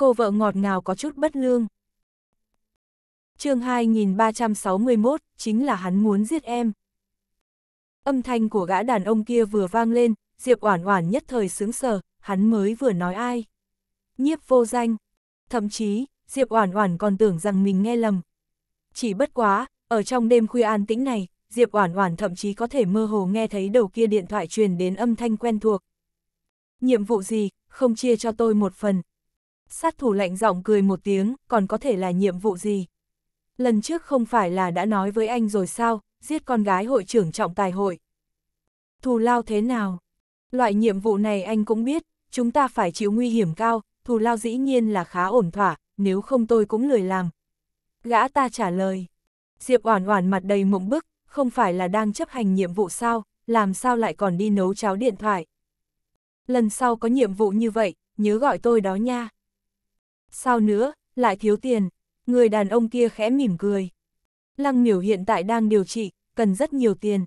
cô vợ ngọt ngào có chút bất lương. chương 2361, chính là hắn muốn giết em. Âm thanh của gã đàn ông kia vừa vang lên, Diệp Oản Oản nhất thời sướng sờ, hắn mới vừa nói ai. Nhiếp vô danh. Thậm chí, Diệp Oản Oản còn tưởng rằng mình nghe lầm. Chỉ bất quá, ở trong đêm khuya an tĩnh này, Diệp Oản Oản thậm chí có thể mơ hồ nghe thấy đầu kia điện thoại truyền đến âm thanh quen thuộc. Nhiệm vụ gì, không chia cho tôi một phần, sát thủ lạnh giọng cười một tiếng, còn có thể là nhiệm vụ gì? Lần trước không phải là đã nói với anh rồi sao, giết con gái hội trưởng trọng tài hội. Thù lao thế nào? Loại nhiệm vụ này anh cũng biết, chúng ta phải chịu nguy hiểm cao, thù lao dĩ nhiên là khá ổn thỏa, nếu không tôi cũng lười làm. Gã ta trả lời. Diệp Oản Oản mặt đầy mộng bức, không phải là đang chấp hành nhiệm vụ sao, làm sao lại còn đi nấu cháo điện thoại. Lần sau có nhiệm vụ như vậy, nhớ gọi tôi đó nha. Sao nữa, lại thiếu tiền. Người đàn ông kia khẽ mỉm cười. Lăng miểu hiện tại đang điều trị, cần rất nhiều tiền.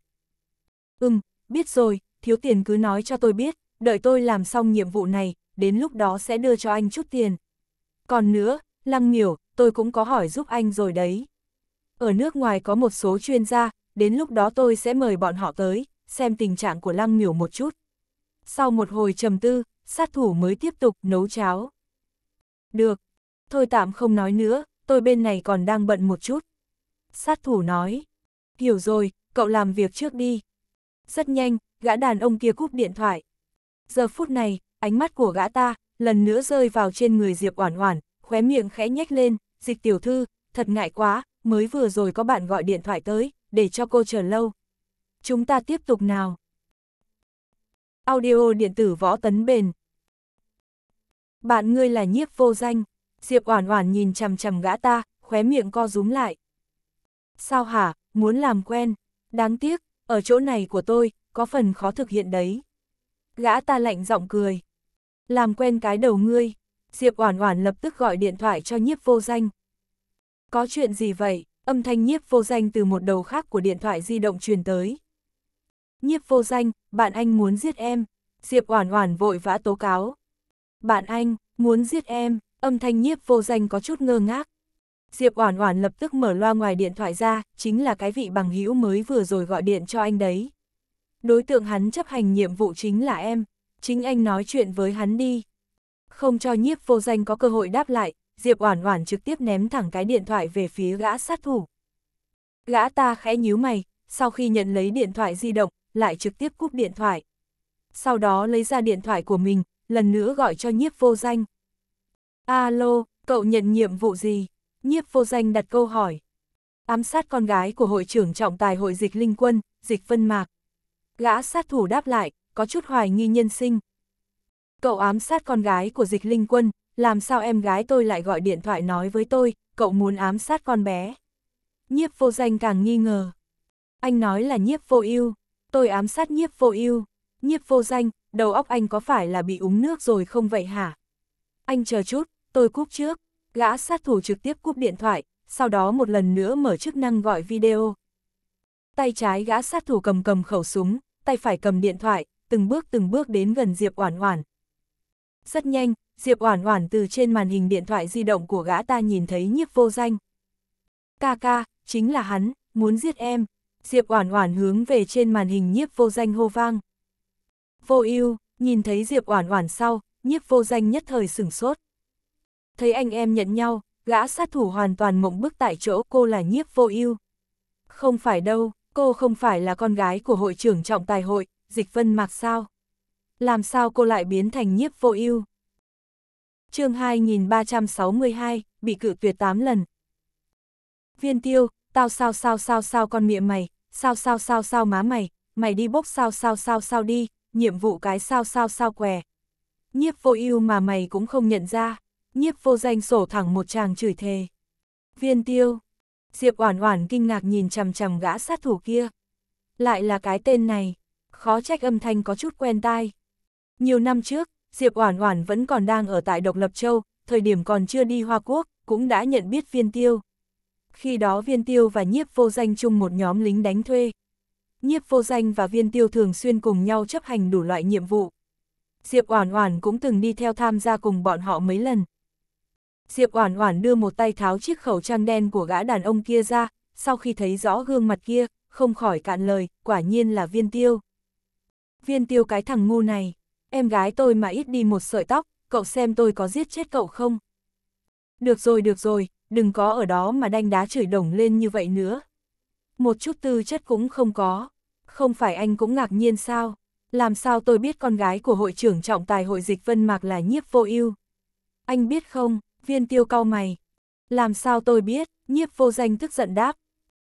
Ừm, biết rồi, thiếu tiền cứ nói cho tôi biết, đợi tôi làm xong nhiệm vụ này, đến lúc đó sẽ đưa cho anh chút tiền. Còn nữa, Lăng miểu, tôi cũng có hỏi giúp anh rồi đấy. Ở nước ngoài có một số chuyên gia, đến lúc đó tôi sẽ mời bọn họ tới, xem tình trạng của Lăng miểu một chút. Sau một hồi trầm tư, sát thủ mới tiếp tục nấu cháo. Được. Thôi tạm không nói nữa, tôi bên này còn đang bận một chút. Sát thủ nói. Hiểu rồi, cậu làm việc trước đi. Rất nhanh, gã đàn ông kia cúp điện thoại. Giờ phút này, ánh mắt của gã ta, lần nữa rơi vào trên người Diệp Oản Oản, khóe miệng khẽ nhếch lên, dịch tiểu thư, thật ngại quá, mới vừa rồi có bạn gọi điện thoại tới, để cho cô chờ lâu. Chúng ta tiếp tục nào. Audio điện tử võ tấn bền bạn ngươi là nhiếp vô danh, Diệp Oản Oản nhìn chằm chằm gã ta, khóe miệng co rúm lại. Sao hả, muốn làm quen, đáng tiếc, ở chỗ này của tôi, có phần khó thực hiện đấy. Gã ta lạnh giọng cười. Làm quen cái đầu ngươi, Diệp Oản Oản lập tức gọi điện thoại cho nhiếp vô danh. Có chuyện gì vậy? Âm thanh nhiếp vô danh từ một đầu khác của điện thoại di động truyền tới. Nhiếp vô danh, bạn anh muốn giết em. Diệp Oản Oản vội vã tố cáo bạn anh, muốn giết em, âm thanh nhiếp vô danh có chút ngơ ngác. Diệp Oản Oản lập tức mở loa ngoài điện thoại ra, chính là cái vị bằng hữu mới vừa rồi gọi điện cho anh đấy. Đối tượng hắn chấp hành nhiệm vụ chính là em, chính anh nói chuyện với hắn đi. Không cho nhiếp vô danh có cơ hội đáp lại, Diệp Oản Oản trực tiếp ném thẳng cái điện thoại về phía gã sát thủ. Gã ta khẽ nhíu mày, sau khi nhận lấy điện thoại di động, lại trực tiếp cúp điện thoại. Sau đó lấy ra điện thoại của mình, lần nữa gọi cho nhiếp vô danh. Alo, cậu nhận nhiệm vụ gì? Nhiếp vô danh đặt câu hỏi. Ám sát con gái của hội trưởng trọng tài hội dịch linh quân, dịch vân mạc. Gã sát thủ đáp lại, có chút hoài nghi nhân sinh. Cậu ám sát con gái của dịch linh quân, làm sao em gái tôi lại gọi điện thoại nói với tôi, cậu muốn ám sát con bé. Nhiếp vô danh càng nghi ngờ. Anh nói là nhiếp vô ưu tôi ám sát nhiếp vô ưu nhiếp vô danh, đầu óc anh có phải là bị uống nước rồi không vậy hả? Anh chờ chút, tôi cúp trước. Gã sát thủ trực tiếp cúp điện thoại, sau đó một lần nữa mở chức năng gọi video. Tay trái gã sát thủ cầm cầm khẩu súng, tay phải cầm điện thoại, từng bước từng bước đến gần Diệp Oản Oản. Rất nhanh, Diệp Oản Oản từ trên màn hình điện thoại di động của gã ta nhìn thấy nhiếp vô danh. Ca ca, chính là hắn, muốn giết em. Diệp Oản Oản hướng về trên màn hình nhiếp vô danh hô vang. Vô ưu nhìn thấy Diệp Oản Oản sau, nhiếp vô danh nhất thời sửng sốt. Thấy anh em nhận nhau, gã sát thủ hoàn toàn mộng bức tại chỗ cô là nhiếp vô ưu. Không phải đâu, cô không phải là con gái của hội trưởng trọng tài hội, dịch vân mặc sao. Làm sao cô lại biến thành nhiếp vô ưu? chương 2362, bị cự tuyệt 8 lần. Viên tiêu, tao sao sao sao sao con miệng mày, sao sao sao sao má mày, mày đi bốc sao sao sao sao đi, nhiệm vụ cái sao sao sao què. Nhiếp vô ưu mà mày cũng không nhận ra, nhiếp vô danh sổ thẳng một chàng chửi thề. Viên tiêu, Diệp Oản Oản kinh ngạc nhìn chằm chằm gã sát thủ kia. Lại là cái tên này, khó trách âm thanh có chút quen tai. Nhiều năm trước, Diệp Oản Oản vẫn còn đang ở tại Độc Lập Châu, thời điểm còn chưa đi Hoa Quốc, cũng đã nhận biết Viên Tiêu. Khi đó Viên Tiêu và Nhiếp Vô Danh chung một nhóm lính đánh thuê, nhiếp vô danh và viên tiêu thường xuyên cùng nhau chấp hành đủ loại nhiệm vụ. Diệp Oản Oản cũng từng đi theo tham gia cùng bọn họ mấy lần. Diệp Oản Oản đưa một tay tháo chiếc khẩu trang đen của gã đàn ông kia ra, sau khi thấy rõ gương mặt kia, không khỏi cạn lời, quả nhiên là viên tiêu. Viên tiêu cái thằng ngu này, em gái tôi mà ít đi một sợi tóc, cậu xem tôi có giết chết cậu không? Được rồi được rồi, đừng có ở đó mà đanh đá chửi đồng lên như vậy nữa. Một chút tư chất cũng không có không phải anh cũng ngạc nhiên sao? Làm sao tôi biết con gái của hội trưởng trọng tài hội dịch Vân Mạc là nhiếp vô ưu? Anh biết không, viên tiêu cau mày. Làm sao tôi biết, nhiếp vô danh tức giận đáp.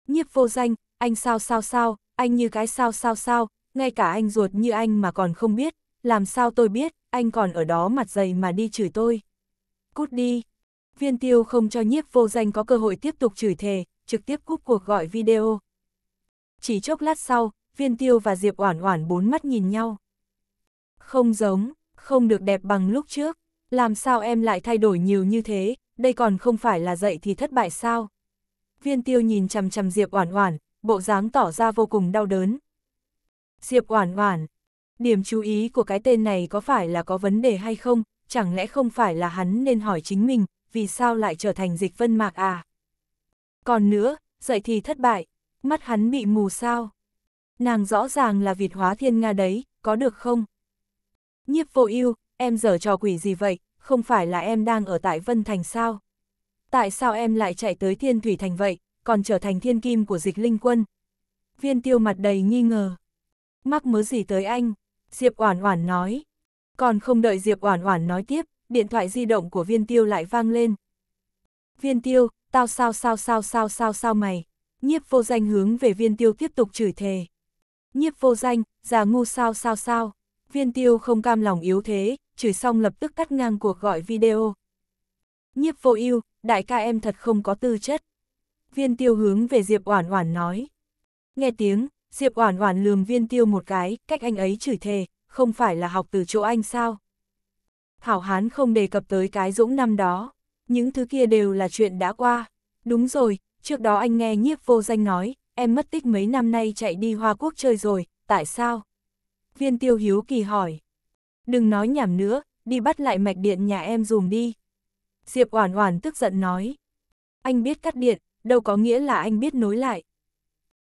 Nhiếp vô danh, anh sao sao sao, anh như cái sao sao sao, ngay cả anh ruột như anh mà còn không biết, làm sao tôi biết, anh còn ở đó mặt dày mà đi chửi tôi. Cút đi. Viên tiêu không cho nhiếp vô danh có cơ hội tiếp tục chửi thề, trực tiếp cúp cuộc gọi video. Chỉ chốc lát sau, Viên Tiêu và Diệp Oản Oản bốn mắt nhìn nhau. Không giống, không được đẹp bằng lúc trước, làm sao em lại thay đổi nhiều như thế, đây còn không phải là dậy thì thất bại sao? Viên Tiêu nhìn chằm chằm Diệp Oản Oản, bộ dáng tỏ ra vô cùng đau đớn. Diệp Oản Oản, điểm chú ý của cái tên này có phải là có vấn đề hay không, chẳng lẽ không phải là hắn nên hỏi chính mình, vì sao lại trở thành Dịch Vân Mạc à? Còn nữa, dậy thì thất bại, mắt hắn bị mù sao? nàng rõ ràng là Việt hóa thiên Nga đấy, có được không? Nhiếp vô ưu em dở trò quỷ gì vậy, không phải là em đang ở tại Vân Thành sao? Tại sao em lại chạy tới Thiên Thủy Thành vậy, còn trở thành thiên kim của dịch linh quân? Viên tiêu mặt đầy nghi ngờ. Mắc mớ gì tới anh? Diệp Oản Oản nói. Còn không đợi Diệp Oản Oản nói tiếp, điện thoại di động của Viên Tiêu lại vang lên. Viên Tiêu, tao sao sao sao sao sao sao mày? Nhiếp Vô Danh hướng về Viên Tiêu tiếp tục chửi thề. Nhiếp vô danh, già ngu sao sao sao. Viên tiêu không cam lòng yếu thế, chửi xong lập tức cắt ngang cuộc gọi video. Nhiếp vô ưu, đại ca em thật không có tư chất. Viên tiêu hướng về Diệp Oản Oản nói. Nghe tiếng, Diệp Oản Oản lườm viên tiêu một cái, cách anh ấy chửi thề, không phải là học từ chỗ anh sao? Thảo Hán không đề cập tới cái dũng năm đó, những thứ kia đều là chuyện đã qua. Đúng rồi, trước đó anh nghe nhiếp vô danh nói, em mất tích mấy năm nay chạy đi Hoa Quốc chơi rồi, tại sao? Viên tiêu hiếu kỳ hỏi. Đừng nói nhảm nữa, đi bắt lại mạch điện nhà em dùm đi. Diệp Oản Oản tức giận nói. Anh biết cắt điện, đâu có nghĩa là anh biết nối lại.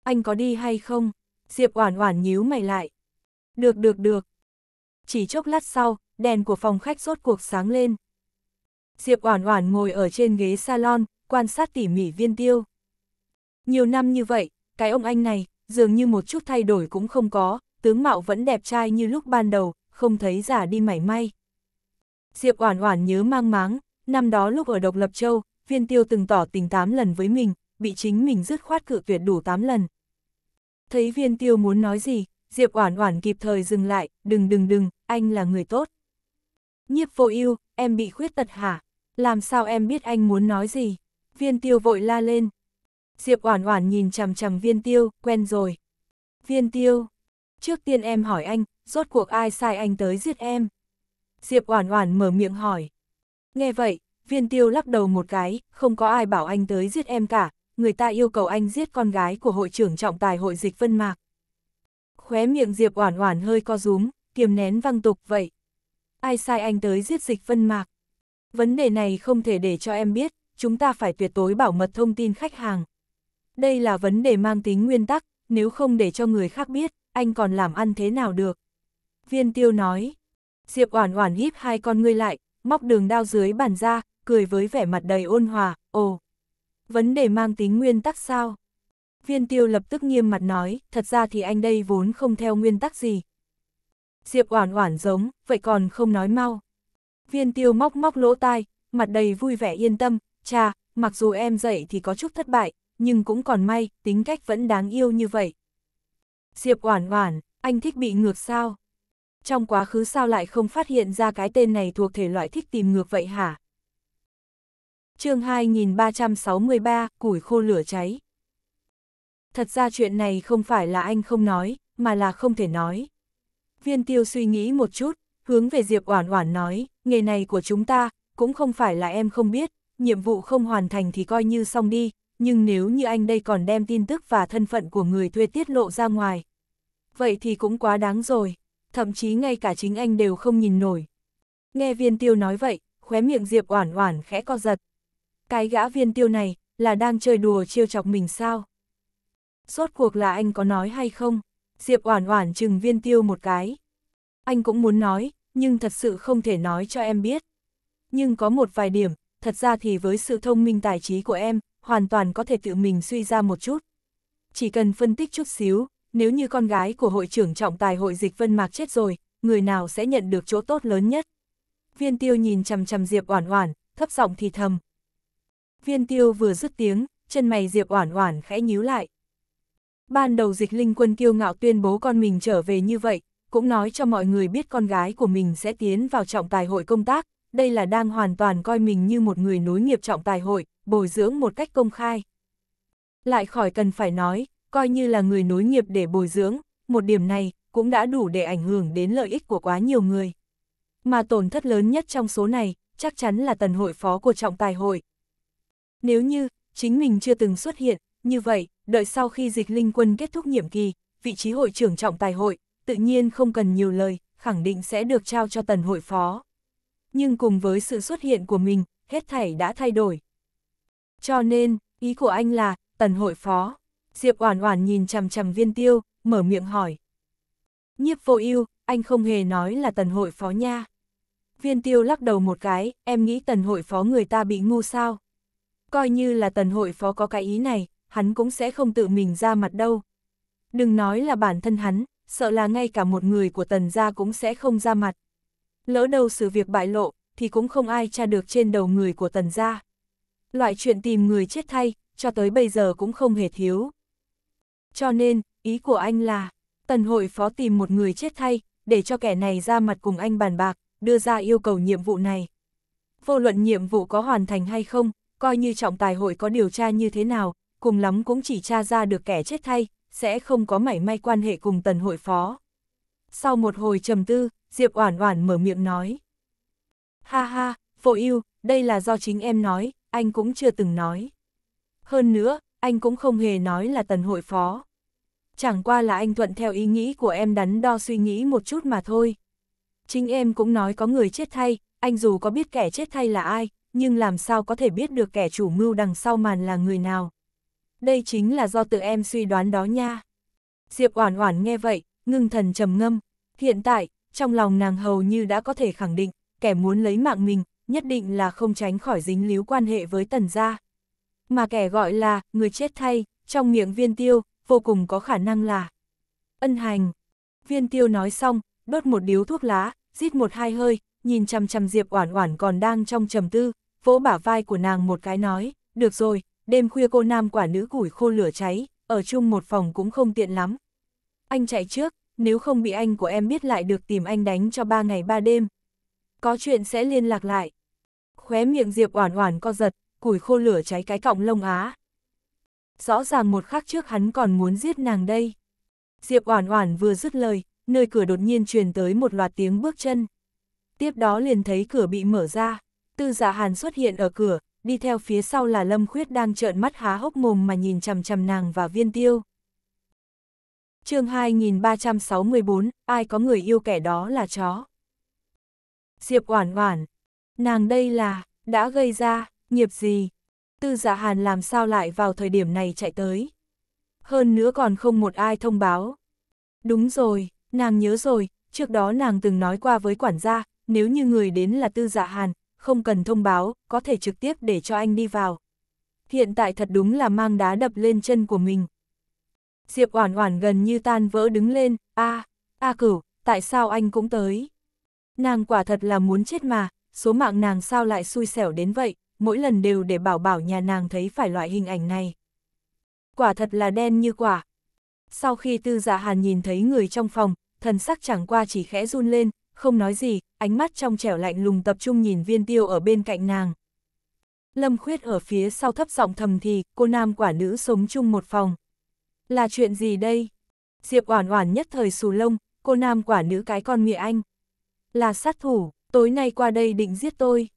Anh có đi hay không? Diệp Oản Oản nhíu mày lại. Được được được. Chỉ chốc lát sau, đèn của phòng khách rốt cuộc sáng lên. Diệp Oản Oản ngồi ở trên ghế salon, quan sát tỉ mỉ Viên Tiêu. Nhiều năm như vậy, cái ông anh này, dường như một chút thay đổi cũng không có, tướng mạo vẫn đẹp trai như lúc ban đầu, không thấy giả đi mảy may. Diệp Oản Oản nhớ mang máng, năm đó lúc ở Độc Lập Châu, Viên Tiêu từng tỏ tình 8 lần với mình, bị chính mình dứt khoát cự tuyệt đủ 8 lần. Thấy Viên Tiêu muốn nói gì, Diệp Oản Oản kịp thời dừng lại, "Đừng đừng đừng, anh là người tốt." Nhiếp Vô Ưu, em bị khuyết tật hả? Làm sao em biết anh muốn nói gì? Viên Tiêu vội la lên, Diệp Oản Oản nhìn chằm chằm Viên Tiêu, quen rồi. Viên Tiêu, trước tiên em hỏi anh, rốt cuộc ai sai anh tới giết em? Diệp Oản Oản mở miệng hỏi. Nghe vậy, Viên Tiêu lắc đầu một cái, không có ai bảo anh tới giết em cả, người ta yêu cầu anh giết con gái của hội trưởng trọng tài hội dịch Vân Mạc. Khóe miệng Diệp Oản Oản hơi co rúm, kiềm nén văng tục vậy. Ai sai anh tới giết dịch Vân Mạc? Vấn đề này không thể để cho em biết, chúng ta phải tuyệt đối bảo mật thông tin khách hàng. Đây là vấn đề mang tính nguyên tắc, nếu không để cho người khác biết, anh còn làm ăn thế nào được. Viên tiêu nói. Diệp Oản Oản híp hai con ngươi lại, móc đường đao dưới bàn ra, cười với vẻ mặt đầy ôn hòa, "Ồ, vấn đề mang tính nguyên tắc sao?" Viên Tiêu lập tức nghiêm mặt nói, "Thật ra thì anh đây vốn không theo nguyên tắc gì." Diệp Oản Oản giống, "Vậy còn không nói mau." Viên Tiêu móc móc lỗ tai, mặt đầy vui vẻ yên tâm, "Cha, mặc dù em dạy thì có chút thất bại, nhưng cũng còn may, tính cách vẫn đáng yêu như vậy. Diệp Oản Oản, anh thích bị ngược sao? Trong quá khứ sao lại không phát hiện ra cái tên này thuộc thể loại thích tìm ngược vậy hả? chương 2363, Củi khô lửa cháy. Thật ra chuyện này không phải là anh không nói, mà là không thể nói. Viên tiêu suy nghĩ một chút, hướng về Diệp Oản Oản nói, nghề này của chúng ta, cũng không phải là em không biết, nhiệm vụ không hoàn thành thì coi như xong đi, nhưng nếu như anh đây còn đem tin tức và thân phận của người thuê tiết lộ ra ngoài. Vậy thì cũng quá đáng rồi, thậm chí ngay cả chính anh đều không nhìn nổi. Nghe viên tiêu nói vậy, khóe miệng Diệp oản oản khẽ co giật. Cái gã viên tiêu này, là đang chơi đùa trêu chọc mình sao? Rốt cuộc là anh có nói hay không? Diệp oản oản chừng viên tiêu một cái. Anh cũng muốn nói, nhưng thật sự không thể nói cho em biết. Nhưng có một vài điểm, thật ra thì với sự thông minh tài trí của em, hoàn toàn có thể tự mình suy ra một chút. Chỉ cần phân tích chút xíu, nếu như con gái của hội trưởng trọng tài hội dịch Vân Mạc chết rồi, người nào sẽ nhận được chỗ tốt lớn nhất? Viên tiêu nhìn chằm chằm Diệp Oản Oản, thấp giọng thì thầm. Viên tiêu vừa dứt tiếng, chân mày Diệp Oản Oản khẽ nhíu lại. Ban đầu dịch linh quân kiêu ngạo tuyên bố con mình trở về như vậy, cũng nói cho mọi người biết con gái của mình sẽ tiến vào trọng tài hội công tác, đây là đang hoàn toàn coi mình như một người nối nghiệp trọng tài hội, bồi dưỡng một cách công khai. Lại khỏi cần phải nói, coi như là người nối nghiệp để bồi dưỡng, một điểm này cũng đã đủ để ảnh hưởng đến lợi ích của quá nhiều người. Mà tổn thất lớn nhất trong số này, chắc chắn là tần hội phó của trọng tài hội. Nếu như, chính mình chưa từng xuất hiện, như vậy, đợi sau khi dịch linh quân kết thúc nhiệm kỳ, vị trí hội trưởng trọng tài hội, tự nhiên không cần nhiều lời, khẳng định sẽ được trao cho tần hội phó. Nhưng cùng với sự xuất hiện của mình, hết thảy đã thay đổi. Cho nên, ý của anh là, tần hội phó. Diệp Oản Oản nhìn chằm chằm Viên Tiêu, mở miệng hỏi. Nhiếp Vô Ưu, anh không hề nói là tần hội phó nha. Viên Tiêu lắc đầu một cái, em nghĩ tần hội phó người ta bị ngu sao? Coi như là tần hội phó có cái ý này, hắn cũng sẽ không tự mình ra mặt đâu. Đừng nói là bản thân hắn, sợ là ngay cả một người của tần gia cũng sẽ không ra mặt. Lỡ đâu sự việc bại lộ, thì cũng không ai tra được trên đầu người của tần gia loại chuyện tìm người chết thay, cho tới bây giờ cũng không hề thiếu. Cho nên, ý của anh là, tần hội phó tìm một người chết thay, để cho kẻ này ra mặt cùng anh bàn bạc, đưa ra yêu cầu nhiệm vụ này. Vô luận nhiệm vụ có hoàn thành hay không, coi như trọng tài hội có điều tra như thế nào, cùng lắm cũng chỉ tra ra được kẻ chết thay, sẽ không có mảy may quan hệ cùng tần hội phó. Sau một hồi trầm tư, Diệp Oản Oản mở miệng nói. Ha ha, Phổ Yêu, đây là do chính em nói, anh cũng chưa từng nói. Hơn nữa, anh cũng không hề nói là tần hội phó. Chẳng qua là anh thuận theo ý nghĩ của em đắn đo suy nghĩ một chút mà thôi. Chính em cũng nói có người chết thay, anh dù có biết kẻ chết thay là ai, nhưng làm sao có thể biết được kẻ chủ mưu đằng sau màn là người nào. Đây chính là do tự em suy đoán đó nha. Diệp Oản Oản nghe vậy, ngưng thần trầm ngâm, hiện tại, trong lòng nàng hầu như đã có thể khẳng định, kẻ muốn lấy mạng mình nhất định là không tránh khỏi dính líu quan hệ với tần gia. Mà kẻ gọi là, người chết thay, trong miệng viên tiêu, vô cùng có khả năng là ân hành. Viên tiêu nói xong, đốt một điếu thuốc lá, rít một hai hơi, nhìn chằm chằm Diệp Oản Oản còn đang trong trầm tư, vỗ bả vai của nàng một cái nói, "Được rồi, đêm khuya cô nam quả nữ củi khô lửa cháy, ở chung một phòng cũng không tiện lắm. Anh chạy trước, nếu không bị anh của em biết lại được tìm anh đánh cho ba ngày ba đêm. Có chuyện sẽ liên lạc lại." khóe miệng Diệp Oản Oản co giật, củi khô lửa cháy cái cọng lông á. Rõ ràng một khắc trước hắn còn muốn giết nàng đây. Diệp Oản Oản vừa dứt lời, nơi cửa đột nhiên truyền tới một loạt tiếng bước chân. Tiếp đó liền thấy cửa bị mở ra, Tư Dạ Hàn xuất hiện ở cửa, đi theo phía sau là Lâm Khuyết đang trợn mắt há hốc mồm mà nhìn chằm chằm nàng và Viên Tiêu. Chương 2364, ai có người yêu kẻ đó là chó. Diệp Oản Oản, Nàng đây là, đã gây ra, nghiệp gì? Tư giả dạ hàn làm sao lại vào thời điểm này chạy tới? Hơn nữa còn không một ai thông báo. Đúng rồi, nàng nhớ rồi, trước đó nàng từng nói qua với quản gia, nếu như người đến là tư giả dạ hàn, không cần thông báo, có thể trực tiếp để cho anh đi vào. Hiện tại thật đúng là mang đá đập lên chân của mình. Diệp Oản Oản gần như tan vỡ đứng lên, "A, A Cửu, tại sao anh cũng tới?" Nàng quả thật là muốn chết mà, số mạng nàng sao lại xui xẻo đến vậy, mỗi lần đều để bảo bảo nhà nàng thấy phải loại hình ảnh này. Quả thật là đen như quả. Sau khi tư dạ hàn nhìn thấy người trong phòng, thần sắc chẳng qua chỉ khẽ run lên, không nói gì, ánh mắt trong trẻo lạnh lùng tập trung nhìn viên tiêu ở bên cạnh nàng. Lâm khuyết ở phía sau thấp giọng thầm thì, cô nam quả nữ sống chung một phòng. Là chuyện gì đây? Diệp oản oản nhất thời xù lông, cô nam quả nữ cái con mịa anh. Là sát thủ tối nay qua đây định giết tôi.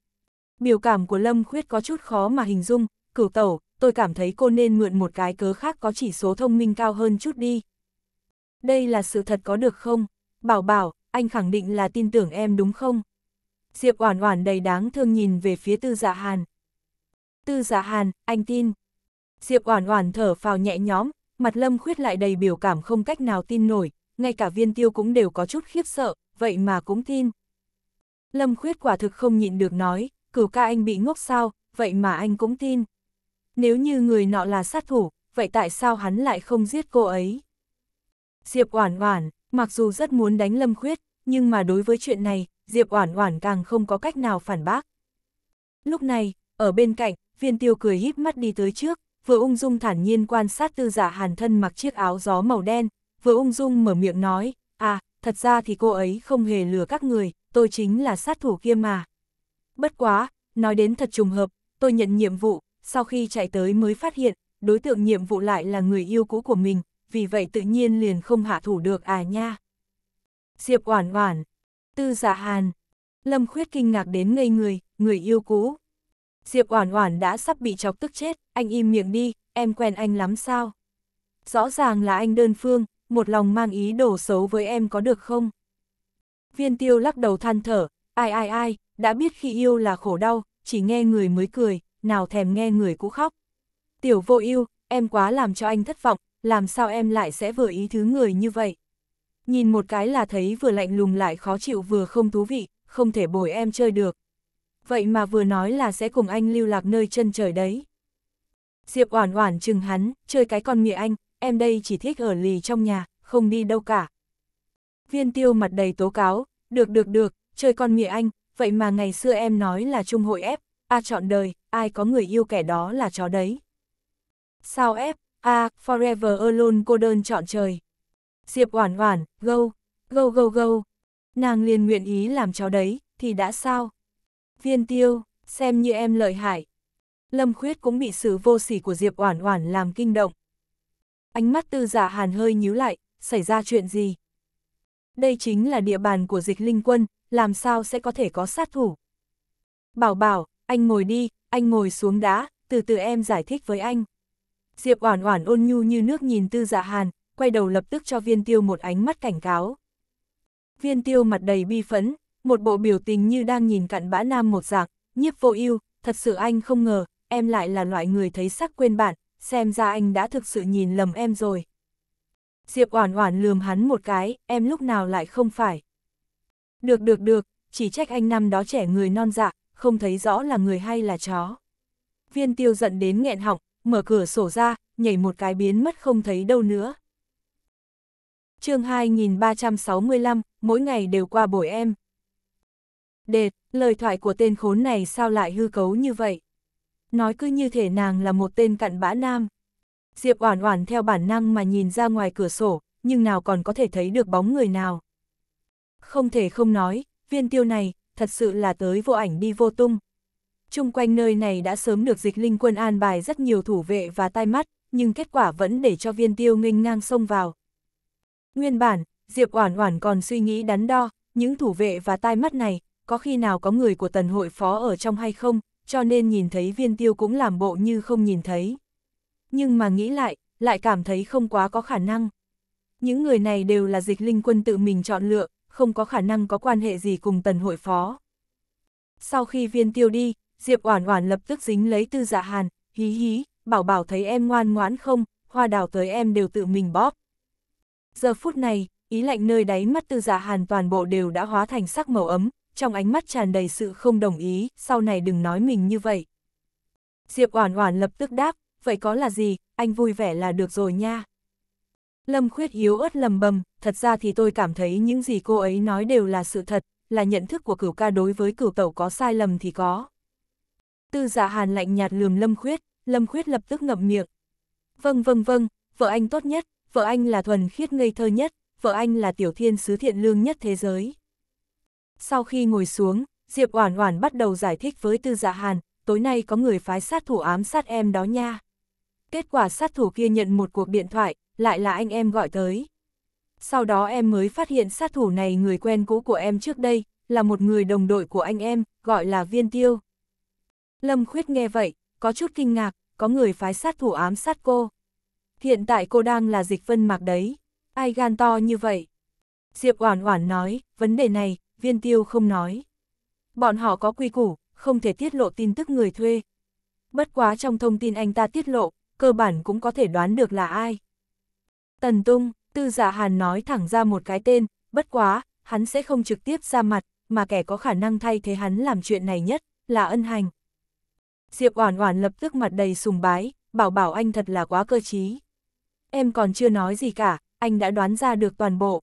Biểu cảm của Lâm Khuyết có chút khó mà hình dung, cửu tẩu, tôi cảm thấy cô nên mượn một cái cớ khác có chỉ số thông minh cao hơn chút đi. Đây là sự thật có được không? Bảo bảo, anh khẳng định là tin tưởng em đúng không? Diệp Oản Oản đầy đáng thương nhìn về phía Tư Dạ Hàn. Tư Dạ Hàn, anh tin. Diệp Oản Oản thở phào nhẹ nhõm, mặt Lâm Khuyết lại đầy biểu cảm không cách nào tin nổi, ngay cả Viên Tiêu cũng đều có chút khiếp sợ, vậy mà cũng tin. Lâm Khuyết quả thực không nhịn được nói, cửu ca anh bị ngốc sao, vậy mà anh cũng tin. Nếu như người nọ là sát thủ, vậy tại sao hắn lại không giết cô ấy? Diệp Oản Oản, mặc dù rất muốn đánh Lâm Khuyết, nhưng mà đối với chuyện này, Diệp Oản Oản càng không có cách nào phản bác. Lúc này, ở bên cạnh, Viên Tiêu cười híp mắt đi tới trước, vừa ung dung thản nhiên quan sát Tư giả dạ Hàn thân mặc chiếc áo gió màu đen, vừa ung dung mở miệng nói, "À, thật ra thì cô ấy không hề lừa các người, tôi chính là sát thủ kia mà. Bất quá, nói đến thật trùng hợp, tôi nhận nhiệm vụ, sau khi chạy tới mới phát hiện, đối tượng nhiệm vụ lại là người yêu cũ của mình, vì vậy tự nhiên liền không hạ thủ được à nha. Diệp Oản Oản, Tư Dạ Hàn, Lâm Khuyết kinh ngạc đến ngây người, người yêu cũ. Diệp Oản Oản đã sắp bị chọc tức chết, anh im miệng đi, em quen anh lắm sao? Rõ ràng là anh đơn phương, một lòng mang ý đồ xấu với em có được không? Viên tiêu lắc đầu than thở, ai ai ai, đã biết khi yêu là khổ đau, chỉ nghe người mới cười, nào thèm nghe người cũ khóc. Tiểu vô yêu, em quá làm cho anh thất vọng, làm sao em lại sẽ vừa ý thứ người như vậy? Nhìn một cái là thấy vừa lạnh lùng lại khó chịu vừa không thú vị, không thể bồi em chơi được. Vậy mà vừa nói là sẽ cùng anh lưu lạc nơi chân trời đấy. Diệp oản oản chừng hắn, chơi cái con mịa anh, em đây chỉ thích ở lì trong nhà, không đi đâu cả. Viên tiêu mặt đầy tố cáo, được được được, chơi con mịa anh, vậy mà ngày xưa em nói là trung hội ép, a chọn đời, ai có người yêu kẻ đó là chó đấy. Sao ép, a forever alone cô đơn chọn trời. Diệp oản oản, gâu, gâu gâu gâu. Nàng liền nguyện ý làm chó đấy, thì đã sao? Viên tiêu, xem như em lợi hại. Lâm khuyết cũng bị sự vô sỉ của Diệp oản oản làm kinh động. Ánh mắt tư giả dạ hàn hơi nhíu lại, xảy ra chuyện gì? đây chính là địa bàn của dịch linh quân, làm sao sẽ có thể có sát thủ. Bảo bảo, anh ngồi đi, anh ngồi xuống đã, từ từ em giải thích với anh. Diệp Oản Oản ôn nhu như nước nhìn Tư Dạ Hàn, quay đầu lập tức cho Viên Tiêu một ánh mắt cảnh cáo. Viên Tiêu mặt đầy bi phấn một bộ biểu tình như đang nhìn cặn bã nam một dạng, Nhiếp Vô Ưu, thật sự anh không ngờ, em lại là loại người thấy sắc quên bạn, xem ra anh đã thực sự nhìn lầm em rồi. Diệp Oản Oản lườm hắn một cái, em lúc nào lại không phải. Được được được, chỉ trách anh năm đó trẻ người non dạ, không thấy rõ là người hay là chó. Viên tiêu giận đến nghẹn họng, mở cửa sổ ra, nhảy một cái biến mất không thấy đâu nữa. chương 2365, mỗi ngày đều qua bổi em. Đệt, lời thoại của tên khốn này sao lại hư cấu như vậy? Nói cứ như thể nàng là một tên cặn bã nam. Diệp Oản Oản theo bản năng mà nhìn ra ngoài cửa sổ, nhưng nào còn có thể thấy được bóng người nào. Không thể không nói, viên tiêu này, thật sự là tới vô ảnh đi vô tung. Trung quanh nơi này đã sớm được dịch linh quân an bài rất nhiều thủ vệ và tai mắt, nhưng kết quả vẫn để cho viên tiêu nghênh ngang xông vào. Nguyên bản, Diệp Oản Oản còn suy nghĩ đắn đo, những thủ vệ và tai mắt này, có khi nào có người của tần hội phó ở trong hay không, cho nên nhìn thấy viên tiêu cũng làm bộ như không nhìn thấy nhưng mà nghĩ lại, lại cảm thấy không quá có khả năng. Những người này đều là dịch linh quân tự mình chọn lựa, không có khả năng có quan hệ gì cùng tần hội phó. Sau khi viên tiêu đi, Diệp Oản Oản lập tức dính lấy Tư Dạ Hàn, hí hí, bảo bảo thấy em ngoan ngoãn không, hoa đào tới em đều tự mình bóp. Giờ phút này, ý lạnh nơi đáy mắt Tư Dạ Hàn toàn bộ đều đã hóa thành sắc màu ấm, trong ánh mắt tràn đầy sự không đồng ý, sau này đừng nói mình như vậy. Diệp Oản Oản lập tức đáp, vậy có là gì, anh vui vẻ là được rồi nha. Lâm Khuyết hiếu ớt lầm bầm, thật ra thì tôi cảm thấy những gì cô ấy nói đều là sự thật, là nhận thức của cửu ca đối với cửu tẩu có sai lầm thì có. Tư giả dạ hàn lạnh nhạt lườm Lâm Khuyết, Lâm Khuyết lập tức ngậm miệng. Vâng vâng vâng, vợ anh tốt nhất, vợ anh là thuần khiết ngây thơ nhất, vợ anh là tiểu thiên sứ thiện lương nhất thế giới. Sau khi ngồi xuống, Diệp Oản Oản bắt đầu giải thích với Tư Dạ Hàn, tối nay có người phái sát thủ ám sát em đó nha. Kết quả sát thủ kia nhận một cuộc điện thoại, lại là anh em gọi tới. Sau đó em mới phát hiện sát thủ này người quen cũ của em trước đây, là một người đồng đội của anh em, gọi là Viên Tiêu. Lâm Khuyết nghe vậy, có chút kinh ngạc, có người phái sát thủ ám sát cô. Hiện tại cô đang là dịch vân mạc đấy, ai gan to như vậy? Diệp Oản Oản nói, vấn đề này, Viên Tiêu không nói. Bọn họ có quy củ, không thể tiết lộ tin tức người thuê. Bất quá trong thông tin anh ta tiết lộ, cơ bản cũng có thể đoán được là ai. Tần Tung, Tư Dạ Hàn nói thẳng ra một cái tên, bất quá, hắn sẽ không trực tiếp ra mặt, mà kẻ có khả năng thay thế hắn làm chuyện này nhất, là ân hành. Diệp Oản Oản lập tức mặt đầy sùng bái, bảo bảo anh thật là quá cơ trí. Em còn chưa nói gì cả, anh đã đoán ra được toàn bộ.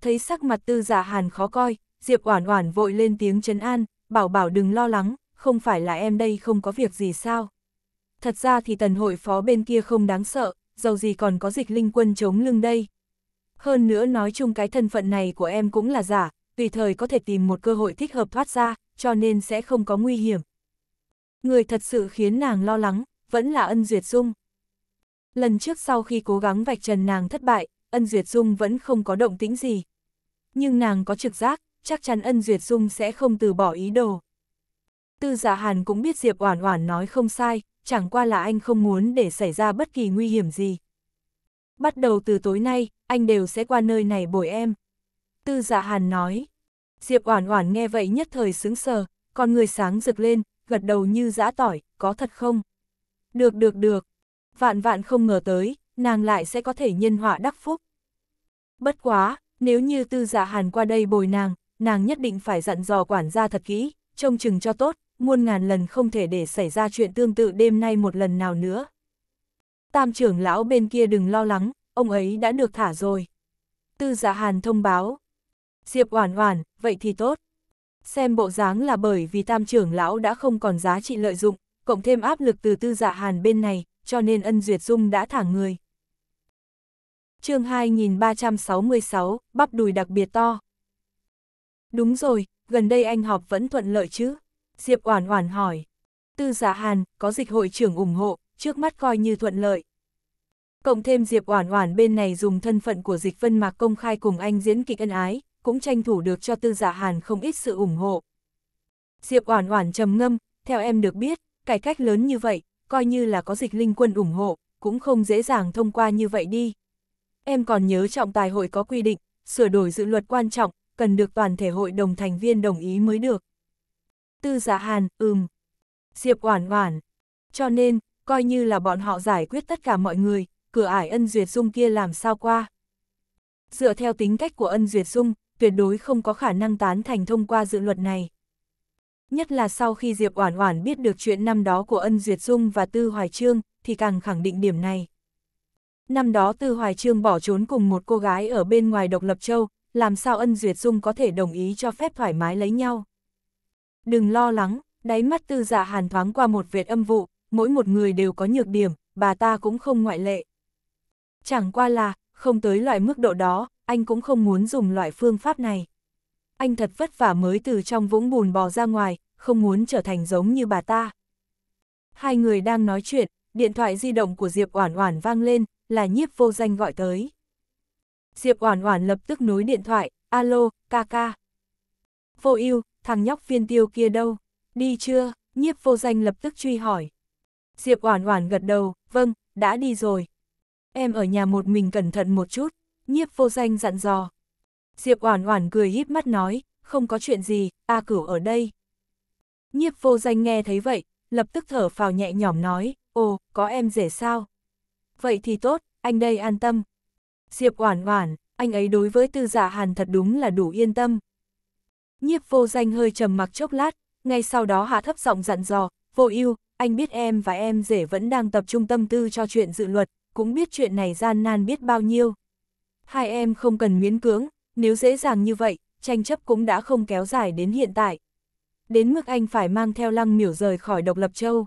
Thấy sắc mặt tư Dạ hàn khó coi, Diệp Oản Oản vội lên tiếng trấn an, bảo bảo đừng lo lắng, không phải là em đây không có việc gì sao thật ra thì tần hội phó bên kia không đáng sợ, dầu gì còn có dịch linh quân chống lưng đây. Hơn nữa nói chung cái thân phận này của em cũng là giả, tùy thời có thể tìm một cơ hội thích hợp thoát ra, cho nên sẽ không có nguy hiểm. Người thật sự khiến nàng lo lắng, vẫn là ân duyệt dung. Lần trước sau khi cố gắng vạch trần nàng thất bại, ân duyệt dung vẫn không có động tĩnh gì. Nhưng nàng có trực giác, chắc chắn ân duyệt dung sẽ không từ bỏ ý đồ. Tư giả dạ hàn cũng biết Diệp Oản Oản nói không sai, chẳng qua là anh không muốn để xảy ra bất kỳ nguy hiểm gì. Bắt đầu từ tối nay, anh đều sẽ qua nơi này bồi em. Tư dạ hàn nói. Diệp Oản Oản nghe vậy nhất thời sững sờ, con người sáng rực lên, gật đầu như dã tỏi, có thật không? Được được được. Vạn vạn không ngờ tới, nàng lại sẽ có thể nhân họa đắc phúc. Bất quá, nếu như tư dạ hàn qua đây bồi nàng, nàng nhất định phải dặn dò quản gia thật kỹ, trông chừng cho tốt, muôn ngàn lần không thể để xảy ra chuyện tương tự đêm nay một lần nào nữa. Tam trưởng lão bên kia đừng lo lắng, ông ấy đã được thả rồi. Tư giả dạ hàn thông báo. Diệp hoàn hoàn, vậy thì tốt. Xem bộ dáng là bởi vì tam trưởng lão đã không còn giá trị lợi dụng, cộng thêm áp lực từ tư giả dạ hàn bên này, cho nên ân duyệt dung đã thả người. chương 2366, bắp đùi đặc biệt to. Đúng rồi, gần đây anh họp vẫn thuận lợi chứ. Diệp Oản Oản hỏi. Tư Dạ Hàn, có dịch hội trưởng ủng hộ, trước mắt coi như thuận lợi. Cộng thêm Diệp Oản Oản bên này dùng thân phận của Dịch Vân Mạc công khai cùng anh diễn kịch ân ái, cũng tranh thủ được cho Tư Dạ Hàn không ít sự ủng hộ. Diệp Oản Oản trầm ngâm, theo em được biết, cải cách lớn như vậy, coi như là có Dịch Linh Quân ủng hộ, cũng không dễ dàng thông qua như vậy đi. Em còn nhớ trọng tài hội có quy định, sửa đổi dự luật quan trọng, cần được toàn thể hội đồng thành viên đồng ý mới được tư giả hàn, ừm. Diệp oản oản. Cho nên, coi như là bọn họ giải quyết tất cả mọi người, cửa ải ân duyệt dung kia làm sao qua. Dựa theo tính cách của ân duyệt dung, tuyệt đối không có khả năng tán thành thông qua dự luật này. Nhất là sau khi Diệp Oản Oản biết được chuyện năm đó của Ân Duyệt Dung và Tư Hoài Trương, thì càng khẳng định điểm này. Năm đó Tư Hoài Trương bỏ trốn cùng một cô gái ở bên ngoài Độc Lập Châu, làm sao Ân Duyệt Dung có thể đồng ý cho phép thoải mái lấy nhau đừng lo lắng, đáy mắt tư giả dạ hàn thoáng qua một vệt âm vụ, mỗi một người đều có nhược điểm, bà ta cũng không ngoại lệ. Chẳng qua là, không tới loại mức độ đó, anh cũng không muốn dùng loại phương pháp này. Anh thật vất vả mới từ trong vũng bùn bò ra ngoài, không muốn trở thành giống như bà ta. Hai người đang nói chuyện, điện thoại di động của Diệp Oản Oản vang lên, là nhiếp vô danh gọi tới. Diệp Oản Oản lập tức nối điện thoại, alo, ca ca. Vô ưu thằng nhóc viên tiêu kia đâu, đi chưa, nhiếp vô danh lập tức truy hỏi. Diệp Oản Oản gật đầu, vâng, đã đi rồi. Em ở nhà một mình cẩn thận một chút, nhiếp vô danh dặn dò. Diệp Oản Oản cười híp mắt nói, không có chuyện gì, A Cửu ở đây. Nhiếp vô danh nghe thấy vậy, lập tức thở phào nhẹ nhõm nói, ồ, có em rể sao? Vậy thì tốt, anh đây an tâm. Diệp Oản Oản, anh ấy đối với tư giả dạ hàn thật đúng là đủ yên tâm. Nhiếp vô danh hơi trầm mặc chốc lát, ngay sau đó hạ thấp giọng dặn dò, vô ưu, anh biết em và em rể vẫn đang tập trung tâm tư cho chuyện dự luật, cũng biết chuyện này gian nan biết bao nhiêu. Hai em không cần miễn cưỡng, nếu dễ dàng như vậy, tranh chấp cũng đã không kéo dài đến hiện tại. Đến mức anh phải mang theo lăng miểu rời khỏi độc lập châu.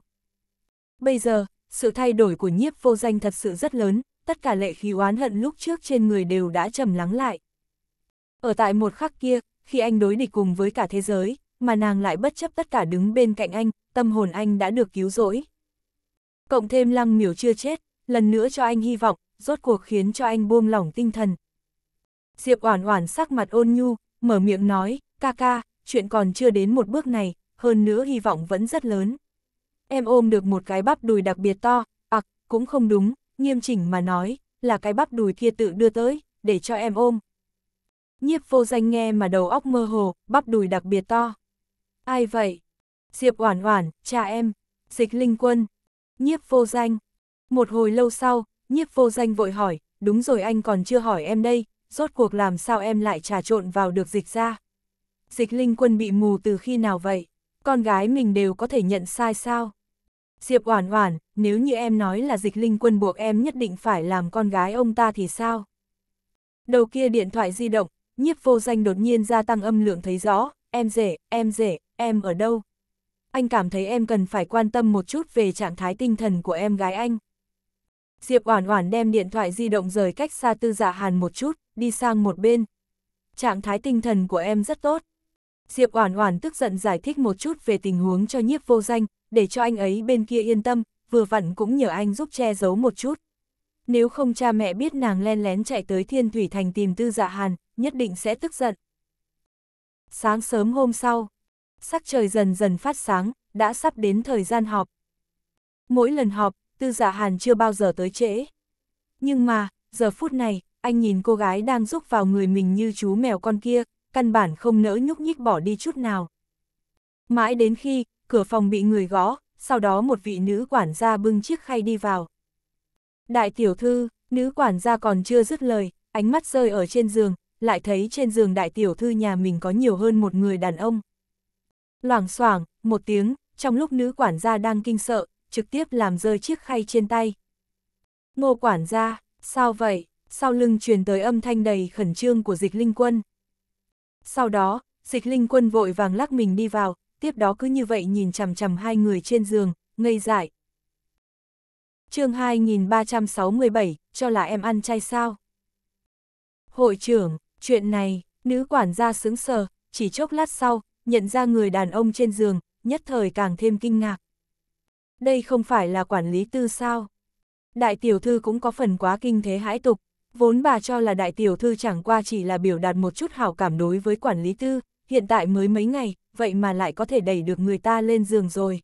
Bây giờ, sự thay đổi của nhiếp vô danh thật sự rất lớn, tất cả lệ khí oán hận lúc trước trên người đều đã trầm lắng lại. Ở tại một khắc kia, khi anh đối địch cùng với cả thế giới, mà nàng lại bất chấp tất cả đứng bên cạnh anh, tâm hồn anh đã được cứu rỗi. Cộng thêm lăng miểu chưa chết, lần nữa cho anh hy vọng, rốt cuộc khiến cho anh buông lỏng tinh thần. Diệp Oản Oản sắc mặt ôn nhu, mở miệng nói, ca ca, chuyện còn chưa đến một bước này, hơn nữa hy vọng vẫn rất lớn. Em ôm được một cái bắp đùi đặc biệt to, ặc, à, cũng không đúng, nghiêm chỉnh mà nói, là cái bắp đùi kia tự đưa tới, để cho em ôm. Nhiếp vô danh nghe mà đầu óc mơ hồ, bắp đùi đặc biệt to. Ai vậy? Diệp Oản Oản, cha em, Dịch Linh Quân. Nhiếp vô danh. Một hồi lâu sau, Nhiếp vô danh vội hỏi, đúng rồi anh còn chưa hỏi em đây, rốt cuộc làm sao em lại trà trộn vào được dịch ra? Dịch Linh Quân bị mù từ khi nào vậy? Con gái mình đều có thể nhận sai sao? Diệp Oản Oản, nếu như em nói là Dịch Linh Quân buộc em nhất định phải làm con gái ông ta thì sao? Đầu kia điện thoại di động, nhiếp vô danh đột nhiên gia tăng âm lượng thấy rõ, em rể, em rể, em ở đâu? Anh cảm thấy em cần phải quan tâm một chút về trạng thái tinh thần của em gái anh. Diệp Oản Oản đem điện thoại di động rời cách xa Tư Dạ Hàn một chút, đi sang một bên. Trạng thái tinh thần của em rất tốt. Diệp Oản Oản tức giận giải thích một chút về tình huống cho Nhiếp Vô Danh, để cho anh ấy bên kia yên tâm, vừa vặn cũng nhờ anh giúp che giấu một chút. Nếu không cha mẹ biết nàng len lén chạy tới Thiên Thủy Thành tìm Tư Dạ Hàn, nhất định sẽ tức giận. Sáng sớm hôm sau, sắc trời dần dần phát sáng, đã sắp đến thời gian họp. Mỗi lần họp, tư dạ hàn chưa bao giờ tới trễ. Nhưng mà, giờ phút này, anh nhìn cô gái đang rúc vào người mình như chú mèo con kia, căn bản không nỡ nhúc nhích bỏ đi chút nào. Mãi đến khi, cửa phòng bị người gõ, sau đó một vị nữ quản gia bưng chiếc khay đi vào. Đại tiểu thư, nữ quản gia còn chưa dứt lời, ánh mắt rơi ở trên giường, lại thấy trên giường đại tiểu thư nhà mình có nhiều hơn một người đàn ông. Loảng xoảng, một tiếng, trong lúc nữ quản gia đang kinh sợ, trực tiếp làm rơi chiếc khay trên tay. Ngô quản gia, sao vậy? Sau lưng truyền tới âm thanh đầy khẩn trương của dịch linh quân. Sau đó, dịch linh quân vội vàng lắc mình đi vào, tiếp đó cứ như vậy nhìn chằm chằm hai người trên giường, ngây dại. chương 2367, cho là em ăn chay sao? Hội trưởng, Chuyện này, nữ quản gia sững sờ, chỉ chốc lát sau, nhận ra người đàn ông trên giường, nhất thời càng thêm kinh ngạc. Đây không phải là quản lý tư sao? Đại tiểu thư cũng có phần quá kinh thế hãi tục, vốn bà cho là đại tiểu thư chẳng qua chỉ là biểu đạt một chút hảo cảm đối với quản lý tư, hiện tại mới mấy ngày, vậy mà lại có thể đẩy được người ta lên giường rồi.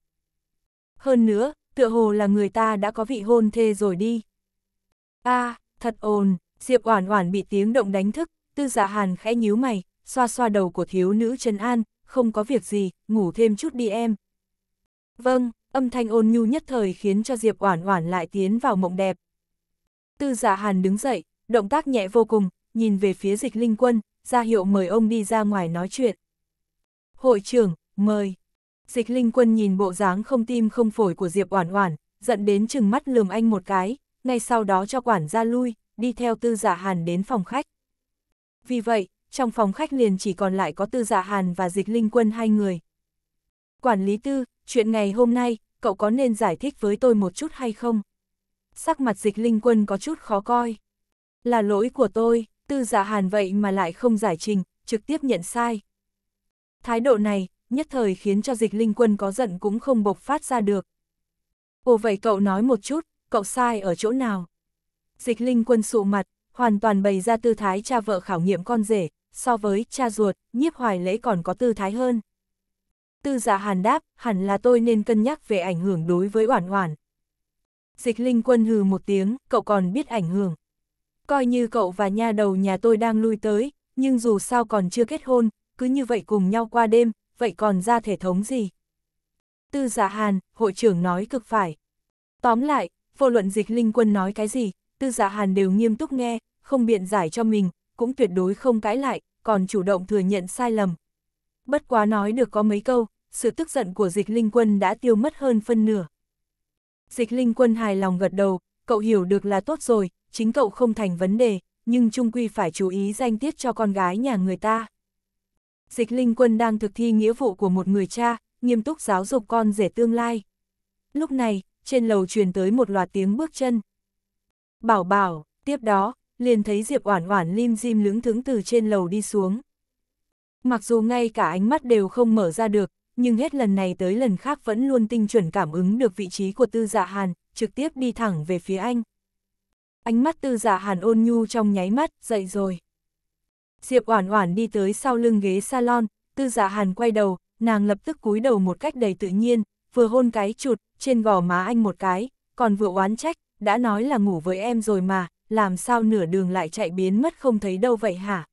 Hơn nữa, tựa hồ là người ta đã có vị hôn thê rồi đi. a à, thật ồn, Diệp Oản Oản bị tiếng động đánh thức, Tư dạ hàn khẽ nhíu mày, xoa xoa đầu của thiếu nữ Trần An, không có việc gì, ngủ thêm chút đi em. Vâng, âm thanh ôn nhu nhất thời khiến cho Diệp Oản Oản lại tiến vào mộng đẹp. Tư Dạ Hàn đứng dậy, động tác nhẹ vô cùng, nhìn về phía Dịch Linh Quân, ra hiệu mời ông đi ra ngoài nói chuyện. "Hội trưởng, mời." Dịch Linh Quân nhìn bộ dáng không tim không phổi của Diệp Oản Oản, giận đến chừng mắt lườm anh một cái, ngay sau đó cho quản gia lui, đi theo Tư Dạ Hàn đến phòng khách vì vậy, trong phòng khách liền chỉ còn lại có Tư Dạ Hàn và Dịch Linh Quân hai người. Quản lý Tư, chuyện ngày hôm nay, cậu có nên giải thích với tôi một chút hay không? Sắc mặt Dịch Linh Quân có chút khó coi. Là lỗi của tôi, Tư Dạ Hàn vậy mà lại không giải trình, trực tiếp nhận sai. Thái độ này, nhất thời khiến cho Dịch Linh Quân có giận cũng không bộc phát ra được. Ồ vậy cậu nói một chút, cậu sai ở chỗ nào? Dịch Linh Quân sụ mặt, hoàn toàn bày ra tư thái cha vợ khảo nghiệm con rể, so với cha ruột, nhiếp hoài lễ còn có tư thái hơn. Tư giả dạ hàn đáp, hẳn là tôi nên cân nhắc về ảnh hưởng đối với oản oản. Dịch linh quân hừ một tiếng, cậu còn biết ảnh hưởng. Coi như cậu và nha đầu nhà tôi đang lui tới, nhưng dù sao còn chưa kết hôn, cứ như vậy cùng nhau qua đêm, vậy còn ra thể thống gì? Tư giả dạ hàn, hội trưởng nói cực phải. Tóm lại, vô luận dịch linh quân nói cái gì, Tư Dạ Hàn đều nghiêm túc nghe, không biện giải cho mình, cũng tuyệt đối không cãi lại, còn chủ động thừa nhận sai lầm. Bất quá nói được có mấy câu, sự tức giận của dịch linh quân đã tiêu mất hơn phân nửa. Dịch linh quân hài lòng gật đầu, cậu hiểu được là tốt rồi, chính cậu không thành vấn đề, nhưng trung quy phải chú ý danh tiết cho con gái nhà người ta. Dịch linh quân đang thực thi nghĩa vụ của một người cha, nghiêm túc giáo dục con rể tương lai. Lúc này, trên lầu truyền tới một loạt tiếng bước chân bảo bảo, tiếp đó, liền thấy Diệp Oản Oản lim dim lững thững từ trên lầu đi xuống. Mặc dù ngay cả ánh mắt đều không mở ra được, nhưng hết lần này tới lần khác vẫn luôn tinh chuẩn cảm ứng được vị trí của Tư Dạ Hàn, trực tiếp đi thẳng về phía anh. Ánh mắt Tư Dạ Hàn ôn nhu trong nháy mắt, dậy rồi. Diệp Oản Oản đi tới sau lưng ghế salon, Tư Dạ Hàn quay đầu, nàng lập tức cúi đầu một cách đầy tự nhiên, vừa hôn cái chuột trên gò má anh một cái, còn vừa oán trách, đã nói là ngủ với em rồi mà, làm sao nửa đường lại chạy biến mất không thấy đâu vậy hả?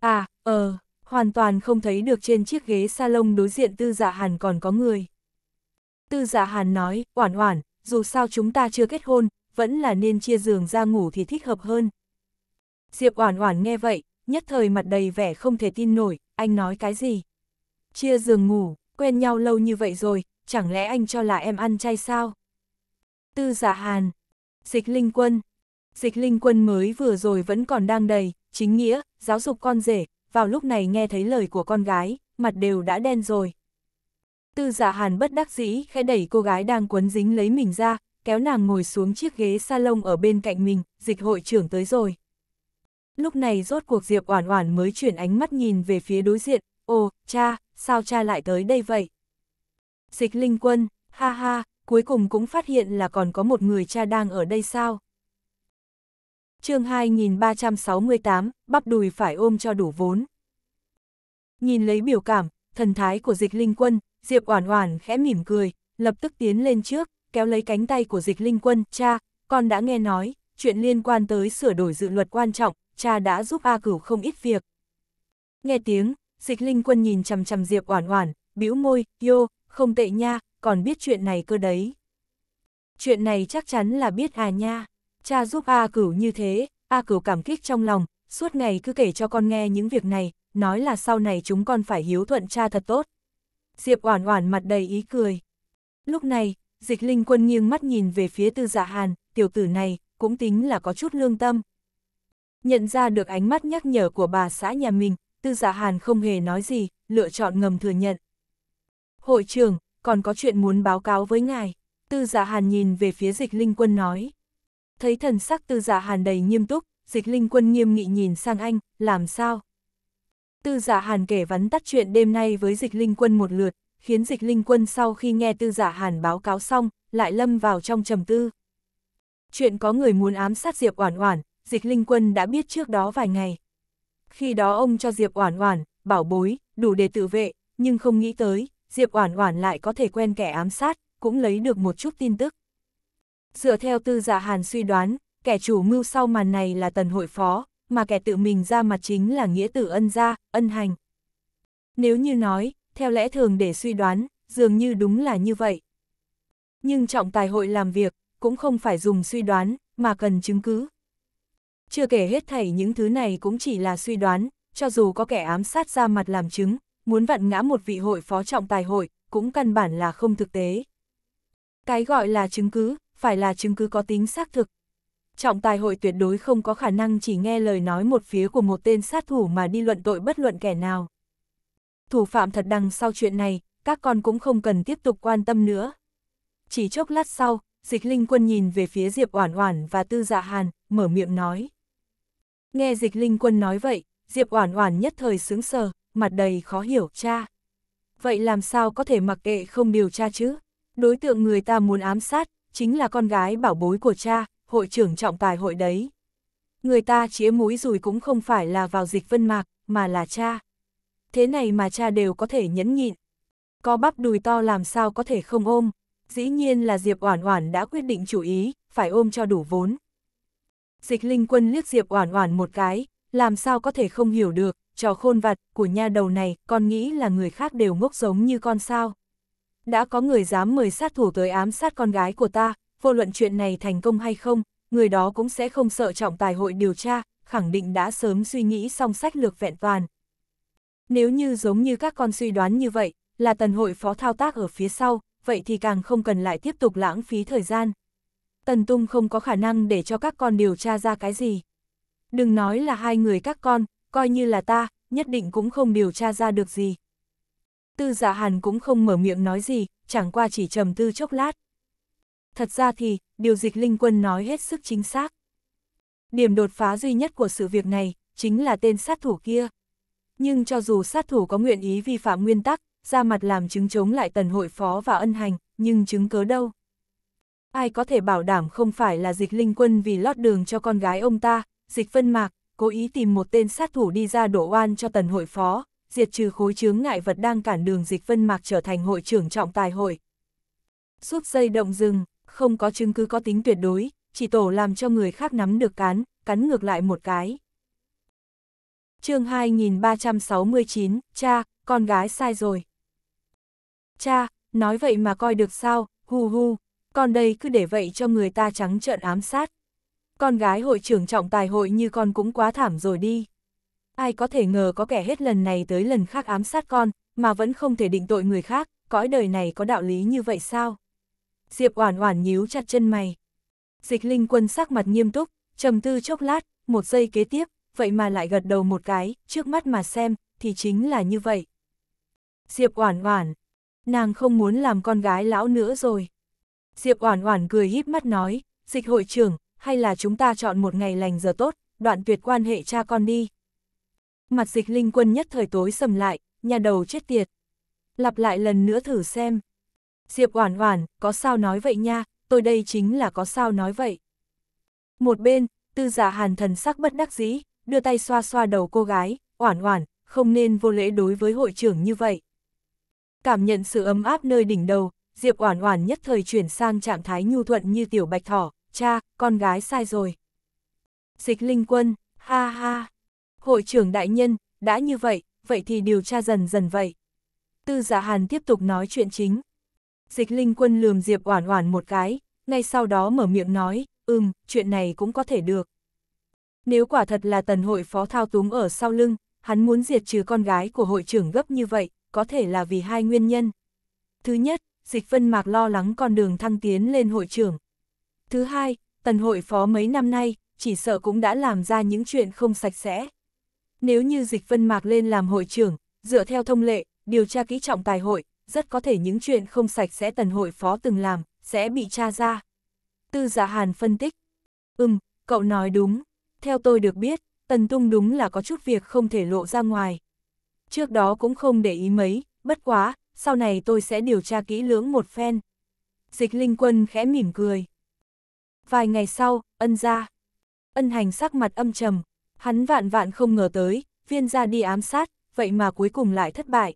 À, ờ, hoàn toàn không thấy được trên chiếc ghế salon đối diện tư dạ hàn còn có người. Tư dạ hàn nói, oản oản, dù sao chúng ta chưa kết hôn, vẫn là nên chia giường ra ngủ thì thích hợp hơn. Diệp oản oản nghe vậy, nhất thời mặt đầy vẻ không thể tin nổi, anh nói cái gì? Chia giường ngủ, quen nhau lâu như vậy rồi, chẳng lẽ anh cho là em ăn chay sao? Tư Dạ Hàn, Dịch Linh Quân. Dịch Linh Quân mới vừa rồi vẫn còn đang đầy, chính nghĩa, giáo dục con rể, vào lúc này nghe thấy lời của con gái, mặt đều đã đen rồi. Tư Dạ Hàn bất đắc dĩ khẽ đẩy cô gái đang quấn dính lấy mình ra, kéo nàng ngồi xuống chiếc ghế salon ở bên cạnh mình, dịch hội trưởng tới rồi. Lúc này rốt cuộc Diệp Oản Oản mới chuyển ánh mắt nhìn về phía đối diện, "Ồ, cha, sao cha lại tới đây vậy?" Dịch Linh Quân, ha ha, cuối cùng cũng phát hiện là còn có một người cha đang ở đây sao. chương 2368, bắp đùi phải ôm cho đủ vốn. Nhìn lấy biểu cảm, thần thái của dịch linh quân, Diệp Oản Oản khẽ mỉm cười, lập tức tiến lên trước, kéo lấy cánh tay của dịch linh quân, cha, con đã nghe nói, chuyện liên quan tới sửa đổi dự luật quan trọng, cha đã giúp A Cửu không ít việc. Nghe tiếng, dịch linh quân nhìn chằm chằm Diệp Oản Oản, bĩu môi, "Yo, không tệ nha, còn biết chuyện này cơ đấy. Chuyện này chắc chắn là biết à nha, cha giúp A Cửu như thế, A Cửu cảm kích trong lòng, suốt ngày cứ kể cho con nghe những việc này, nói là sau này chúng con phải hiếu thuận cha thật tốt. Diệp Oản Oản mặt đầy ý cười. Lúc này, Dịch Linh Quân nghiêng mắt nhìn về phía Tư Dạ Hàn, tiểu tử này cũng tính là có chút lương tâm. Nhận ra được ánh mắt nhắc nhở của bà xã nhà mình, Tư Dạ Hàn không hề nói gì, lựa chọn ngầm thừa nhận. Hội trưởng, còn có chuyện muốn báo cáo với ngài. Tư giả dạ hàn nhìn về phía dịch linh quân nói. Thấy thần sắc tư giả dạ hàn đầy nghiêm túc, dịch linh quân nghiêm nghị nhìn sang anh, làm sao? Tư giả dạ hàn kể vắn tắt chuyện đêm nay với dịch linh quân một lượt, khiến dịch linh quân sau khi nghe tư giả hàn báo cáo xong, lại lâm vào trong trầm tư. Chuyện có người muốn ám sát Diệp Oản Oản, dịch linh quân đã biết trước đó vài ngày. Khi đó ông cho Diệp Oản Oản, bảo bối, đủ để tự vệ, nhưng không nghĩ tới, Diệp Oản Oản lại có thể quen kẻ ám sát, cũng lấy được một chút tin tức. Dựa theo tư giả dạ hàn suy đoán, kẻ chủ mưu sau màn này là tần hội phó, mà kẻ tự mình ra mặt chính là nghĩa tử ân gia, ân hành. Nếu như nói, theo lẽ thường để suy đoán, dường như đúng là như vậy. Nhưng trọng tài hội làm việc, cũng không phải dùng suy đoán, mà cần chứng cứ. Chưa kể hết thảy những thứ này cũng chỉ là suy đoán, cho dù có kẻ ám sát ra mặt làm chứng, muốn vặn ngã một vị hội phó trọng tài hội, cũng căn bản là không thực tế. Cái gọi là chứng cứ, phải là chứng cứ có tính xác thực. Trọng tài hội tuyệt đối không có khả năng chỉ nghe lời nói một phía của một tên sát thủ mà đi luận tội bất luận kẻ nào. Thủ phạm thật đằng sau chuyện này, các con cũng không cần tiếp tục quan tâm nữa. Chỉ chốc lát sau, dịch linh quân nhìn về phía Diệp Oản Oản và Tư Dạ Hàn, mở miệng nói. Nghe dịch linh quân nói vậy, Diệp Oản Oản nhất thời sướng sờ, mặt đầy khó hiểu, cha. Vậy làm sao có thể mặc kệ không điều tra chứ? Đối tượng người ta muốn ám sát, chính là con gái bảo bối của cha, hội trưởng trọng tài hội đấy. Người ta chĩa mũi rùi cũng không phải là vào dịch vân mạc, mà là cha. Thế này mà cha đều có thể nhẫn nhịn. Có bắp đùi to làm sao có thể không ôm. Dĩ nhiên là Diệp Oản Oản đã quyết định chủ ý, phải ôm cho đủ vốn. Dịch Linh Quân liếc Diệp Oản Oản một cái, làm sao có thể không hiểu được, trò khôn vặt của nha đầu này, con nghĩ là người khác đều ngốc giống như con sao. Đã có người dám mời sát thủ tới ám sát con gái của ta, vô luận chuyện này thành công hay không, người đó cũng sẽ không sợ trọng tài hội điều tra, khẳng định đã sớm suy nghĩ xong sách lược vẹn toàn. Nếu như giống như các con suy đoán như vậy, là tần hội phó thao tác ở phía sau, vậy thì càng không cần lại tiếp tục lãng phí thời gian. Tần Tung không có khả năng để cho các con điều tra ra cái gì. Đừng nói là hai người các con, coi như là ta, nhất định cũng không điều tra ra được gì. Tư giả dạ hàn cũng không mở miệng nói gì, chẳng qua chỉ trầm tư chốc lát. Thật ra thì, điều dịch linh quân nói hết sức chính xác. Điểm đột phá duy nhất của sự việc này, chính là tên sát thủ kia. Nhưng cho dù sát thủ có nguyện ý vi phạm nguyên tắc, ra mặt làm chứng chống lại tần hội phó và ân hành, nhưng chứng cớ đâu? Ai có thể bảo đảm không phải là dịch linh quân vì lót đường cho con gái ông ta, dịch phân mạc, cố ý tìm một tên sát thủ đi ra đổ oan cho tần hội phó, diệt trừ khối chướng ngại vật đang cản đường dịch vân mạc trở thành hội trưởng trọng tài hội. Suốt dây động rừng, không có chứng cứ có tính tuyệt đối, chỉ tổ làm cho người khác nắm được cán, cắn ngược lại một cái. chương 2369, cha, con gái sai rồi. Cha, nói vậy mà coi được sao, hu hu, con đây cứ để vậy cho người ta trắng trợn ám sát con gái hội trưởng trọng tài hội như con cũng quá thảm rồi đi. Ai có thể ngờ có kẻ hết lần này tới lần khác ám sát con, mà vẫn không thể định tội người khác, cõi đời này có đạo lý như vậy sao? Diệp Oản Oản nhíu chặt chân mày. Dịch Linh Quân sắc mặt nghiêm túc, trầm tư chốc lát, một giây kế tiếp, vậy mà lại gật đầu một cái, trước mắt mà xem, thì chính là như vậy. Diệp Oản Oản, nàng không muốn làm con gái lão nữa rồi. Diệp Oản Oản cười híp mắt nói, "Dịch hội trưởng, hay là chúng ta chọn một ngày lành giờ tốt, đoạn tuyệt quan hệ cha con đi. Mặt dịch linh quân nhất thời tối sầm lại, nhà đầu chết tiệt. Lặp lại lần nữa thử xem. Diệp Oản Oản, có sao nói vậy nha, tôi đây chính là có sao nói vậy. Một bên, tư giả dạ hàn thần sắc bất đắc dĩ, đưa tay xoa xoa đầu cô gái, Oản Oản, không nên vô lễ đối với hội trưởng như vậy. Cảm nhận sự ấm áp nơi đỉnh đầu, Diệp Oản Oản nhất thời chuyển sang trạng thái nhu thuận như tiểu bạch thỏ, cha, con gái sai rồi. Dịch linh quân, ha ha, hội trưởng đại nhân, đã như vậy, vậy thì điều tra dần dần vậy. Tư giả dạ hàn tiếp tục nói chuyện chính. Dịch linh quân lườm Diệp Oản Oản một cái, ngay sau đó mở miệng nói, ừm, chuyện này cũng có thể được. Nếu quả thật là tần hội phó thao túng ở sau lưng, hắn muốn diệt trừ con gái của hội trưởng gấp như vậy, có thể là vì hai nguyên nhân. Thứ nhất, dịch vân mạc lo lắng con đường thăng tiến lên hội trưởng, Thứ hai, tần hội phó mấy năm nay, chỉ sợ cũng đã làm ra những chuyện không sạch sẽ. Nếu như dịch vân mạc lên làm hội trưởng, dựa theo thông lệ, điều tra kỹ trọng tài hội, rất có thể những chuyện không sạch sẽ tần hội phó từng làm, sẽ bị tra ra. Tư giả dạ hàn phân tích. Ừm, cậu nói đúng. Theo tôi được biết, tần tung đúng là có chút việc không thể lộ ra ngoài. Trước đó cũng không để ý mấy, bất quá, sau này tôi sẽ điều tra kỹ lưỡng một phen. Dịch linh quân khẽ mỉm cười. Vài ngày sau, ân ra. Ân hành sắc mặt âm trầm, hắn vạn vạn không ngờ tới, viên gia đi ám sát, vậy mà cuối cùng lại thất bại.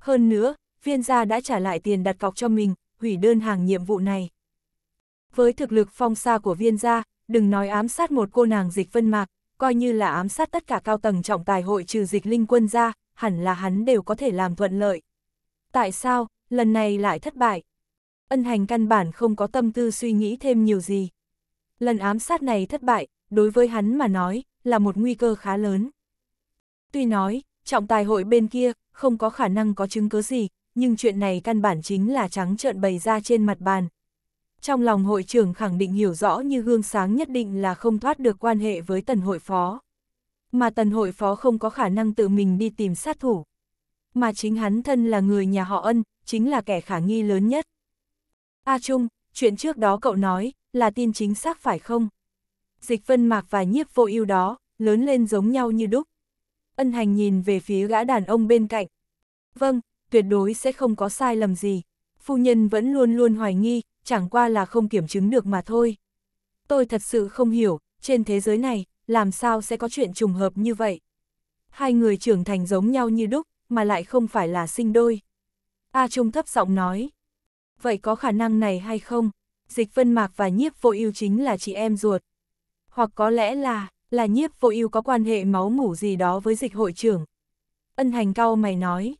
Hơn nữa, viên gia đã trả lại tiền đặt cọc cho mình, hủy đơn hàng nhiệm vụ này. Với thực lực phong xa của viên gia, đừng nói ám sát một cô nàng dịch vân mạc, coi như là ám sát tất cả cao tầng trọng tài hội trừ dịch linh quân gia, hẳn là hắn đều có thể làm thuận lợi. Tại sao, lần này lại thất bại? ân hành căn bản không có tâm tư suy nghĩ thêm nhiều gì. Lần ám sát này thất bại, đối với hắn mà nói, là một nguy cơ khá lớn. Tuy nói, trọng tài hội bên kia, không có khả năng có chứng cứ gì, nhưng chuyện này căn bản chính là trắng trợn bày ra trên mặt bàn. Trong lòng hội trưởng khẳng định hiểu rõ như gương sáng nhất định là không thoát được quan hệ với tần hội phó. Mà tần hội phó không có khả năng tự mình đi tìm sát thủ. Mà chính hắn thân là người nhà họ ân, chính là kẻ khả nghi lớn nhất. A Trung, chuyện trước đó cậu nói, là tin chính xác phải không? Dịch vân mạc và nhiếp vô ưu đó, lớn lên giống nhau như đúc. Ân hành nhìn về phía gã đàn ông bên cạnh. Vâng, tuyệt đối sẽ không có sai lầm gì. Phu nhân vẫn luôn luôn hoài nghi, chẳng qua là không kiểm chứng được mà thôi. Tôi thật sự không hiểu, trên thế giới này, làm sao sẽ có chuyện trùng hợp như vậy? Hai người trưởng thành giống nhau như đúc, mà lại không phải là sinh đôi. A Trung thấp giọng nói vậy có khả năng này hay không? Dịch Vân Mạc và Nhiếp Vô Ưu chính là chị em ruột. Hoặc có lẽ là, là Nhiếp Vô Ưu có quan hệ máu mủ gì đó với Dịch hội trưởng. Ân Hành cao mày nói: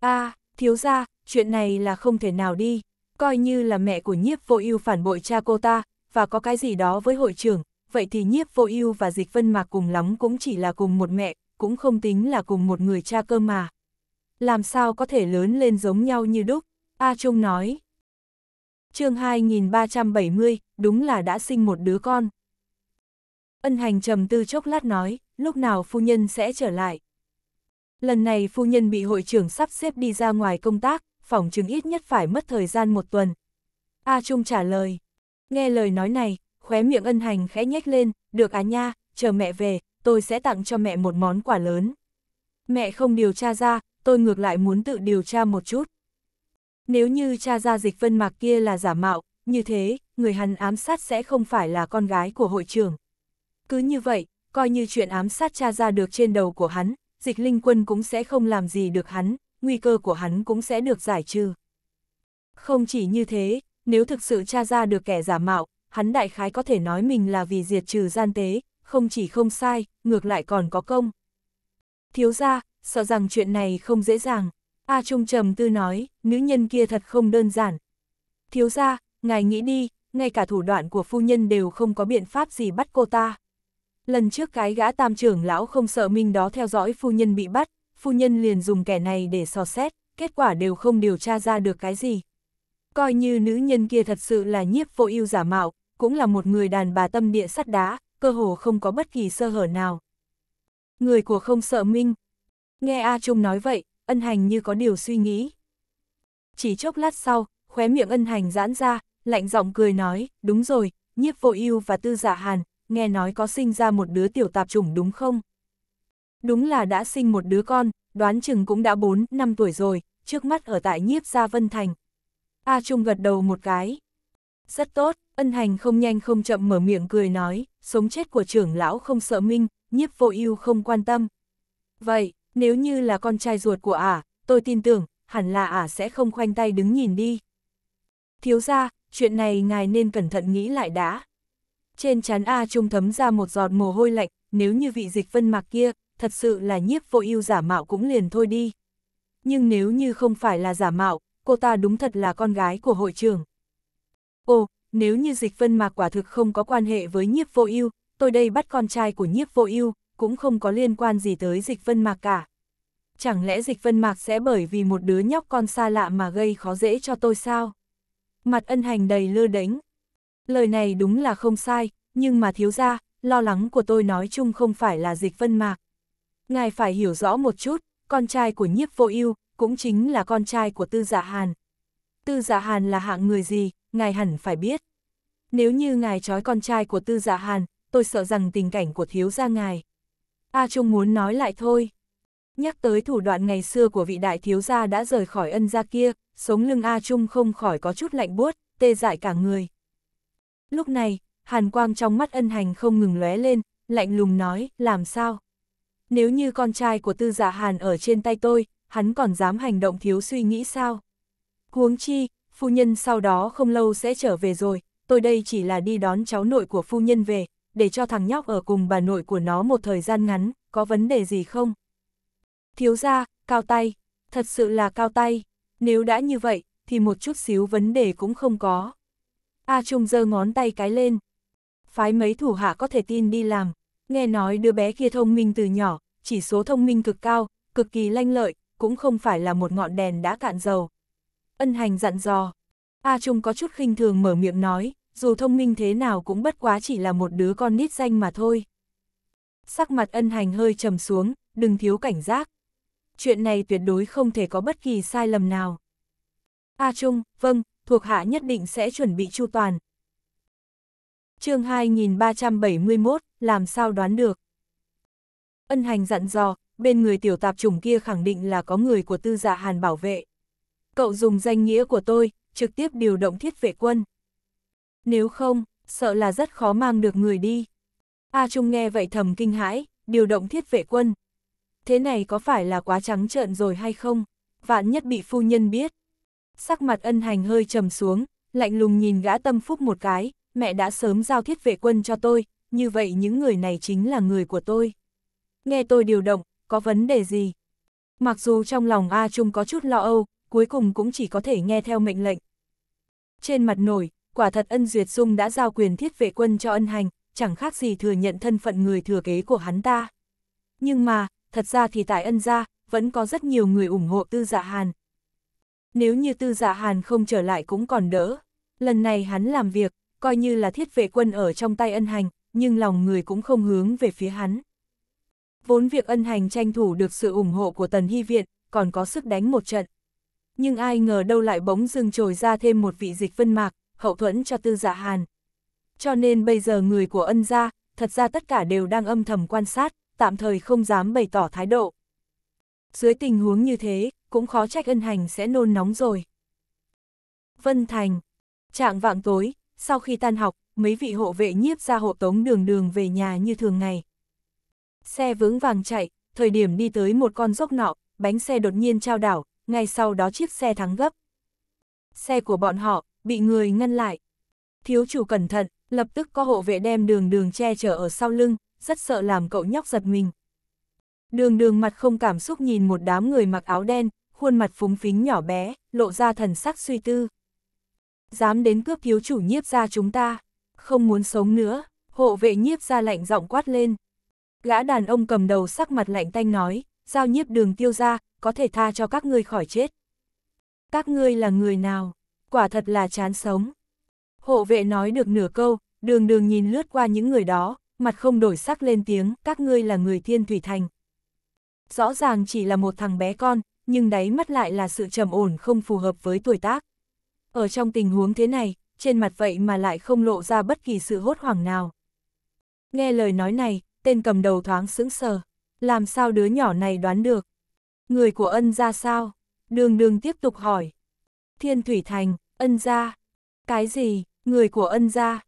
"A, à, thiếu gia, chuyện này là không thể nào đi, coi như là mẹ của Nhiếp Vô Ưu phản bội cha cô ta và có cái gì đó với hội trưởng, vậy thì Nhiếp Vô Ưu và Dịch Vân Mạc cùng lắm cũng chỉ là cùng một mẹ, cũng không tính là cùng một người cha cơ mà." làm sao có thể lớn lên giống nhau như đúc. A Trung nói, chương 2370, đúng là đã sinh một đứa con. Ân hành trầm tư chốc lát nói, lúc nào phu nhân sẽ trở lại. Lần này phu nhân bị hội trưởng sắp xếp đi ra ngoài công tác, phòng chứng ít nhất phải mất thời gian một tuần. A Trung trả lời. Nghe lời nói này, khóe miệng ân hành khẽ nhếch lên, được à nha, chờ mẹ về, tôi sẽ tặng cho mẹ một món quà lớn. Mẹ không điều tra ra, tôi ngược lại muốn tự điều tra một chút. Nếu như cha gia dịch vân mạc kia là giả mạo, như thế, người hắn ám sát sẽ không phải là con gái của hội trưởng. Cứ như vậy, coi như chuyện ám sát cha ra được trên đầu của hắn, dịch linh quân cũng sẽ không làm gì được hắn, nguy cơ của hắn cũng sẽ được giải trừ. Không chỉ như thế, nếu thực sự cha ra được kẻ giả mạo, hắn đại khái có thể nói mình là vì diệt trừ gian tế, không chỉ không sai, ngược lại còn có công. Thiếu ra, sợ rằng chuyện này không dễ dàng. A Trung trầm tư nói, nữ nhân kia thật không đơn giản. Thiếu ra, ngài nghĩ đi, ngay cả thủ đoạn của phu nhân đều không có biện pháp gì bắt cô ta. Lần trước cái gã tam trưởng lão không sợ mình đó theo dõi phu nhân bị bắt, phu nhân liền dùng kẻ này để so xét, kết quả đều không điều tra ra được cái gì. Coi như nữ nhân kia thật sự là nhiếp vô ưu giả mạo, cũng là một người đàn bà tâm địa sắt đá, cơ hồ không có bất kỳ sơ hở nào. Người của không sợ minh. Nghe A Trung nói vậy, ân hành như có điều suy nghĩ. Chỉ chốc lát sau, khóe miệng ân hành giãn ra, lạnh giọng cười nói, đúng rồi, nhiếp vô ưu và tư giả dạ hàn, nghe nói có sinh ra một đứa tiểu tạp chủng đúng không? Đúng là đã sinh một đứa con, đoán chừng cũng đã 4, 5 tuổi rồi, trước mắt ở tại nhiếp gia Vân Thành. A Trung gật đầu một cái. Rất tốt, ân hành không nhanh không chậm mở miệng cười nói, sống chết của trưởng lão không sợ minh, nhiếp vô ưu không quan tâm. Vậy, nếu như là con trai ruột của ả, à, tôi tin tưởng, hẳn là ả à sẽ không khoanh tay đứng nhìn đi. Thiếu ra, chuyện này ngài nên cẩn thận nghĩ lại đã. Trên chán A Trung thấm ra một giọt mồ hôi lạnh, nếu như vị dịch vân mạc kia, thật sự là nhiếp vô ưu giả mạo cũng liền thôi đi. Nhưng nếu như không phải là giả mạo, cô ta đúng thật là con gái của hội trưởng. Ồ, nếu như dịch vân mạc quả thực không có quan hệ với nhiếp vô ưu, tôi đây bắt con trai của nhiếp vô ưu, cũng không có liên quan gì tới dịch vân mạc cả. Chẳng lẽ dịch vân mạc sẽ bởi vì một đứa nhóc con xa lạ mà gây khó dễ cho tôi sao? Mặt ân hành đầy lơ đánh. Lời này đúng là không sai, nhưng mà thiếu ra, lo lắng của tôi nói chung không phải là dịch vân mạc. Ngài phải hiểu rõ một chút, con trai của nhiếp vô ưu cũng chính là con trai của tư Dạ hàn. Tư Dạ hàn là hạng người gì, ngài hẳn phải biết. Nếu như ngài trói con trai của tư Dạ hàn, tôi sợ rằng tình cảnh của thiếu gia ngài. A Trung muốn nói lại thôi. Nhắc tới thủ đoạn ngày xưa của vị đại thiếu gia đã rời khỏi ân gia kia, sống lưng A Trung không khỏi có chút lạnh buốt, tê dại cả người. Lúc này, hàn quang trong mắt ân hành không ngừng lóe lên, lạnh lùng nói, làm sao? Nếu như con trai của tư giả dạ hàn ở trên tay tôi, hắn còn dám hành động thiếu suy nghĩ sao? Huống chi, phu nhân sau đó không lâu sẽ trở về rồi, tôi đây chỉ là đi đón cháu nội của phu nhân về, để cho thằng nhóc ở cùng bà nội của nó một thời gian ngắn, có vấn đề gì không? Thiếu gia cao tay, thật sự là cao tay, nếu đã như vậy, thì một chút xíu vấn đề cũng không có. A Trung giơ ngón tay cái lên. Phái mấy thủ hạ có thể tin đi làm, nghe nói đứa bé kia thông minh từ nhỏ, chỉ số thông minh cực cao, cực kỳ lanh lợi, cũng không phải là một ngọn đèn đã cạn dầu. Ân hành dặn dò. A Trung có chút khinh thường mở miệng nói, dù thông minh thế nào cũng bất quá chỉ là một đứa con nít danh mà thôi. Sắc mặt ân hành hơi trầm xuống, đừng thiếu cảnh giác. Chuyện này tuyệt đối không thể có bất kỳ sai lầm nào. A Trung, vâng, thuộc hạ nhất định sẽ chuẩn bị chu toàn. chương 2371, làm sao đoán được? Ân hành dặn dò, bên người tiểu tạp chủng kia khẳng định là có người của tư giả dạ hàn bảo vệ. Cậu dùng danh nghĩa của tôi, trực tiếp điều động thiết vệ quân. Nếu không, sợ là rất khó mang được người đi. A Trung nghe vậy thầm kinh hãi, điều động thiết vệ quân. Thế này có phải là quá trắng trợn rồi hay không? Vạn nhất bị phu nhân biết. Sắc mặt ân hành hơi trầm xuống, lạnh lùng nhìn gã tâm phúc một cái, mẹ đã sớm giao thiết vệ quân cho tôi, như vậy những người này chính là người của tôi. Nghe tôi điều động, có vấn đề gì? Mặc dù trong lòng A Trung có chút lo âu, cuối cùng cũng chỉ có thể nghe theo mệnh lệnh. Trên mặt nổi, quả thật ân duyệt sung đã giao quyền thiết vệ quân cho ân hành, chẳng khác gì thừa nhận thân phận người thừa kế của hắn ta. Nhưng mà, thật ra thì tại ân gia, vẫn có rất nhiều người ủng hộ tư dạ hàn. Nếu như tư dạ hàn không trở lại cũng còn đỡ, lần này hắn làm việc, coi như là thiết vệ quân ở trong tay ân hành, nhưng lòng người cũng không hướng về phía hắn. Vốn việc ân hành tranh thủ được sự ủng hộ của Tần Hy Viện, còn có sức đánh một trận. Nhưng ai ngờ đâu lại bỗng dưng trồi ra thêm một vị dịch vân mạc, hậu thuẫn cho tư giả dạ hàn. Cho nên bây giờ người của ân gia, thật ra tất cả đều đang âm thầm quan sát, tạm thời không dám bày tỏ thái độ. Dưới tình huống như thế, cũng khó trách ân hành sẽ nôn nóng rồi. Vân Thành Trạng vạng tối, sau khi tan học, mấy vị hộ vệ nhiếp ra hộ tống đường đường về nhà như thường ngày. Xe vững vàng chạy, thời điểm đi tới một con dốc nọ, bánh xe đột nhiên trao đảo, ngay sau đó chiếc xe thắng gấp. Xe của bọn họ, bị người ngăn lại. Thiếu chủ cẩn thận, lập tức có hộ vệ đem đường đường che chở ở sau lưng, rất sợ làm cậu nhóc giật mình. Đường đường mặt không cảm xúc nhìn một đám người mặc áo đen, khuôn mặt phúng phính nhỏ bé, lộ ra thần sắc suy tư. Dám đến cướp thiếu chủ nhiếp ra chúng ta, không muốn sống nữa, hộ vệ nhiếp ra lạnh giọng quát lên. Gã đàn ông cầm đầu sắc mặt lạnh tanh nói, giao nhiếp đường tiêu ra, có thể tha cho các ngươi khỏi chết. Các ngươi là người nào? quả thật là chán sống. Hộ vệ nói được nửa câu, đường đường nhìn lướt qua những người đó, mặt không đổi sắc lên tiếng, các ngươi là người thiên thủy thành. Rõ ràng chỉ là một thằng bé con, nhưng đáy mắt lại là sự trầm ổn không phù hợp với tuổi tác. Ở trong tình huống thế này, trên mặt vậy mà lại không lộ ra bất kỳ sự hốt hoảng nào. Nghe lời nói này, tên cầm đầu thoáng sững sờ, làm sao đứa nhỏ này đoán được? Người của ân ra sao? Đường đường tiếp tục hỏi. Thiên Thủy Thành, ân gia. Cái gì, người của ân gia?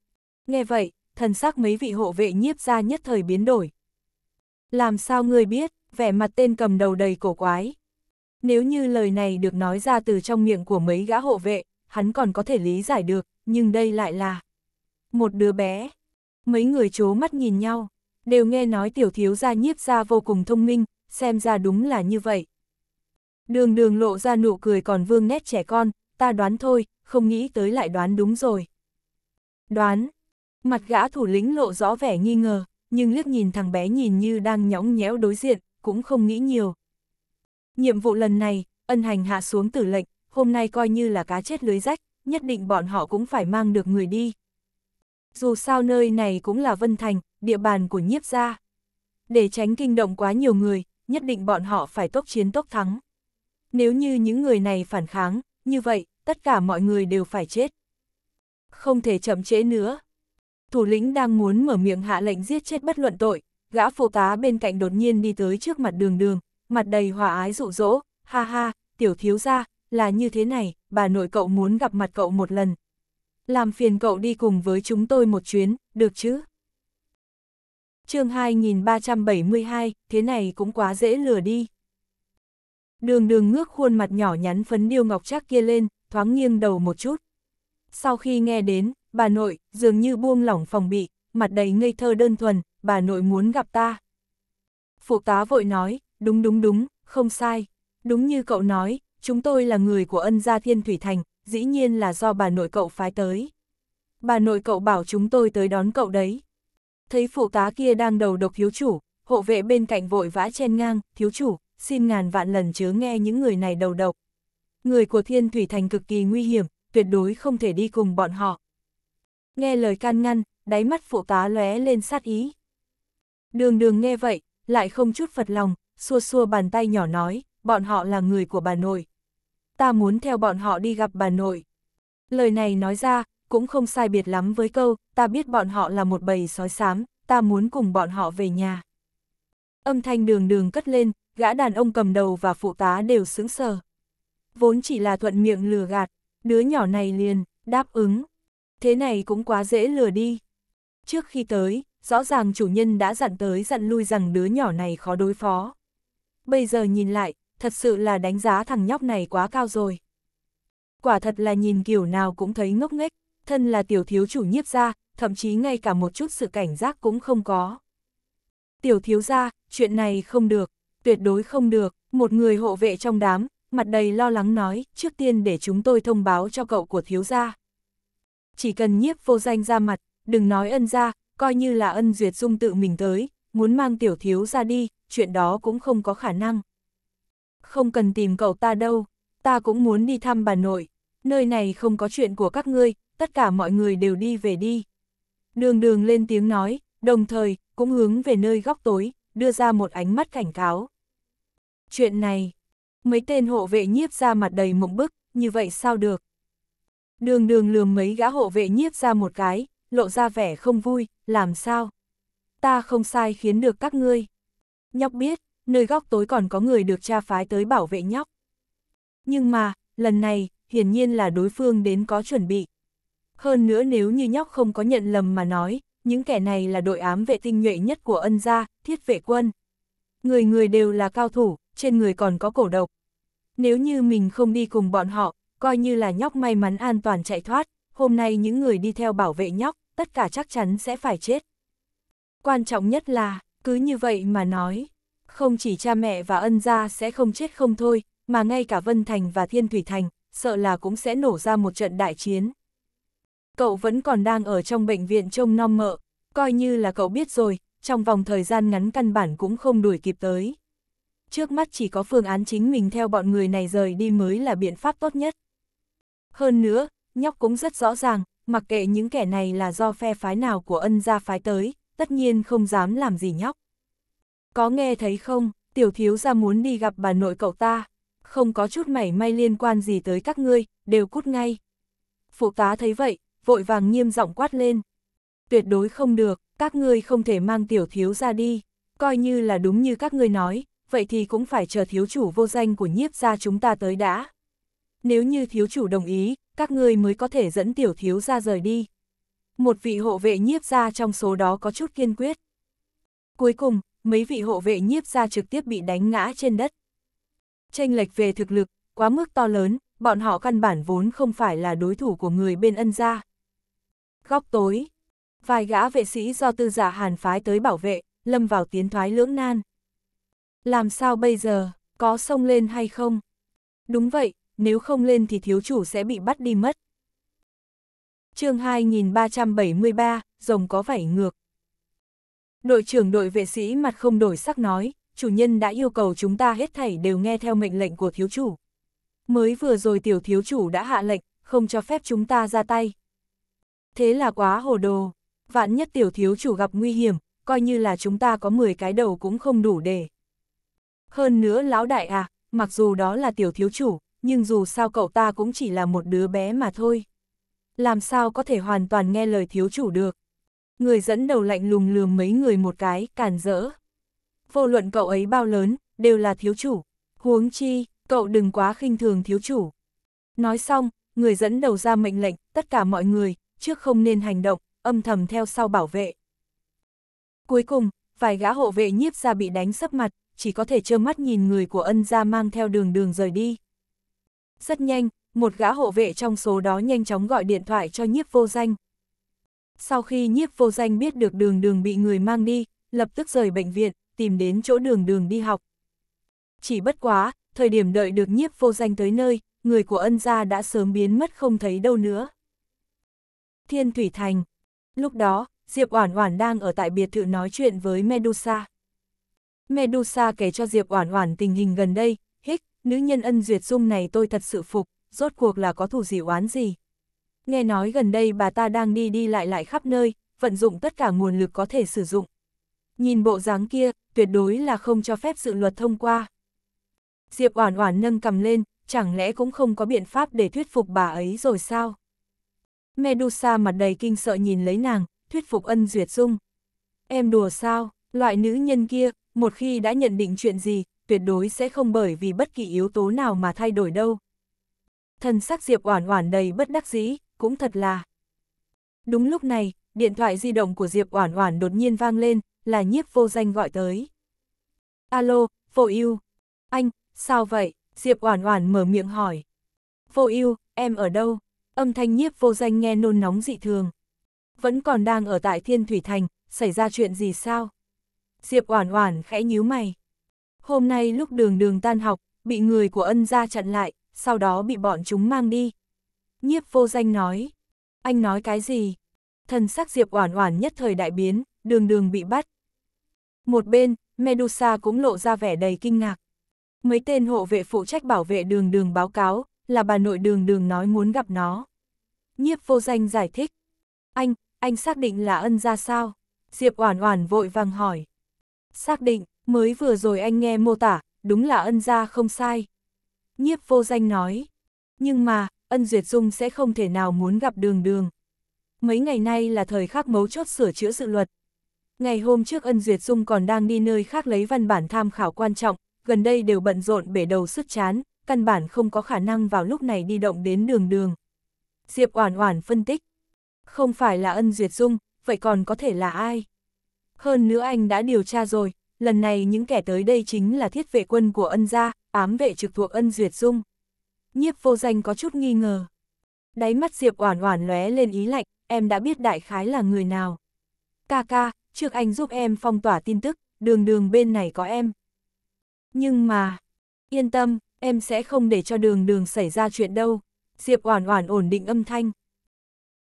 Nghe vậy, thần sắc mấy vị hộ vệ nhiếp ra nhất thời biến đổi. Làm sao ngươi biết, vẻ mặt tên cầm đầu đầy cổ quái. Nếu như lời này được nói ra từ trong miệng của mấy gã hộ vệ, hắn còn có thể lý giải được, nhưng đây lại là một đứa bé. Mấy người chố mắt nhìn nhau, đều nghe nói tiểu thiếu gia nhiếp ra vô cùng thông minh, xem ra đúng là như vậy. Đường đường lộ ra nụ cười còn vương nét trẻ con, ta đoán thôi, không nghĩ tới lại đoán đúng rồi. Đoán. Mặt gã thủ lĩnh lộ rõ vẻ nghi ngờ, nhưng liếc nhìn thằng bé nhìn như đang nhõng nhẽo đối diện, cũng không nghĩ nhiều. Nhiệm vụ lần này, ân hành hạ xuống tử lệnh, hôm nay coi như là cá chết lưới rách, nhất định bọn họ cũng phải mang được người đi. Dù sao nơi này cũng là Vân Thành, địa bàn của nhiếp gia. Để tránh kinh động quá nhiều người, nhất định bọn họ phải tốc chiến tốc thắng. Nếu như những người này phản kháng, như vậy, tất cả mọi người đều phải chết. Không thể chậm trễ nữa. Thủ lĩnh đang muốn mở miệng hạ lệnh giết chết bất luận tội, gã phụ tá bên cạnh đột nhiên đi tới trước mặt đường đường, mặt đầy hòa ái dụ dỗ, ha ha, tiểu thiếu gia là như thế này, bà nội cậu muốn gặp mặt cậu một lần. Làm phiền cậu đi cùng với chúng tôi một chuyến, được chứ? chương 2372, thế này cũng quá dễ lừa đi. Đường đường ngước khuôn mặt nhỏ nhắn phấn điêu ngọc trác kia lên, thoáng nghiêng đầu một chút. Sau khi nghe đến, bà nội, dường như buông lỏng phòng bị, mặt đầy ngây thơ đơn thuần, bà nội muốn gặp ta. Phụ tá vội nói, đúng đúng đúng, không sai. Đúng như cậu nói, chúng tôi là người của ân gia thiên thủy thành, dĩ nhiên là do bà nội cậu phái tới. Bà nội cậu bảo chúng tôi tới đón cậu đấy. Thấy phụ tá kia đang đầu độc thiếu chủ, hộ vệ bên cạnh vội vã chen ngang, thiếu chủ, xin ngàn vạn lần chớ nghe những người này đầu độc. Người của Thiên Thủy Thành cực kỳ nguy hiểm, tuyệt đối không thể đi cùng bọn họ. Nghe lời can ngăn, đáy mắt phụ tá lóe lên sát ý. Đường đường nghe vậy, lại không chút phật lòng, xua xua bàn tay nhỏ nói, bọn họ là người của bà nội. Ta muốn theo bọn họ đi gặp bà nội. Lời này nói ra, cũng không sai biệt lắm với câu, ta biết bọn họ là một bầy sói xám, ta muốn cùng bọn họ về nhà. Âm thanh đường đường cất lên, gã đàn ông cầm đầu và phụ tá đều sững sờ. Vốn chỉ là thuận miệng lừa gạt, đứa nhỏ này liền, đáp ứng. Thế này cũng quá dễ lừa đi. Trước khi tới, rõ ràng chủ nhân đã dặn tới dặn lui rằng đứa nhỏ này khó đối phó. Bây giờ nhìn lại, thật sự là đánh giá thằng nhóc này quá cao rồi. Quả thật là nhìn kiểu nào cũng thấy ngốc nghếch, thân là tiểu thiếu chủ nhiếp gia, thậm chí ngay cả một chút sự cảnh giác cũng không có. Tiểu thiếu gia, chuyện này không được tuyệt đối không được, một người hộ vệ trong đám, mặt đầy lo lắng nói, trước tiên để chúng tôi thông báo cho cậu của thiếu gia. Chỉ cần nhiếp vô danh ra mặt, đừng nói ân ra, coi như là ân duyệt dung tự mình tới, muốn mang tiểu thiếu ra đi, chuyện đó cũng không có khả năng. Không cần tìm cậu ta đâu, ta cũng muốn đi thăm bà nội, nơi này không có chuyện của các ngươi, tất cả mọi người đều đi về đi. Đường đường lên tiếng nói, đồng thời, cũng hướng về nơi góc tối, đưa ra một ánh mắt cảnh cáo chuyện này. Mấy tên hộ vệ nhiếp ra mặt đầy mộng bức, như vậy sao được? Đường đường lườm mấy gã hộ vệ nhiếp ra một cái, lộ ra vẻ không vui, làm sao? Ta không sai khiến được các ngươi. Nhóc biết, nơi góc tối còn có người được cha phái tới bảo vệ nhóc. Nhưng mà, lần này, hiển nhiên là đối phương đến có chuẩn bị. Hơn nữa nếu như nhóc không có nhận lầm mà nói, những kẻ này là đội ám vệ tinh nhuệ nhất của ân gia, thiết vệ quân người người đều là cao thủ, trên người còn có cổ độc. Nếu như mình không đi cùng bọn họ, coi như là nhóc may mắn an toàn chạy thoát, hôm nay những người đi theo bảo vệ nhóc, tất cả chắc chắn sẽ phải chết. Quan trọng nhất là, cứ như vậy mà nói, không chỉ cha mẹ và ân gia sẽ không chết không thôi, mà ngay cả Vân Thành và Thiên Thủy Thành, sợ là cũng sẽ nổ ra một trận đại chiến. Cậu vẫn còn đang ở trong bệnh viện trông non mợ, coi như là cậu biết rồi, trong vòng thời gian ngắn căn bản cũng không đuổi kịp tới. Trước mắt chỉ có phương án chính mình theo bọn người này rời đi mới là biện pháp tốt nhất. Hơn nữa, nhóc cũng rất rõ ràng, mặc kệ những kẻ này là do phe phái nào của ân gia phái tới, tất nhiên không dám làm gì nhóc. Có nghe thấy không, tiểu thiếu gia muốn đi gặp bà nội cậu ta, không có chút mảy may liên quan gì tới các ngươi, đều cút ngay. Phụ tá thấy vậy, vội vàng nghiêm giọng quát lên. Tuyệt đối không được, các ngươi không thể mang tiểu thiếu ra đi, coi như là đúng như các ngươi nói, vậy thì cũng phải chờ thiếu chủ vô danh của nhiếp gia chúng ta tới đã. Nếu như thiếu chủ đồng ý, các ngươi mới có thể dẫn tiểu thiếu ra rời đi. Một vị hộ vệ nhiếp gia trong số đó có chút kiên quyết. Cuối cùng, mấy vị hộ vệ nhiếp gia trực tiếp bị đánh ngã trên đất. Tranh lệch về thực lực, quá mức to lớn, bọn họ căn bản vốn không phải là đối thủ của người bên ân gia. Góc tối Vài gã vệ sĩ do tư giả hàn phái tới bảo vệ, lâm vào tiến thoái lưỡng nan. Làm sao bây giờ, có sông lên hay không? Đúng vậy, nếu không lên thì thiếu chủ sẽ bị bắt đi mất. chương 2373, rồng có vảy ngược. Đội trưởng đội vệ sĩ mặt không đổi sắc nói, chủ nhân đã yêu cầu chúng ta hết thảy đều nghe theo mệnh lệnh của thiếu chủ. Mới vừa rồi tiểu thiếu chủ đã hạ lệnh, không cho phép chúng ta ra tay. Thế là quá hồ đồ vạn nhất tiểu thiếu chủ gặp nguy hiểm, coi như là chúng ta có 10 cái đầu cũng không đủ để. Hơn nữa lão đại à, mặc dù đó là tiểu thiếu chủ, nhưng dù sao cậu ta cũng chỉ là một đứa bé mà thôi. Làm sao có thể hoàn toàn nghe lời thiếu chủ được. Người dẫn đầu lạnh lùng lườm mấy người một cái, cản rỡ. Vô luận cậu ấy bao lớn, đều là thiếu chủ. Huống chi, cậu đừng quá khinh thường thiếu chủ. Nói xong, người dẫn đầu ra mệnh lệnh, tất cả mọi người, trước không nên hành động, âm thầm theo sau bảo vệ. Cuối cùng, vài gã hộ vệ nhiếp ra bị đánh sấp mặt, chỉ có thể trơ mắt nhìn người của ân ra mang theo đường đường rời đi. Rất nhanh, một gã hộ vệ trong số đó nhanh chóng gọi điện thoại cho nhiếp vô danh. Sau khi nhiếp vô danh biết được đường đường bị người mang đi, lập tức rời bệnh viện, tìm đến chỗ đường đường đi học. Chỉ bất quá, thời điểm đợi được nhiếp vô danh tới nơi, người của ân gia đã sớm biến mất không thấy đâu nữa. Thiên Thủy Thành Lúc đó, Diệp Oản Oản đang ở tại biệt thự nói chuyện với Medusa. Medusa kể cho Diệp Oản Oản tình hình gần đây, hích, nữ nhân ân duyệt dung này tôi thật sự phục, rốt cuộc là có thủ gì oán gì. Nghe nói gần đây bà ta đang đi đi lại lại khắp nơi, vận dụng tất cả nguồn lực có thể sử dụng. Nhìn bộ dáng kia, tuyệt đối là không cho phép dự luật thông qua. Diệp Oản Oản nâng cầm lên, chẳng lẽ cũng không có biện pháp để thuyết phục bà ấy rồi sao? Medusa mặt đầy kinh sợ nhìn lấy nàng, thuyết phục ân duyệt dung. Em đùa sao, loại nữ nhân kia, một khi đã nhận định chuyện gì, tuyệt đối sẽ không bởi vì bất kỳ yếu tố nào mà thay đổi đâu. Thần sắc Diệp Oản Oản đầy bất đắc dĩ, cũng thật là. Đúng lúc này, điện thoại di động của Diệp Oản Oản đột nhiên vang lên, là Nhiếp Vô Danh gọi tới. "Alo, Vô yêu. anh, sao vậy?" Diệp Oản Oản mở miệng hỏi. "Vô yêu, em ở đâu?" âm thanh nhiếp vô danh nghe nôn nóng dị thường. Vẫn còn đang ở tại Thiên Thủy Thành, xảy ra chuyện gì sao? Diệp Oản Oản khẽ nhíu mày. Hôm nay lúc đường đường tan học, bị người của ân gia chặn lại, sau đó bị bọn chúng mang đi. Nhiếp vô danh nói. Anh nói cái gì? Thần sắc Diệp Oản Oản nhất thời đại biến, đường đường bị bắt. Một bên, Medusa cũng lộ ra vẻ đầy kinh ngạc. Mấy tên hộ vệ phụ trách bảo vệ đường đường báo cáo, là bà nội đường đường nói muốn gặp nó. Nhiếp vô danh giải thích. Anh, anh xác định là ân ra sao? Diệp Oản Oản vội vàng hỏi. Xác định, mới vừa rồi anh nghe mô tả, đúng là ân ra không sai. Nhiếp vô danh nói. Nhưng mà, ân duyệt dung sẽ không thể nào muốn gặp đường đường. Mấy ngày nay là thời khắc mấu chốt sửa chữa dự luật. Ngày hôm trước ân duyệt dung còn đang đi nơi khác lấy văn bản tham khảo quan trọng, gần đây đều bận rộn bể đầu sứt chán, căn bản không có khả năng vào lúc này đi động đến đường đường. Diệp Oản Oản phân tích. Không phải là Ân Duyệt Dung, vậy còn có thể là ai? Hơn nữa anh đã điều tra rồi, lần này những kẻ tới đây chính là thiết vệ quân của ân gia, ám vệ trực thuộc ân Duyệt Dung. Nhiếp vô danh có chút nghi ngờ. Đáy mắt Diệp Oản Oản lóe lên ý lạnh, em đã biết đại khái là người nào. Ca ca, trước anh giúp em phong tỏa tin tức, đường đường bên này có em. Nhưng mà, yên tâm, em sẽ không để cho đường đường xảy ra chuyện đâu. Diệp Oản Oản ổn định âm thanh.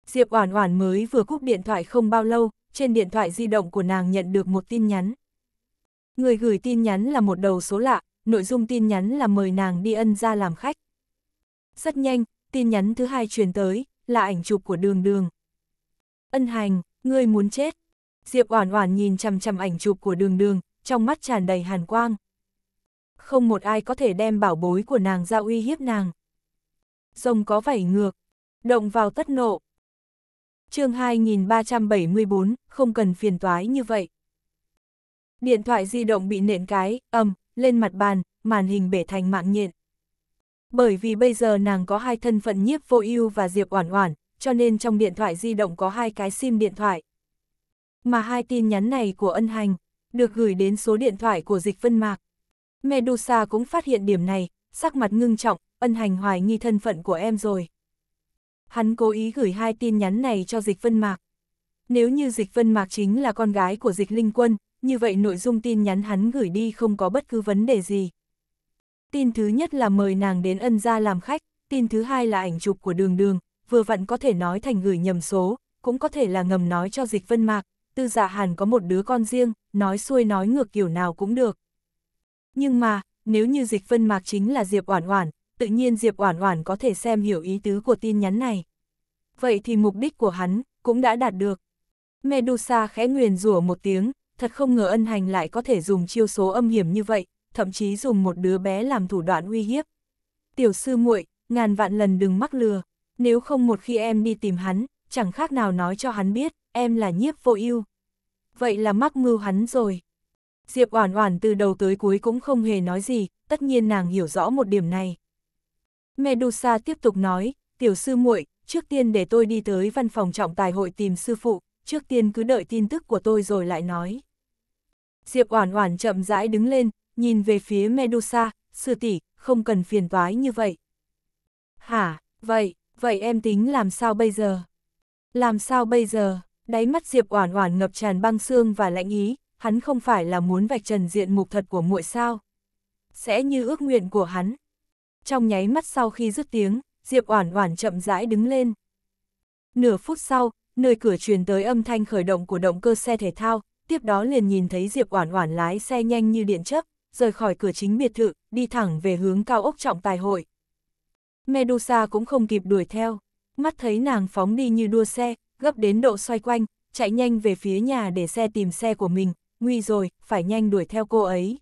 Diệp Oản Oản mới vừa cúp điện thoại không bao lâu, trên điện thoại di động của nàng nhận được một tin nhắn. Người gửi tin nhắn là một đầu số lạ, nội dung tin nhắn là mời nàng đi ân ra làm khách. Rất nhanh, tin nhắn thứ hai truyền tới, là ảnh chụp của đường đường. Ân hành, ngươi muốn chết. Diệp Oản Oản nhìn chằm chằm ảnh chụp của đường đường, trong mắt tràn đầy hàn quang. Không một ai có thể đem bảo bối của nàng ra uy hiếp nàng rồng có vảy ngược, động vào tất nộ. chương 2374, không cần phiền toái như vậy. Điện thoại di động bị nện cái, ầm, lên mặt bàn, màn hình bể thành mạng nhện. Bởi vì bây giờ nàng có hai thân phận nhiếp vô ưu và Diệp Oản Oản, cho nên trong điện thoại di động có hai cái sim điện thoại. Mà hai tin nhắn này của ân hành, được gửi đến số điện thoại của Dịch Vân Mạc. Medusa cũng phát hiện điểm này, sắc mặt ngưng trọng, ân hành hoài nghi thân phận của em rồi. Hắn cố ý gửi hai tin nhắn này cho Dịch Vân Mạc. Nếu như Dịch Vân Mạc chính là con gái của Dịch Linh Quân, như vậy nội dung tin nhắn hắn gửi đi không có bất cứ vấn đề gì. Tin thứ nhất là mời nàng đến ân gia làm khách, tin thứ hai là ảnh chụp của đường đường, vừa vặn có thể nói thành gửi nhầm số, cũng có thể là ngầm nói cho Dịch Vân Mạc, tư dạ hàn có một đứa con riêng, nói xuôi nói ngược kiểu nào cũng được. Nhưng mà, nếu như Dịch Vân Mạc chính là Diệp Oản Oản, tự nhiên Diệp Oản Oản có thể xem hiểu ý tứ của tin nhắn này. Vậy thì mục đích của hắn cũng đã đạt được. Medusa khẽ nguyền rủa một tiếng, thật không ngờ ân hành lại có thể dùng chiêu số âm hiểm như vậy, thậm chí dùng một đứa bé làm thủ đoạn uy hiếp. Tiểu sư muội, ngàn vạn lần đừng mắc lừa, nếu không một khi em đi tìm hắn, chẳng khác nào nói cho hắn biết, em là nhiếp vô ưu. Vậy là mắc mưu hắn rồi. Diệp Oản Oản từ đầu tới cuối cũng không hề nói gì, tất nhiên nàng hiểu rõ một điểm này. Medusa tiếp tục nói, tiểu sư muội, trước tiên để tôi đi tới văn phòng trọng tài hội tìm sư phụ, trước tiên cứ đợi tin tức của tôi rồi lại nói. Diệp Oản Oản chậm rãi đứng lên, nhìn về phía Medusa, sư tỷ, không cần phiền toái như vậy. Hả, vậy, vậy em tính làm sao bây giờ? Làm sao bây giờ? Đáy mắt Diệp Oản Oản ngập tràn băng xương và lạnh ý, hắn không phải là muốn vạch trần diện mục thật của muội sao? Sẽ như ước nguyện của hắn, trong nháy mắt sau khi dứt tiếng, Diệp Oản Oản chậm rãi đứng lên. Nửa phút sau, nơi cửa truyền tới âm thanh khởi động của động cơ xe thể thao, tiếp đó liền nhìn thấy Diệp Oản Oản lái xe nhanh như điện chớp, rời khỏi cửa chính biệt thự, đi thẳng về hướng cao ốc trọng tài hội. Medusa cũng không kịp đuổi theo, mắt thấy nàng phóng đi như đua xe, gấp đến độ xoay quanh, chạy nhanh về phía nhà để xe tìm xe của mình, nguy rồi, phải nhanh đuổi theo cô ấy.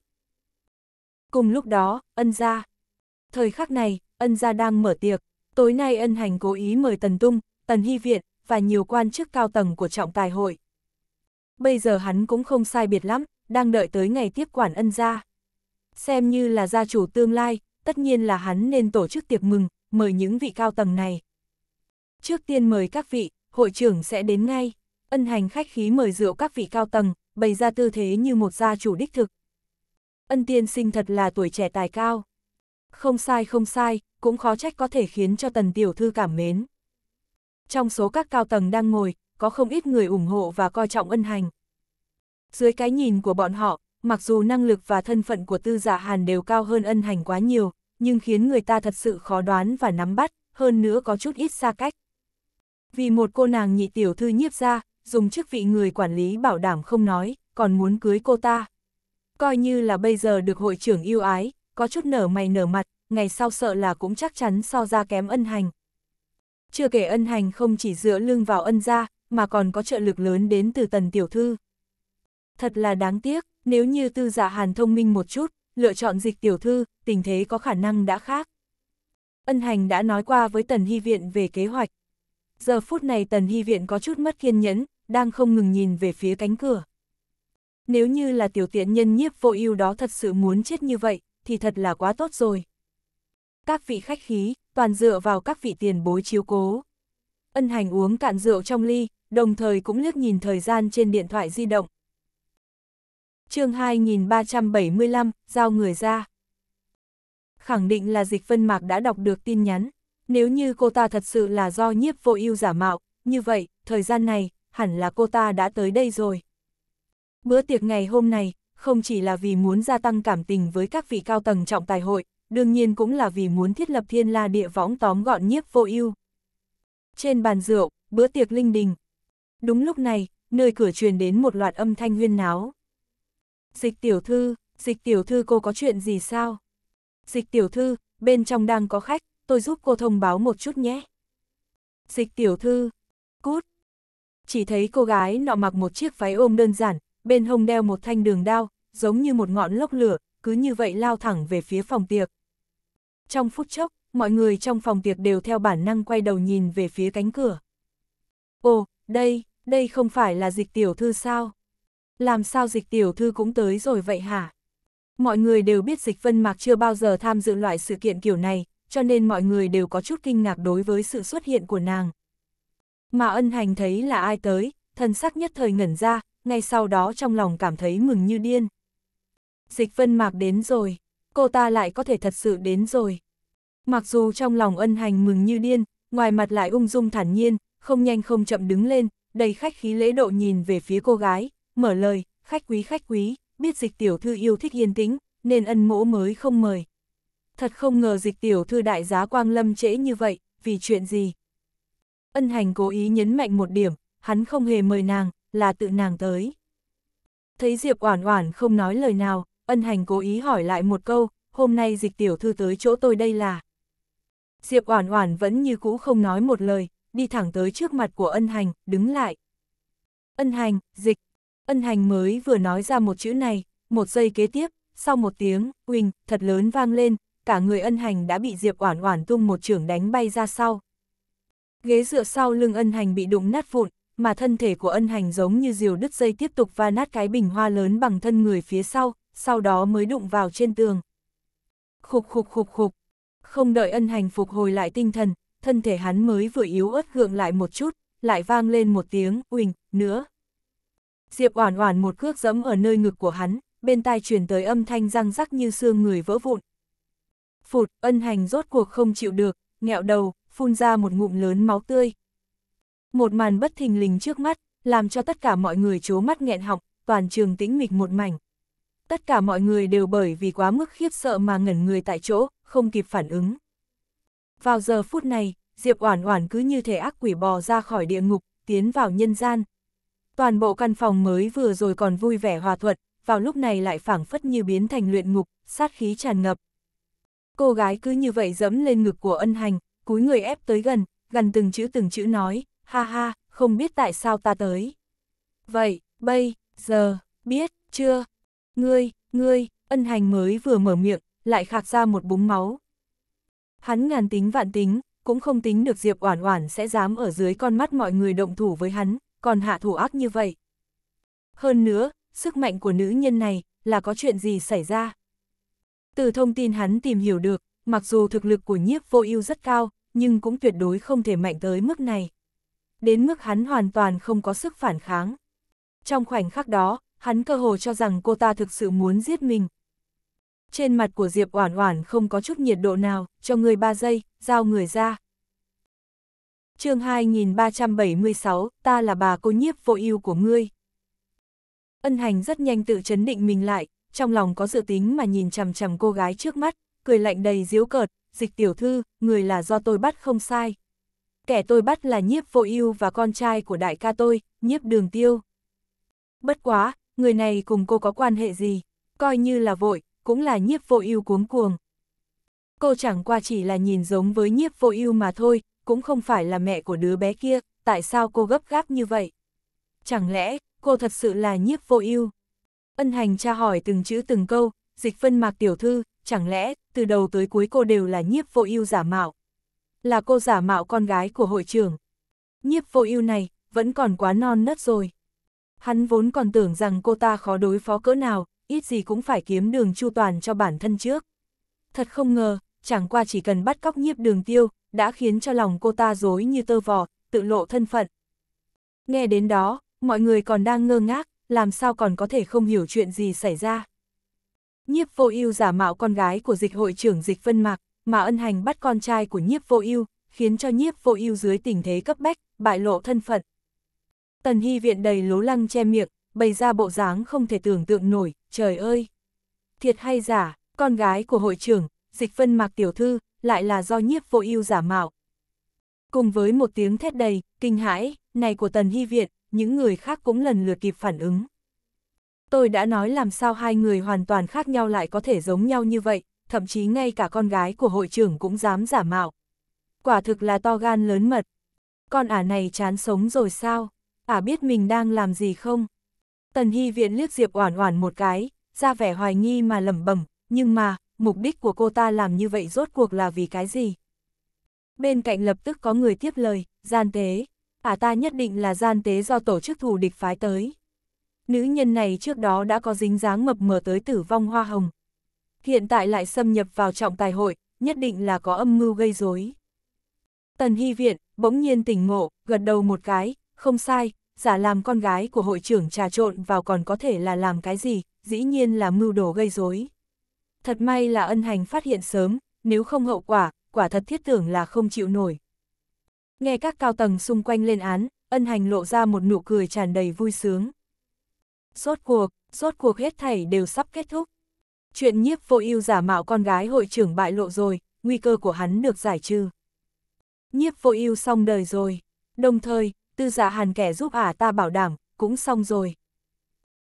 Cùng lúc đó, ân gia, Thời khắc này, ân gia đang mở tiệc, tối nay ân hành cố ý mời Tần Tung, Tần Hy Viện và nhiều quan chức cao tầng của trọng tài hội. Bây giờ hắn cũng không sai biệt lắm, đang đợi tới ngày tiếp quản ân gia. Xem như là gia chủ tương lai, tất nhiên là hắn nên tổ chức tiệc mừng, mời những vị cao tầng này. Trước tiên mời các vị, hội trưởng sẽ đến ngay. Ân hành khách khí mời rượu các vị cao tầng, bày ra tư thế như một gia chủ đích thực. Ân tiên sinh thật là tuổi trẻ tài cao. Không sai không sai, cũng khó trách có thể khiến cho tần tiểu thư cảm mến. Trong số các cao tầng đang ngồi, có không ít người ủng hộ và coi trọng ân hành. Dưới cái nhìn của bọn họ, mặc dù năng lực và thân phận của tư giả dạ hàn đều cao hơn ân hành quá nhiều, nhưng khiến người ta thật sự khó đoán và nắm bắt, hơn nữa có chút ít xa cách. Vì một cô nàng nhị tiểu thư nhiếp ra, dùng chức vị người quản lý bảo đảm không nói, còn muốn cưới cô ta. Coi như là bây giờ được hội trưởng yêu ái, có chút nở mày nở mặt, ngày sau sợ là cũng chắc chắn so ra kém ân hành. Chưa kể ân hành không chỉ dựa lưng vào ân gia, mà còn có trợ lực lớn đến từ tần tiểu thư. Thật là đáng tiếc, nếu như tư giả dạ hàn thông minh một chút, lựa chọn dịch tiểu thư, tình thế có khả năng đã khác. Ân hành đã nói qua với tần hy viện về kế hoạch. Giờ phút này tần hy viện có chút mất kiên nhẫn, đang không ngừng nhìn về phía cánh cửa. Nếu như là tiểu tiện nhân nhiếp vô ưu đó thật sự muốn chết như vậy, thì thật là quá tốt rồi. Các vị khách khí, toàn dựa vào các vị tiền bối chiếu cố. Ân hành uống cạn rượu trong ly, đồng thời cũng liếc nhìn thời gian trên điện thoại di động. chương 2375, giao người ra. Khẳng định là dịch phân mạc đã đọc được tin nhắn. Nếu như cô ta thật sự là do nhiếp vô ưu giả mạo, như vậy, thời gian này, hẳn là cô ta đã tới đây rồi. Bữa tiệc ngày hôm này, không chỉ là vì muốn gia tăng cảm tình với các vị cao tầng trọng tài hội, đương nhiên cũng là vì muốn thiết lập thiên la địa võng tóm gọn nhiếp vô ưu. Trên bàn rượu, bữa tiệc linh đình. Đúng lúc này, nơi cửa truyền đến một loạt âm thanh huyên náo. Dịch tiểu thư, dịch tiểu thư cô có chuyện gì sao? Dịch tiểu thư, bên trong đang có khách, tôi giúp cô thông báo một chút nhé. Dịch tiểu thư, cút. Chỉ thấy cô gái nọ mặc một chiếc váy ôm đơn giản, bên hông đeo một thanh đường đao, giống như một ngọn lốc lửa, cứ như vậy lao thẳng về phía phòng tiệc. Trong phút chốc, mọi người trong phòng tiệc đều theo bản năng quay đầu nhìn về phía cánh cửa. Ồ, đây, đây không phải là dịch tiểu thư sao? Làm sao dịch tiểu thư cũng tới rồi vậy hả? Mọi người đều biết dịch vân mạc chưa bao giờ tham dự loại sự kiện kiểu này, cho nên mọi người đều có chút kinh ngạc đối với sự xuất hiện của nàng. Mà ân hành thấy là ai tới, thân sắc nhất thời ngẩn ra, ngay sau đó trong lòng cảm thấy mừng như điên. Dịch vân mạc đến rồi, cô ta lại có thể thật sự đến rồi. Mặc dù trong lòng ân hành mừng như điên, ngoài mặt lại ung dung thản nhiên, không nhanh không chậm đứng lên, đầy khách khí lễ độ nhìn về phía cô gái, mở lời, khách quý khách quý, biết dịch tiểu thư yêu thích yên tĩnh, nên ân mỗ mới không mời. Thật không ngờ dịch tiểu thư đại giá quang lâm trễ như vậy, vì chuyện gì? Ân hành cố ý nhấn mạnh một điểm, hắn không hề mời nàng, là tự nàng tới. Thấy Diệp Oản Oản không nói lời nào, ân hành cố ý hỏi lại một câu, hôm nay dịch tiểu thư tới chỗ tôi đây là. Diệp Oản Oản vẫn như cũ không nói một lời, đi thẳng tới trước mặt của ân hành, đứng lại. Ân hành, dịch. Ân hành mới vừa nói ra một chữ này, một giây kế tiếp, sau một tiếng, huỳnh, thật lớn vang lên, cả người ân hành đã bị Diệp Oản Oản tung một trường đánh bay ra sau. Ghế dựa sau lưng ân hành bị đụng nát vụn, mà thân thể của ân hành giống như diều đứt dây tiếp tục va nát cái bình hoa lớn bằng thân người phía sau, sau đó mới đụng vào trên tường. Khục khục khục khục, không đợi ân hành phục hồi lại tinh thần, thân thể hắn mới vừa yếu ớt gượng lại một chút, lại vang lên một tiếng uỳnh nữa. Diệp Oản Oản một cước giẫm ở nơi ngực của hắn, bên tai truyền tới âm thanh răng rắc như xương người vỡ vụn. Phụt, ân hành rốt cuộc không chịu được, nghẹo đầu, phun ra một ngụm lớn máu tươi. Một màn bất thình lình trước mắt, làm cho tất cả mọi người chố mắt nghẹn họng, toàn trường tĩnh mịch một mảnh. Tất cả mọi người đều bởi vì quá mức khiếp sợ mà ngẩn người tại chỗ, không kịp phản ứng. Vào giờ phút này, Diệp Oản Oản cứ như thể ác quỷ bò ra khỏi địa ngục, tiến vào nhân gian. Toàn bộ căn phòng mới vừa rồi còn vui vẻ hòa thuận, vào lúc này lại phảng phất như biến thành luyện ngục, sát khí tràn ngập. Cô gái cứ như vậy dẫm lên ngực của ân hành, cúi người ép tới gần, gần từng chữ từng chữ nói, ha ha, không biết tại sao ta tới. Vậy, bây, giờ, biết, chưa? Ngươi, ngươi, ân hành mới vừa mở miệng, lại khạc ra một búng máu. Hắn ngàn tính vạn tính, cũng không tính được Diệp Oản Oản sẽ dám ở dưới con mắt mọi người động thủ với hắn, còn hạ thủ ác như vậy. Hơn nữa, sức mạnh của nữ nhân này là có chuyện gì xảy ra? Từ thông tin hắn tìm hiểu được, mặc dù thực lực của nhiếp vô ưu rất cao, nhưng cũng tuyệt đối không thể mạnh tới mức này đến mức hắn hoàn toàn không có sức phản kháng. Trong khoảnh khắc đó, hắn cơ hồ cho rằng cô ta thực sự muốn giết mình. Trên mặt của Diệp Oản Oản không có chút nhiệt độ nào, cho người 3 giây, giao người ra. Chương 2376, ta là bà cô nhiếp vô ưu của ngươi. Ân Hành rất nhanh tự chấn định mình lại, trong lòng có dự tính mà nhìn chằm chằm cô gái trước mắt, cười lạnh đầy giễu cợt, "Dịch tiểu thư, người là do tôi bắt không sai." kẻ tôi bắt là nhiếp vô ưu và con trai của đại ca tôi, nhiếp đường tiêu. Bất quá, người này cùng cô có quan hệ gì, coi như là vội, cũng là nhiếp vô ưu cuống cuồng. Cô chẳng qua chỉ là nhìn giống với nhiếp vô ưu mà thôi, cũng không phải là mẹ của đứa bé kia, tại sao cô gấp gáp như vậy? Chẳng lẽ, cô thật sự là nhiếp vô ưu? Ân hành tra hỏi từng chữ từng câu, dịch phân mạc tiểu thư, chẳng lẽ, từ đầu tới cuối cô đều là nhiếp vô ưu giả mạo? là cô giả mạo con gái của hội trưởng. Nhiếp vô ưu này, vẫn còn quá non nớt rồi. Hắn vốn còn tưởng rằng cô ta khó đối phó cỡ nào, ít gì cũng phải kiếm đường chu toàn cho bản thân trước. Thật không ngờ, chẳng qua chỉ cần bắt cóc nhiếp đường tiêu, đã khiến cho lòng cô ta dối như tơ vò, tự lộ thân phận. Nghe đến đó, mọi người còn đang ngơ ngác, làm sao còn có thể không hiểu chuyện gì xảy ra. Nhiếp vô ưu giả mạo con gái của dịch hội trưởng dịch vân mạc, mà ân hành bắt con trai của nhiếp vô ưu khiến cho nhiếp vô ưu dưới tình thế cấp bách, bại lộ thân phận. Tần Hy viện đầy lố lăng che miệng, bày ra bộ dáng không thể tưởng tượng nổi, trời ơi! Thiệt hay giả, con gái của hội trưởng, dịch phân mạc tiểu thư, lại là do nhiếp vô ưu giả mạo. Cùng với một tiếng thét đầy, kinh hãi, này của Tần Hy viện, những người khác cũng lần lượt kịp phản ứng. Tôi đã nói làm sao hai người hoàn toàn khác nhau lại có thể giống nhau như vậy, thậm chí ngay cả con gái của hội trưởng cũng dám giả mạo. Quả thực là to gan lớn mật. Con ả này chán sống rồi sao? Ả biết mình đang làm gì không? Tần Hy Viện liếc Diệp Oản Oản một cái, ra vẻ hoài nghi mà lẩm bẩm, nhưng mà, mục đích của cô ta làm như vậy rốt cuộc là vì cái gì? Bên cạnh lập tức có người tiếp lời, gian tế, ả ta nhất định là gian tế do tổ chức thù địch phái tới. Nữ nhân này trước đó đã có dính dáng mập mờ tới tử vong hoa hồng, hiện tại lại xâm nhập vào trọng tài hội, nhất định là có âm mưu gây rối. Tần Hy Viện, bỗng nhiên tỉnh ngộ, gật đầu một cái, không sai, giả làm con gái của hội trưởng trà trộn vào còn có thể là làm cái gì, dĩ nhiên là mưu đồ gây rối. Thật may là ân hành phát hiện sớm, nếu không hậu quả, quả thật thiết tưởng là không chịu nổi. Nghe các cao tầng xung quanh lên án, ân hành lộ ra một nụ cười tràn đầy vui sướng. Rốt cuộc, rốt cuộc hết thảy đều sắp kết thúc. Chuyện nhiếp vô ưu giả mạo con gái hội trưởng bại lộ rồi, nguy cơ của hắn được giải trừ. Nhiếp vô ưu xong đời rồi, đồng thời, tư giả hàn kẻ giúp ả ta bảo đảm, cũng xong rồi.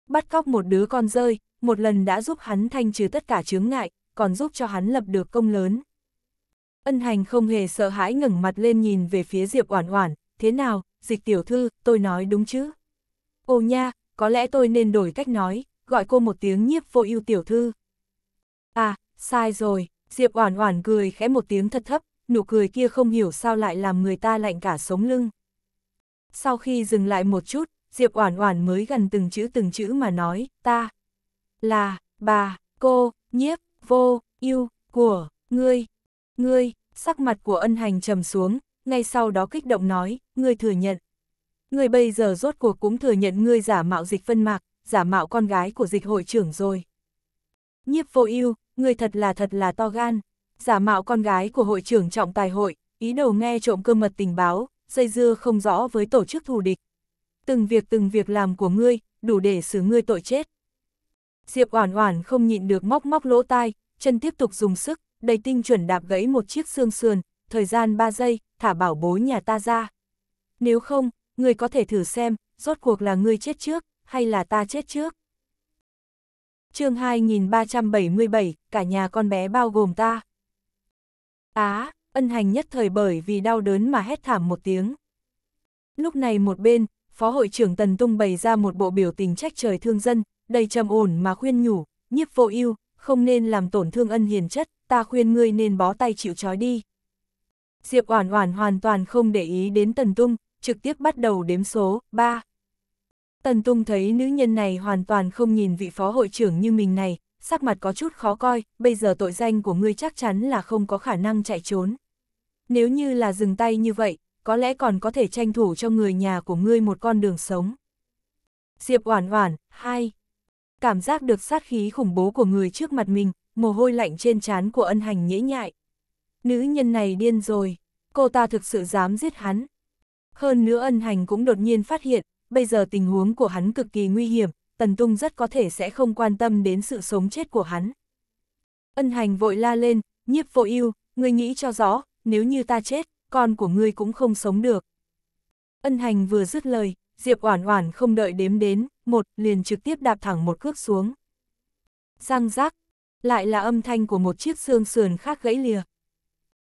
Bắt cóc một đứa con rơi, một lần đã giúp hắn thanh trừ tất cả chướng ngại, còn giúp cho hắn lập được công lớn. Ân hành không hề sợ hãi ngẩng mặt lên nhìn về phía Diệp Oản Oản, thế nào, dịch tiểu thư, tôi nói đúng chứ? Ồ nha, có lẽ tôi nên đổi cách nói, gọi cô một tiếng nhiếp vô ưu tiểu thư. À, sai rồi, Diệp Oản Oản cười khẽ một tiếng thật thấp, nụ cười kia không hiểu sao lại làm người ta lạnh cả sống lưng. Sau khi dừng lại một chút, Diệp Oản Oản mới gần từng chữ từng chữ mà nói, "Ta là bà cô nhiếp vô yêu của ngươi." "Ngươi?" Sắc mặt của Ân Hành trầm xuống, ngay sau đó kích động nói, "Ngươi thừa nhận. Ngươi bây giờ rốt cuộc cũng thừa nhận ngươi giả mạo Dịch phân Mạc, giả mạo con gái của Dịch hội trưởng rồi." Nhiếp Vô yêu người thật là thật là to gan, giả mạo con gái của hội trưởng trọng tài hội, ý đồ nghe trộm cơ mật tình báo, dây dưa không rõ với tổ chức thù địch. Từng việc từng việc làm của ngươi, đủ để xử ngươi tội chết. Diệp Oản Oản không nhịn được móc móc lỗ tai, chân tiếp tục dùng sức, đầy tinh chuẩn đạp gãy một chiếc xương sườn, thời gian 3 giây, thả bảo bối nhà ta ra. Nếu không, ngươi có thể thử xem, rốt cuộc là ngươi chết trước hay là ta chết trước chương 2377, cả nhà con bé bao gồm ta. Á, ân hành nhất thời bởi vì đau đớn mà hét thảm một tiếng. Lúc này một bên, Phó hội trưởng Tần Tung bày ra một bộ biểu tình trách trời thương dân, đầy trầm ổn mà khuyên nhủ, nhiếp vô ưu không nên làm tổn thương ân hiền chất, ta khuyên ngươi nên bó tay chịu trói đi. Diệp Oản Oản hoàn toàn không để ý đến Tần Tung, trực tiếp bắt đầu đếm số, 3, Tần Tung thấy nữ nhân này hoàn toàn không nhìn vị phó hội trưởng như mình này, sắc mặt có chút khó coi, bây giờ tội danh của ngươi chắc chắn là không có khả năng chạy trốn. Nếu như là dừng tay như vậy, có lẽ còn có thể tranh thủ cho người nhà của ngươi một con đường sống. Diệp Oản Oản, hai. Cảm giác được sát khí khủng bố của người trước mặt mình, mồ hôi lạnh trên trán của ân hành nhễ nhại. Nữ nhân này điên rồi, cô ta thực sự dám giết hắn. Hơn nữa ân hành cũng đột nhiên phát hiện, bây giờ tình huống của hắn cực kỳ nguy hiểm, Tần Tung rất có thể sẽ không quan tâm đến sự sống chết của hắn. Ân hành vội la lên, nhiếp vội yêu ngươi nghĩ cho rõ, nếu như ta chết, con của ngươi cũng không sống được. Ân hành vừa dứt lời, Diệp Oản Oản không đợi đếm đến, một liền trực tiếp đạp thẳng một cước xuống. Răng rác, lại là âm thanh của một chiếc xương sườn khác gãy lìa.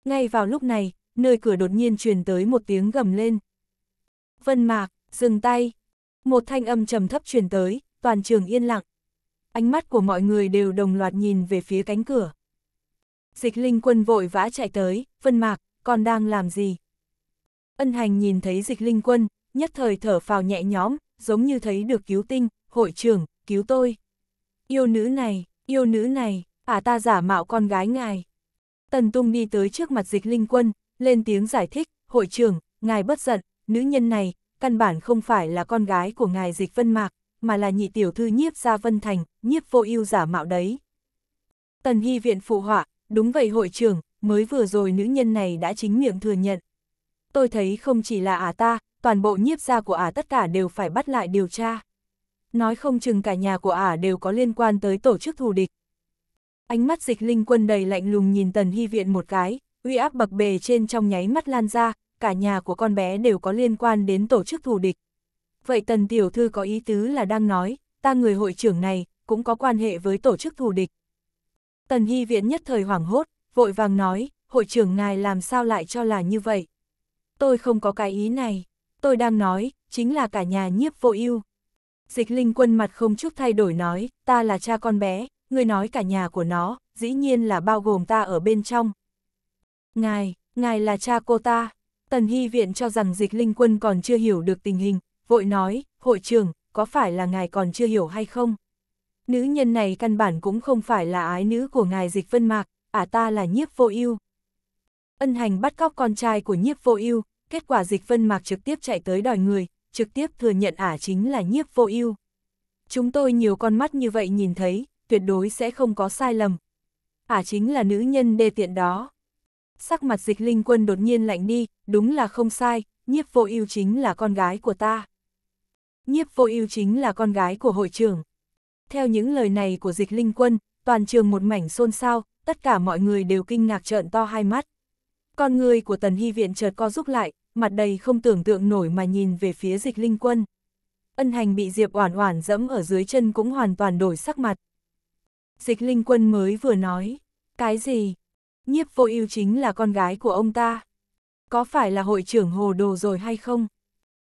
Ngay vào lúc này, nơi cửa đột nhiên truyền tới một tiếng gầm lên. Vân Mạc, Dừng tay. Một thanh âm trầm thấp truyền tới, toàn trường yên lặng. Ánh mắt của mọi người đều đồng loạt nhìn về phía cánh cửa. Dịch linh quân vội vã chạy tới, vân mạc, con đang làm gì? Ân hành nhìn thấy dịch linh quân, nhất thời thở phào nhẹ nhõm, giống như thấy được cứu tinh, hội trưởng, cứu tôi. Yêu nữ này, yêu nữ này, à ta giả mạo con gái ngài. Tần tung đi tới trước mặt dịch linh quân, lên tiếng giải thích, hội trưởng, ngài bất giận, nữ nhân này, căn bản không phải là con gái của ngài dịch vân mạc, mà là nhị tiểu thư nhiếp gia vân thành, nhiếp vô ưu giả mạo đấy. Tần Hy viện phụ họa, đúng vậy hội trưởng, mới vừa rồi nữ nhân này đã chính miệng thừa nhận. Tôi thấy không chỉ là ả à ta, toàn bộ nhiếp gia của ả à tất cả đều phải bắt lại điều tra. Nói không chừng cả nhà của ả à đều có liên quan tới tổ chức thù địch. Ánh mắt dịch linh quân đầy lạnh lùng nhìn tần hy viện một cái, uy áp bậc bề trên trong nháy mắt lan ra, cả nhà của con bé đều có liên quan đến tổ chức thù địch. Vậy tần tiểu thư có ý tứ là đang nói, ta người hội trưởng này, cũng có quan hệ với tổ chức thù địch. Tần Hy Viễn nhất thời hoảng hốt, vội vàng nói, hội trưởng ngài làm sao lại cho là như vậy? Tôi không có cái ý này, tôi đang nói, chính là cả nhà nhiếp vô ưu. Dịch linh quân mặt không chút thay đổi nói, ta là cha con bé, người nói cả nhà của nó, dĩ nhiên là bao gồm ta ở bên trong. Ngài, ngài là cha cô ta, Tần Hy Viện cho rằng dịch linh quân còn chưa hiểu được tình hình, vội nói, hội trưởng, có phải là ngài còn chưa hiểu hay không? Nữ nhân này căn bản cũng không phải là ái nữ của ngài dịch vân mạc, ả à ta là nhiếp vô ưu. Ân hành bắt cóc con trai của nhiếp vô ưu, kết quả dịch vân mạc trực tiếp chạy tới đòi người, trực tiếp thừa nhận ả chính là nhiếp vô ưu. Chúng tôi nhiều con mắt như vậy nhìn thấy, tuyệt đối sẽ không có sai lầm. Ả chính là nữ nhân đê tiện đó. Sắc mặt dịch linh quân đột nhiên lạnh đi, đúng là không sai, nhiếp vô ưu chính là con gái của ta. Nhiếp vô ưu chính là con gái của hội trưởng. Theo những lời này của dịch linh quân, toàn trường một mảnh xôn xao, tất cả mọi người đều kinh ngạc trợn to hai mắt. Con người của tần hy viện chợt co rút lại, mặt đầy không tưởng tượng nổi mà nhìn về phía dịch linh quân. Ân hành bị Diệp Oản Oản dẫm ở dưới chân cũng hoàn toàn đổi sắc mặt. Dịch Linh Quân mới vừa nói, cái gì? nhiếp vô ưu chính là con gái của ông ta. Có phải là hội trưởng hồ đồ rồi hay không?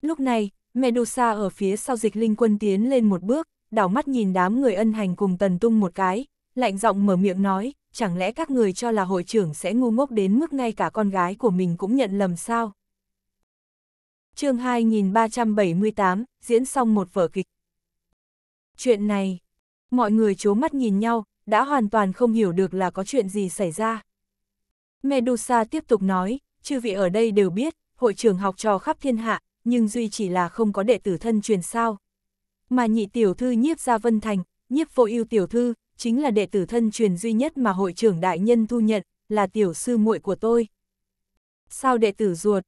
Lúc này, Medusa ở phía sau dịch linh quân tiến lên một bước, đảo mắt nhìn đám người ân hành cùng tần tung một cái, lạnh giọng mở miệng nói, chẳng lẽ các người cho là hội trưởng sẽ ngu ngốc đến mức ngay cả con gái của mình cũng nhận lầm sao? chương 2378, diễn xong một vở kịch. Chuyện này, mọi người chố mắt nhìn nhau, đã hoàn toàn không hiểu được là có chuyện gì xảy ra. Medusa tiếp tục nói, chư vị ở đây đều biết, hội trường học trò khắp thiên hạ, nhưng duy chỉ là không có đệ tử thân truyền sao. Mà nhị tiểu thư nhiếp gia Vân Thành, nhiếp vô ưu tiểu thư, chính là đệ tử thân truyền duy nhất mà hội trưởng đại nhân thu nhận, là tiểu sư muội của tôi. Sao đệ tử ruột?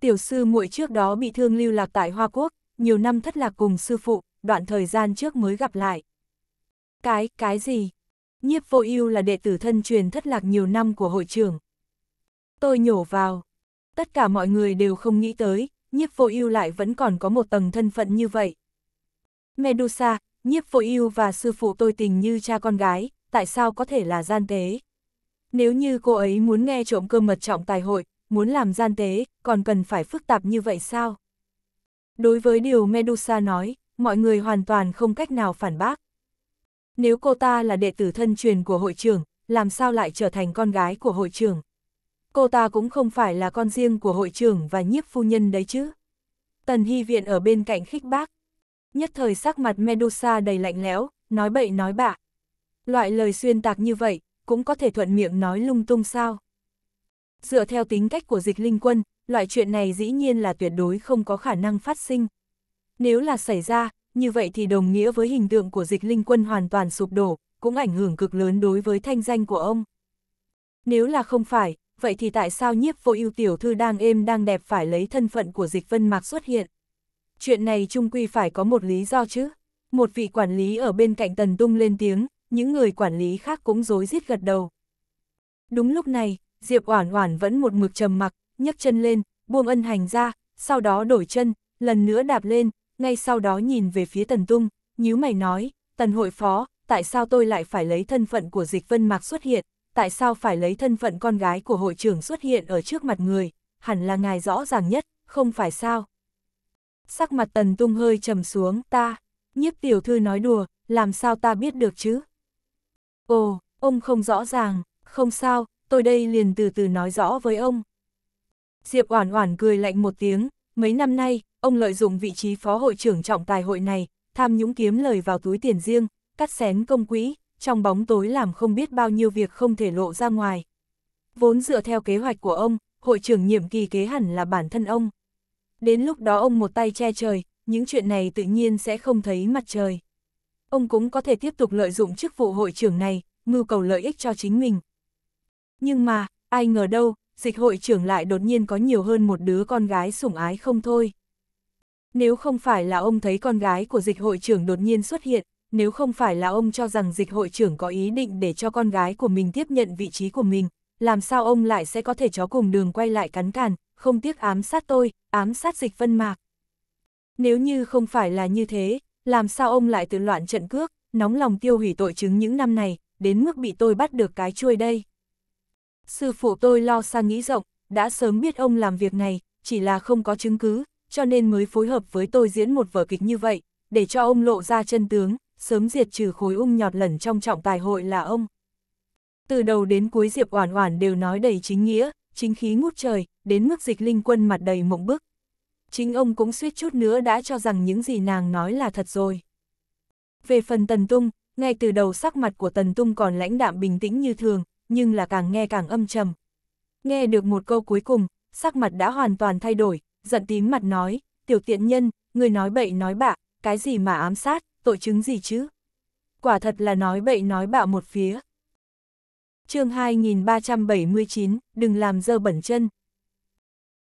Tiểu sư muội trước đó bị thương lưu lạc tại Hoa Quốc, nhiều năm thất lạc cùng sư phụ, đoạn thời gian trước mới gặp lại. Cái, cái gì? Nhiếp vô ưu là đệ tử thân truyền thất lạc nhiều năm của hội trưởng tôi nhổ vào. Tất cả mọi người đều không nghĩ tới, nhiếp vô ưu lại vẫn còn có một tầng thân phận như vậy. Medusa, nhiếp vô ưu và sư phụ tôi tình như cha con gái, tại sao có thể là gian tế? Nếu như cô ấy muốn nghe trộm cơ mật trọng tài hội, muốn làm gian tế, còn cần phải phức tạp như vậy sao? Đối với điều Medusa nói, mọi người hoàn toàn không cách nào phản bác. Nếu cô ta là đệ tử thân truyền của hội trưởng, làm sao lại trở thành con gái của hội trưởng? cô ta cũng không phải là con riêng của hội trưởng và nhiếp phu nhân đấy chứ. Tần Hy Viện ở bên cạnh khích bác. Nhất thời sắc mặt Medusa đầy lạnh lẽo, nói bậy nói bạ. Loại lời xuyên tạc như vậy, cũng có thể thuận miệng nói lung tung sao. Dựa theo tính cách của dịch linh quân, loại chuyện này dĩ nhiên là tuyệt đối không có khả năng phát sinh. Nếu là xảy ra, như vậy thì đồng nghĩa với hình tượng của dịch linh quân hoàn toàn sụp đổ, cũng ảnh hưởng cực lớn đối với thanh danh của ông. Nếu là không phải, vậy thì tại sao nhiếp vô ưu tiểu thư đang êm đang đẹp phải lấy thân phận của dịch vân mạc xuất hiện? Chuyện này trung quy phải có một lý do chứ. Một vị quản lý ở bên cạnh Tần Tung lên tiếng, những người quản lý khác cũng rối rít gật đầu. Đúng lúc này, Diệp Oản Oản vẫn một mực trầm mặc, nhấc chân lên, buông ân hành ra, sau đó đổi chân, lần nữa đạp lên, ngay sau đó nhìn về phía Tần Tung, nhíu mày nói, "Tần hội phó, tại sao tôi lại phải lấy thân phận của Dịch Vân Mạc xuất hiện, tại sao phải lấy thân phận con gái của hội trưởng xuất hiện ở trước mặt người, hẳn là ngài rõ ràng nhất, không phải sao. Sắc mặt tần tung hơi trầm xuống, ta, nhiếp tiểu thư nói đùa, làm sao ta biết được chứ? Ồ, ông không rõ ràng, không sao, tôi đây liền từ từ nói rõ với ông. Diệp Oản Oản cười lạnh một tiếng, mấy năm nay, ông lợi dụng vị trí phó hội trưởng trọng tài hội này, tham nhũng kiếm lời vào túi tiền riêng, cắt xén công quỹ, trong bóng tối làm không biết bao nhiêu việc không thể lộ ra ngoài. Vốn dựa theo kế hoạch của ông, hội trưởng nhiệm kỳ kế hẳn là bản thân ông. Đến lúc đó ông một tay che trời, những chuyện này tự nhiên sẽ không thấy mặt trời. Ông cũng có thể tiếp tục lợi dụng chức vụ hội trưởng này, mưu cầu lợi ích cho chính mình. Nhưng mà, ai ngờ đâu, dịch hội trưởng lại đột nhiên có nhiều hơn một đứa con gái sủng ái không thôi. Nếu không phải là ông thấy con gái của dịch hội trưởng đột nhiên xuất hiện, nếu không phải là ông cho rằng dịch hội trưởng có ý định để cho con gái của mình tiếp nhận vị trí của mình, làm sao ông lại sẽ có thể chó cùng đường quay lại cắn càn, không tiếc ám sát tôi, ám sát dịch vân mạc. Nếu như không phải là như thế, làm sao ông lại tự loạn trận cước, nóng lòng tiêu hủy tội chứng những năm này, đến mức bị tôi bắt được cái chuôi đây. Sư phụ tôi lo xa nghĩ rộng, đã sớm biết ông làm việc này, chỉ là không có chứng cứ, cho nên mới phối hợp với tôi diễn một vở kịch như vậy, để cho ông lộ ra chân tướng, sớm diệt trừ khối ung nhọt lẩn trong trọng tài hội là ông. Từ đầu đến cuối Diệp Oản Oản đều nói đầy chính nghĩa, chính khí ngút trời, đến mức dịch linh quân mặt đầy mộng bức. Chính ông cũng suýt chút nữa đã cho rằng những gì nàng nói là thật rồi. Về phần Tần Tung, ngay từ đầu sắc mặt của Tần Tung còn lãnh đạm bình tĩnh như thường, nhưng là càng nghe càng âm trầm. Nghe được một câu cuối cùng, sắc mặt đã hoàn toàn thay đổi, giận tím mặt nói, tiểu tiện nhân, người nói bậy nói bạ, cái gì mà ám sát, tội chứng gì chứ? Quả thật là nói bậy nói bạo một phía. chương 2379, đừng làm dơ bẩn chân.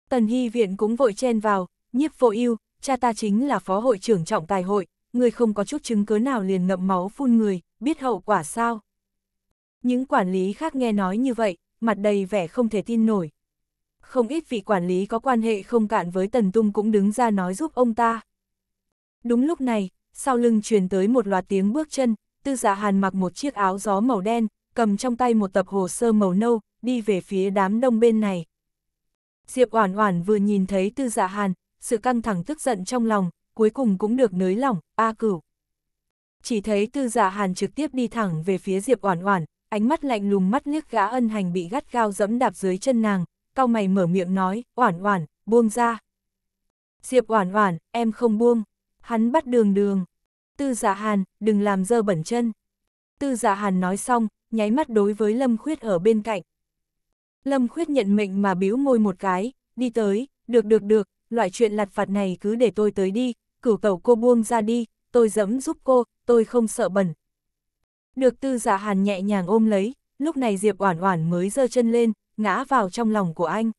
Tần Hy Viện cũng vội chen vào, nhiếp vô ưu cha ta chính là phó hội trưởng trọng tài hội, người không có chút chứng cứ nào liền ngậm máu phun người, biết hậu quả sao? Những quản lý khác nghe nói như vậy, mặt đầy vẻ không thể tin nổi. Không ít vị quản lý có quan hệ không cạn với Tần Tung cũng đứng ra nói giúp ông ta. Đúng lúc này, sau lưng truyền tới một loạt tiếng bước chân, tư giả dạ hàn mặc một chiếc áo gió màu đen, cầm trong tay một tập hồ sơ màu nâu, đi về phía đám đông bên này. Diệp Oản Oản vừa nhìn thấy Tư Dạ Hàn, sự căng thẳng tức giận trong lòng, cuối cùng cũng được nới lỏng, a cửu. Chỉ thấy Tư Dạ Hàn trực tiếp đi thẳng về phía Diệp Oản Oản, ánh mắt lạnh lùng mắt liếc gã ân hành bị gắt gao dẫm đạp dưới chân nàng, cau mày mở miệng nói, "Oản Oản, buông ra." Diệp Oản Oản, em không buông hắn bắt đường đường. Tư giả dạ hàn, đừng làm dơ bẩn chân. Tư giả dạ hàn nói xong, nháy mắt đối với Lâm Khuyết ở bên cạnh. Lâm Khuyết nhận mệnh mà biếu môi một cái, đi tới, được được được, loại chuyện lặt vặt này cứ để tôi tới đi, cửu cầu cô buông ra đi, tôi dẫm giúp cô, tôi không sợ bẩn. Được tư giả dạ hàn nhẹ nhàng ôm lấy, lúc này Diệp Oản Oản mới dơ chân lên, ngã vào trong lòng của anh.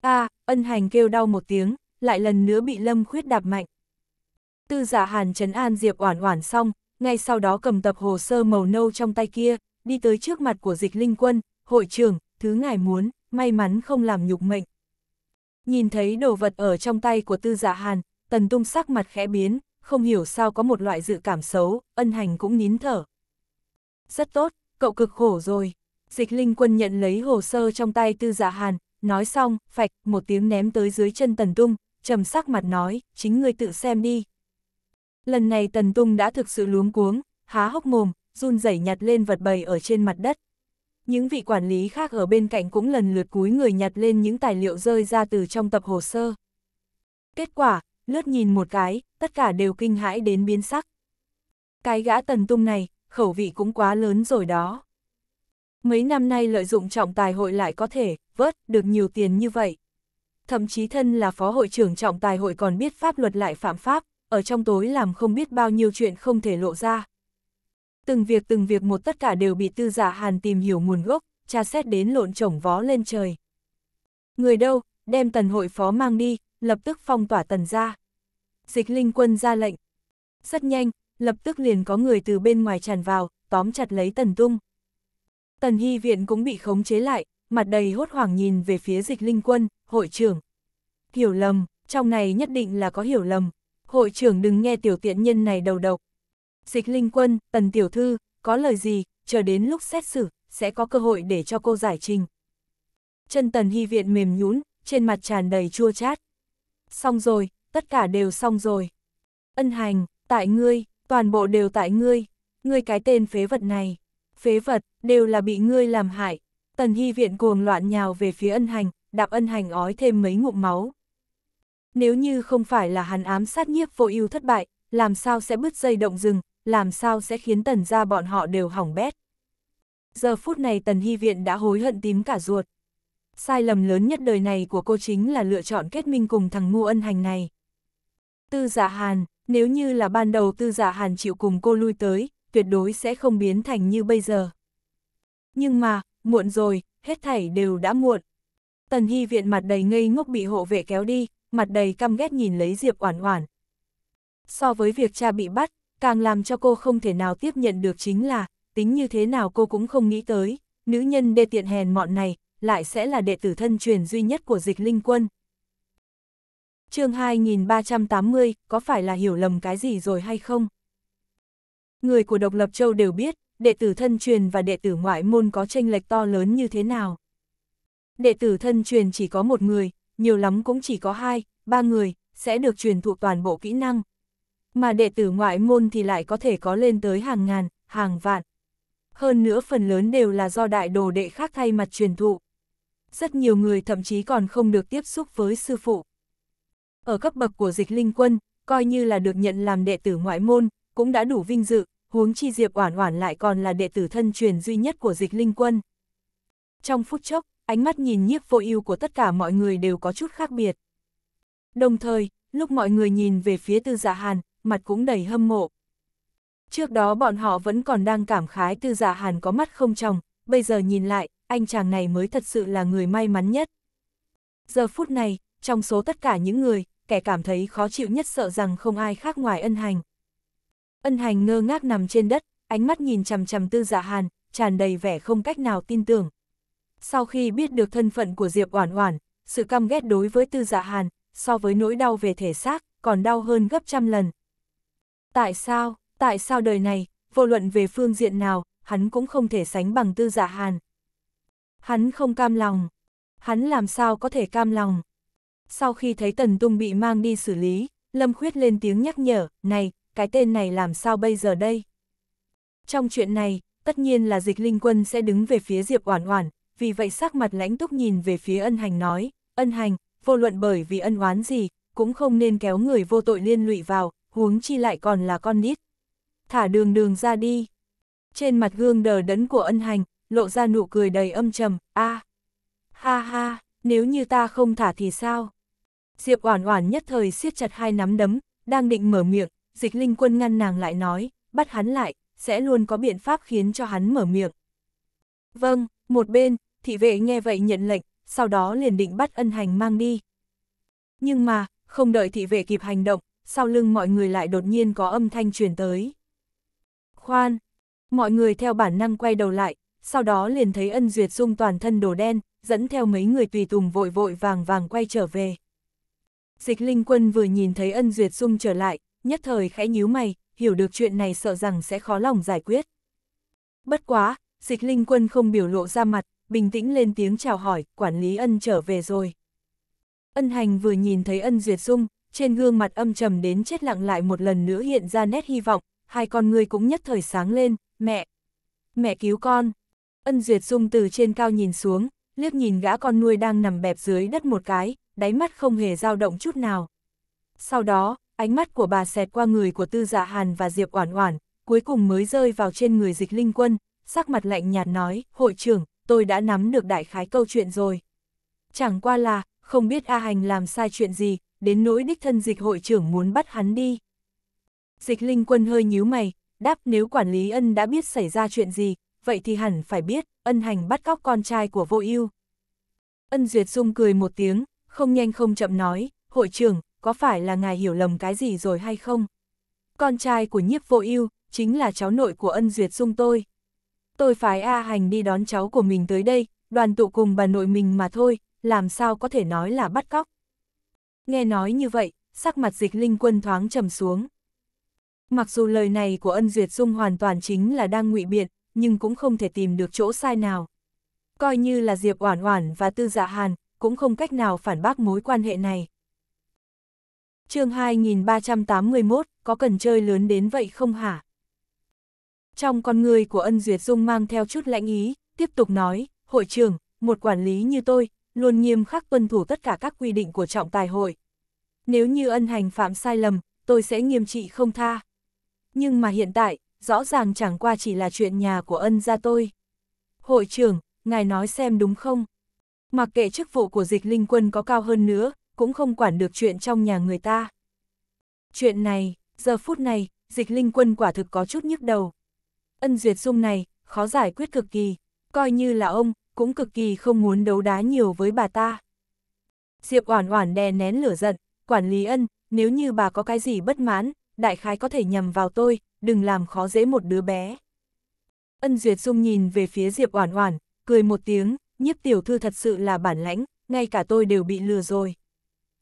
A, à, ân hành kêu đau một tiếng, lại lần nữa bị Lâm Khuyết đạp mạnh. Tư giả dạ hàn trấn an Diệp Oản Oản xong, ngay sau đó cầm tập hồ sơ màu nâu trong tay kia, đi tới trước mặt của dịch linh quân, hội trưởng, thứ ngài muốn, may mắn không làm nhục mệnh. Nhìn thấy đồ vật ở trong tay của tư giả dạ hàn, tần tung sắc mặt khẽ biến, không hiểu sao có một loại dự cảm xấu, ân hành cũng nín thở. Rất tốt, cậu cực khổ rồi. Dịch linh quân nhận lấy hồ sơ trong tay tư giả dạ hàn, nói xong, phạch, một tiếng ném tới dưới chân tần tung, trầm sắc mặt nói, chính ngươi tự xem đi, Lần này Tần Tung đã thực sự luống cuống, há hốc mồm, run rẩy nhặt lên vật bầy ở trên mặt đất. Những vị quản lý khác ở bên cạnh cũng lần lượt cúi người nhặt lên những tài liệu rơi ra từ trong tập hồ sơ. Kết quả, lướt nhìn một cái, tất cả đều kinh hãi đến biến sắc. Cái gã Tần Tung này, khẩu vị cũng quá lớn rồi đó. Mấy năm nay lợi dụng trọng tài hội lại có thể vớt được nhiều tiền như vậy. Thậm chí thân là phó hội trưởng trọng tài hội còn biết pháp luật lại phạm pháp, ở trong tối làm không biết bao nhiêu chuyện không thể lộ ra. Từng việc từng việc một tất cả đều bị tư giả hàn tìm hiểu nguồn gốc, tra xét đến lộn chổng vó lên trời. Người đâu, đem tần hội phó mang đi, lập tức phong tỏa tần ra. Dịch linh quân ra lệnh. Rất nhanh, lập tức liền có người từ bên ngoài tràn vào, tóm chặt lấy tần tung. Tần Hy Viện cũng bị khống chế lại, mặt đầy hốt hoảng nhìn về phía dịch linh quân, hội trưởng. Hiểu lầm, trong này nhất định là có hiểu lầm, hội trưởng đừng nghe tiểu tiện nhân này đầu độc. Dịch linh quân, tần tiểu thư, có lời gì, chờ đến lúc xét xử, sẽ có cơ hội để cho cô giải trình. Chân tần hy viện mềm nhũn, trên mặt tràn đầy chua chát. Xong rồi, tất cả đều xong rồi. Ân hành, tại ngươi, toàn bộ đều tại ngươi, ngươi cái tên phế vật này. Phế vật, đều là bị ngươi làm hại. Tần hy viện cuồng loạn nhào về phía ân hành, đạp ân hành ói thêm mấy ngụm máu. Nếu như không phải là hắn ám sát nhiếp vô ưu thất bại, làm sao sẽ bứt dây động rừng, làm sao sẽ khiến tần ra bọn họ đều hỏng bét. Giờ phút này tần hy viện đã hối hận tím cả ruột. Sai lầm lớn nhất đời này của cô chính là lựa chọn kết minh cùng thằng ngu ân hành này. Tư giả dạ hàn, nếu như là ban đầu tư giả dạ hàn chịu cùng cô lui tới, tuyệt đối sẽ không biến thành như bây giờ. Nhưng mà, muộn rồi, hết thảy đều đã muộn. Tần Hy viện mặt đầy ngây ngốc bị hộ vệ kéo đi, mặt đầy căm ghét nhìn lấy Diệp Oản Oản. So với việc cha bị bắt, càng làm cho cô không thể nào tiếp nhận được chính là, tính như thế nào cô cũng không nghĩ tới, nữ nhân đê tiện hèn mọn này, lại sẽ là đệ tử thân truyền duy nhất của dịch linh quân. chương 2380, có phải là hiểu lầm cái gì rồi hay không? Người của Độc Lập Châu đều biết, đệ tử thân truyền và đệ tử ngoại môn có tranh lệch to lớn như thế nào. Đệ tử thân truyền chỉ có một người, nhiều lắm cũng chỉ có hai, ba người, sẽ được truyền thụ toàn bộ kỹ năng. Mà đệ tử ngoại môn thì lại có thể có lên tới hàng ngàn, hàng vạn. Hơn nữa phần lớn đều là do đại đồ đệ khác thay mặt truyền thụ. Rất nhiều người thậm chí còn không được tiếp xúc với sư phụ. Ở cấp bậc của dịch linh quân, coi như là được nhận làm đệ tử ngoại môn, cũng đã đủ vinh dự, huống chi Diệp Oản Oản lại còn là đệ tử thân truyền duy nhất của Dịch Linh Quân. Trong phút chốc, ánh mắt nhìn nhiếp vô ưu của tất cả mọi người đều có chút khác biệt. Đồng thời, lúc mọi người nhìn về phía tư dạ hàn, mặt cũng đầy hâm mộ. Trước đó bọn họ vẫn còn đang cảm khái tư dạ hàn có mắt không tròng, bây giờ nhìn lại, anh chàng này mới thật sự là người may mắn nhất. Giờ phút này, trong số tất cả những người, kẻ cảm thấy khó chịu nhất sợ rằng không ai khác ngoài ân hành. Ân hành ngơ ngác nằm trên đất, ánh mắt nhìn chằm chằm tư dạ hàn, tràn đầy vẻ không cách nào tin tưởng, sau khi biết được thân phận của Diệp Oản Oản, sự căm ghét đối với Tư Dạ Hàn, so với nỗi đau về thể xác, còn đau hơn gấp trăm lần. Tại sao, tại sao đời này, vô luận về phương diện nào, hắn cũng không thể sánh bằng Tư Dạ Hàn. Hắn không cam lòng. Hắn làm sao có thể cam lòng? Sau khi thấy Tần Tung bị mang đi xử lý, Lâm Khuyết lên tiếng nhắc nhở, này, cái tên này làm sao bây giờ đây? Trong chuyện này, tất nhiên là dịch linh quân sẽ đứng về phía Diệp Oản Oản, vì vậy sắc mặt lãnh túc nhìn về phía ân hành nói, ân hành, vô luận bởi vì ân oán gì, cũng không nên kéo người vô tội liên lụy vào, huống chi lại còn là con nít. Thả đường đường ra đi. Trên mặt gương đờ đẫn của ân hành, lộ ra nụ cười đầy âm trầm, a Ha ha, nếu như ta không thả thì sao? Diệp Oản Oản nhất thời siết chặt hai nắm đấm, đang định mở miệng, Dịch Linh Quân ngăn nàng lại nói, bắt hắn lại, sẽ luôn có biện pháp khiến cho hắn mở miệng. Vâng, một bên, thị vệ nghe vậy nhận lệnh, sau đó liền định bắt ân hành mang đi. Nhưng mà, không đợi thị vệ kịp hành động, sau lưng mọi người lại đột nhiên có âm thanh truyền tới. Khoan, mọi người theo bản năng quay đầu lại, sau đó liền thấy ân duyệt dung toàn thân đồ đen, dẫn theo mấy người tùy tùng vội vội vàng vàng quay trở về. Dịch linh quân vừa nhìn thấy ân duyệt dung trở lại, nhất thời khẽ nhíu mày, hiểu được chuyện này sợ rằng sẽ khó lòng giải quyết. Bất quá, dịch linh quân không biểu lộ ra mặt, bình tĩnh lên tiếng chào hỏi, quản lý ân trở về rồi. Ân hành vừa nhìn thấy ân duyệt dung, trên gương mặt âm trầm đến chết lặng lại một lần nữa hiện ra nét hy vọng, hai con người cũng nhất thời sáng lên, mẹ, mẹ cứu con. Ân duyệt dung từ trên cao nhìn xuống, liếc nhìn gã con nuôi đang nằm bẹp dưới đất một cái, đáy mắt không hề dao động chút nào. Sau đó, ánh mắt của bà xẹt qua người của Tư Dạ Hàn và Diệp Oản Oản, cuối cùng mới rơi vào trên người Dịch Linh Quân, sắc mặt lạnh nhạt nói, "Hội trưởng, tôi đã nắm được đại khái câu chuyện rồi. Chẳng qua là, không biết A Hành làm sai chuyện gì, đến nỗi đích thân dịch hội trưởng muốn bắt hắn đi. Dịch linh quân hơi nhíu mày, đáp nếu quản lý ân đã biết xảy ra chuyện gì, vậy thì hẳn phải biết, ân hành bắt cóc con trai của vô ưu. Ân Duyệt Dung cười một tiếng, không nhanh không chậm nói, hội trưởng, có phải là ngài hiểu lầm cái gì rồi hay không? Con trai của nhiếp vô ưu chính là cháu nội của ân Duyệt Dung tôi tôi phái A Hành đi đón cháu của mình tới đây, đoàn tụ cùng bà nội mình mà thôi, làm sao có thể nói là bắt cóc. Nghe nói như vậy, sắc mặt dịch linh quân thoáng trầm xuống. Mặc dù lời này của ân duyệt dung hoàn toàn chính là đang ngụy biện, nhưng cũng không thể tìm được chỗ sai nào. Coi như là Diệp Oản Oản và Tư Dạ Hàn, cũng không cách nào phản bác mối quan hệ này. Chương 2381, có cần chơi lớn đến vậy không hả? Trong con người của ân duyệt dung mang theo chút lãnh ý, tiếp tục nói, hội trưởng, một quản lý như tôi, luôn nghiêm khắc tuân thủ tất cả các quy định của trọng tài hội. Nếu như ân hành phạm sai lầm, tôi sẽ nghiêm trị không tha. Nhưng mà hiện tại, rõ ràng chẳng qua chỉ là chuyện nhà của ân gia tôi. Hội trưởng, ngài nói xem đúng không? Mặc kệ chức vụ của dịch linh quân có cao hơn nữa, cũng không quản được chuyện trong nhà người ta. Chuyện này, giờ phút này, dịch linh quân quả thực có chút nhức đầu ân duyệt dung này, khó giải quyết cực kỳ, coi như là ông, cũng cực kỳ không muốn đấu đá nhiều với bà ta. Diệp Oản Oản đè nén lửa giận, quản lý ân, nếu như bà có cái gì bất mãn, đại khái có thể nhầm vào tôi, đừng làm khó dễ một đứa bé. Ân Duyệt Dung nhìn về phía Diệp Oản Oản, cười một tiếng, nhiếp tiểu thư thật sự là bản lãnh, ngay cả tôi đều bị lừa rồi.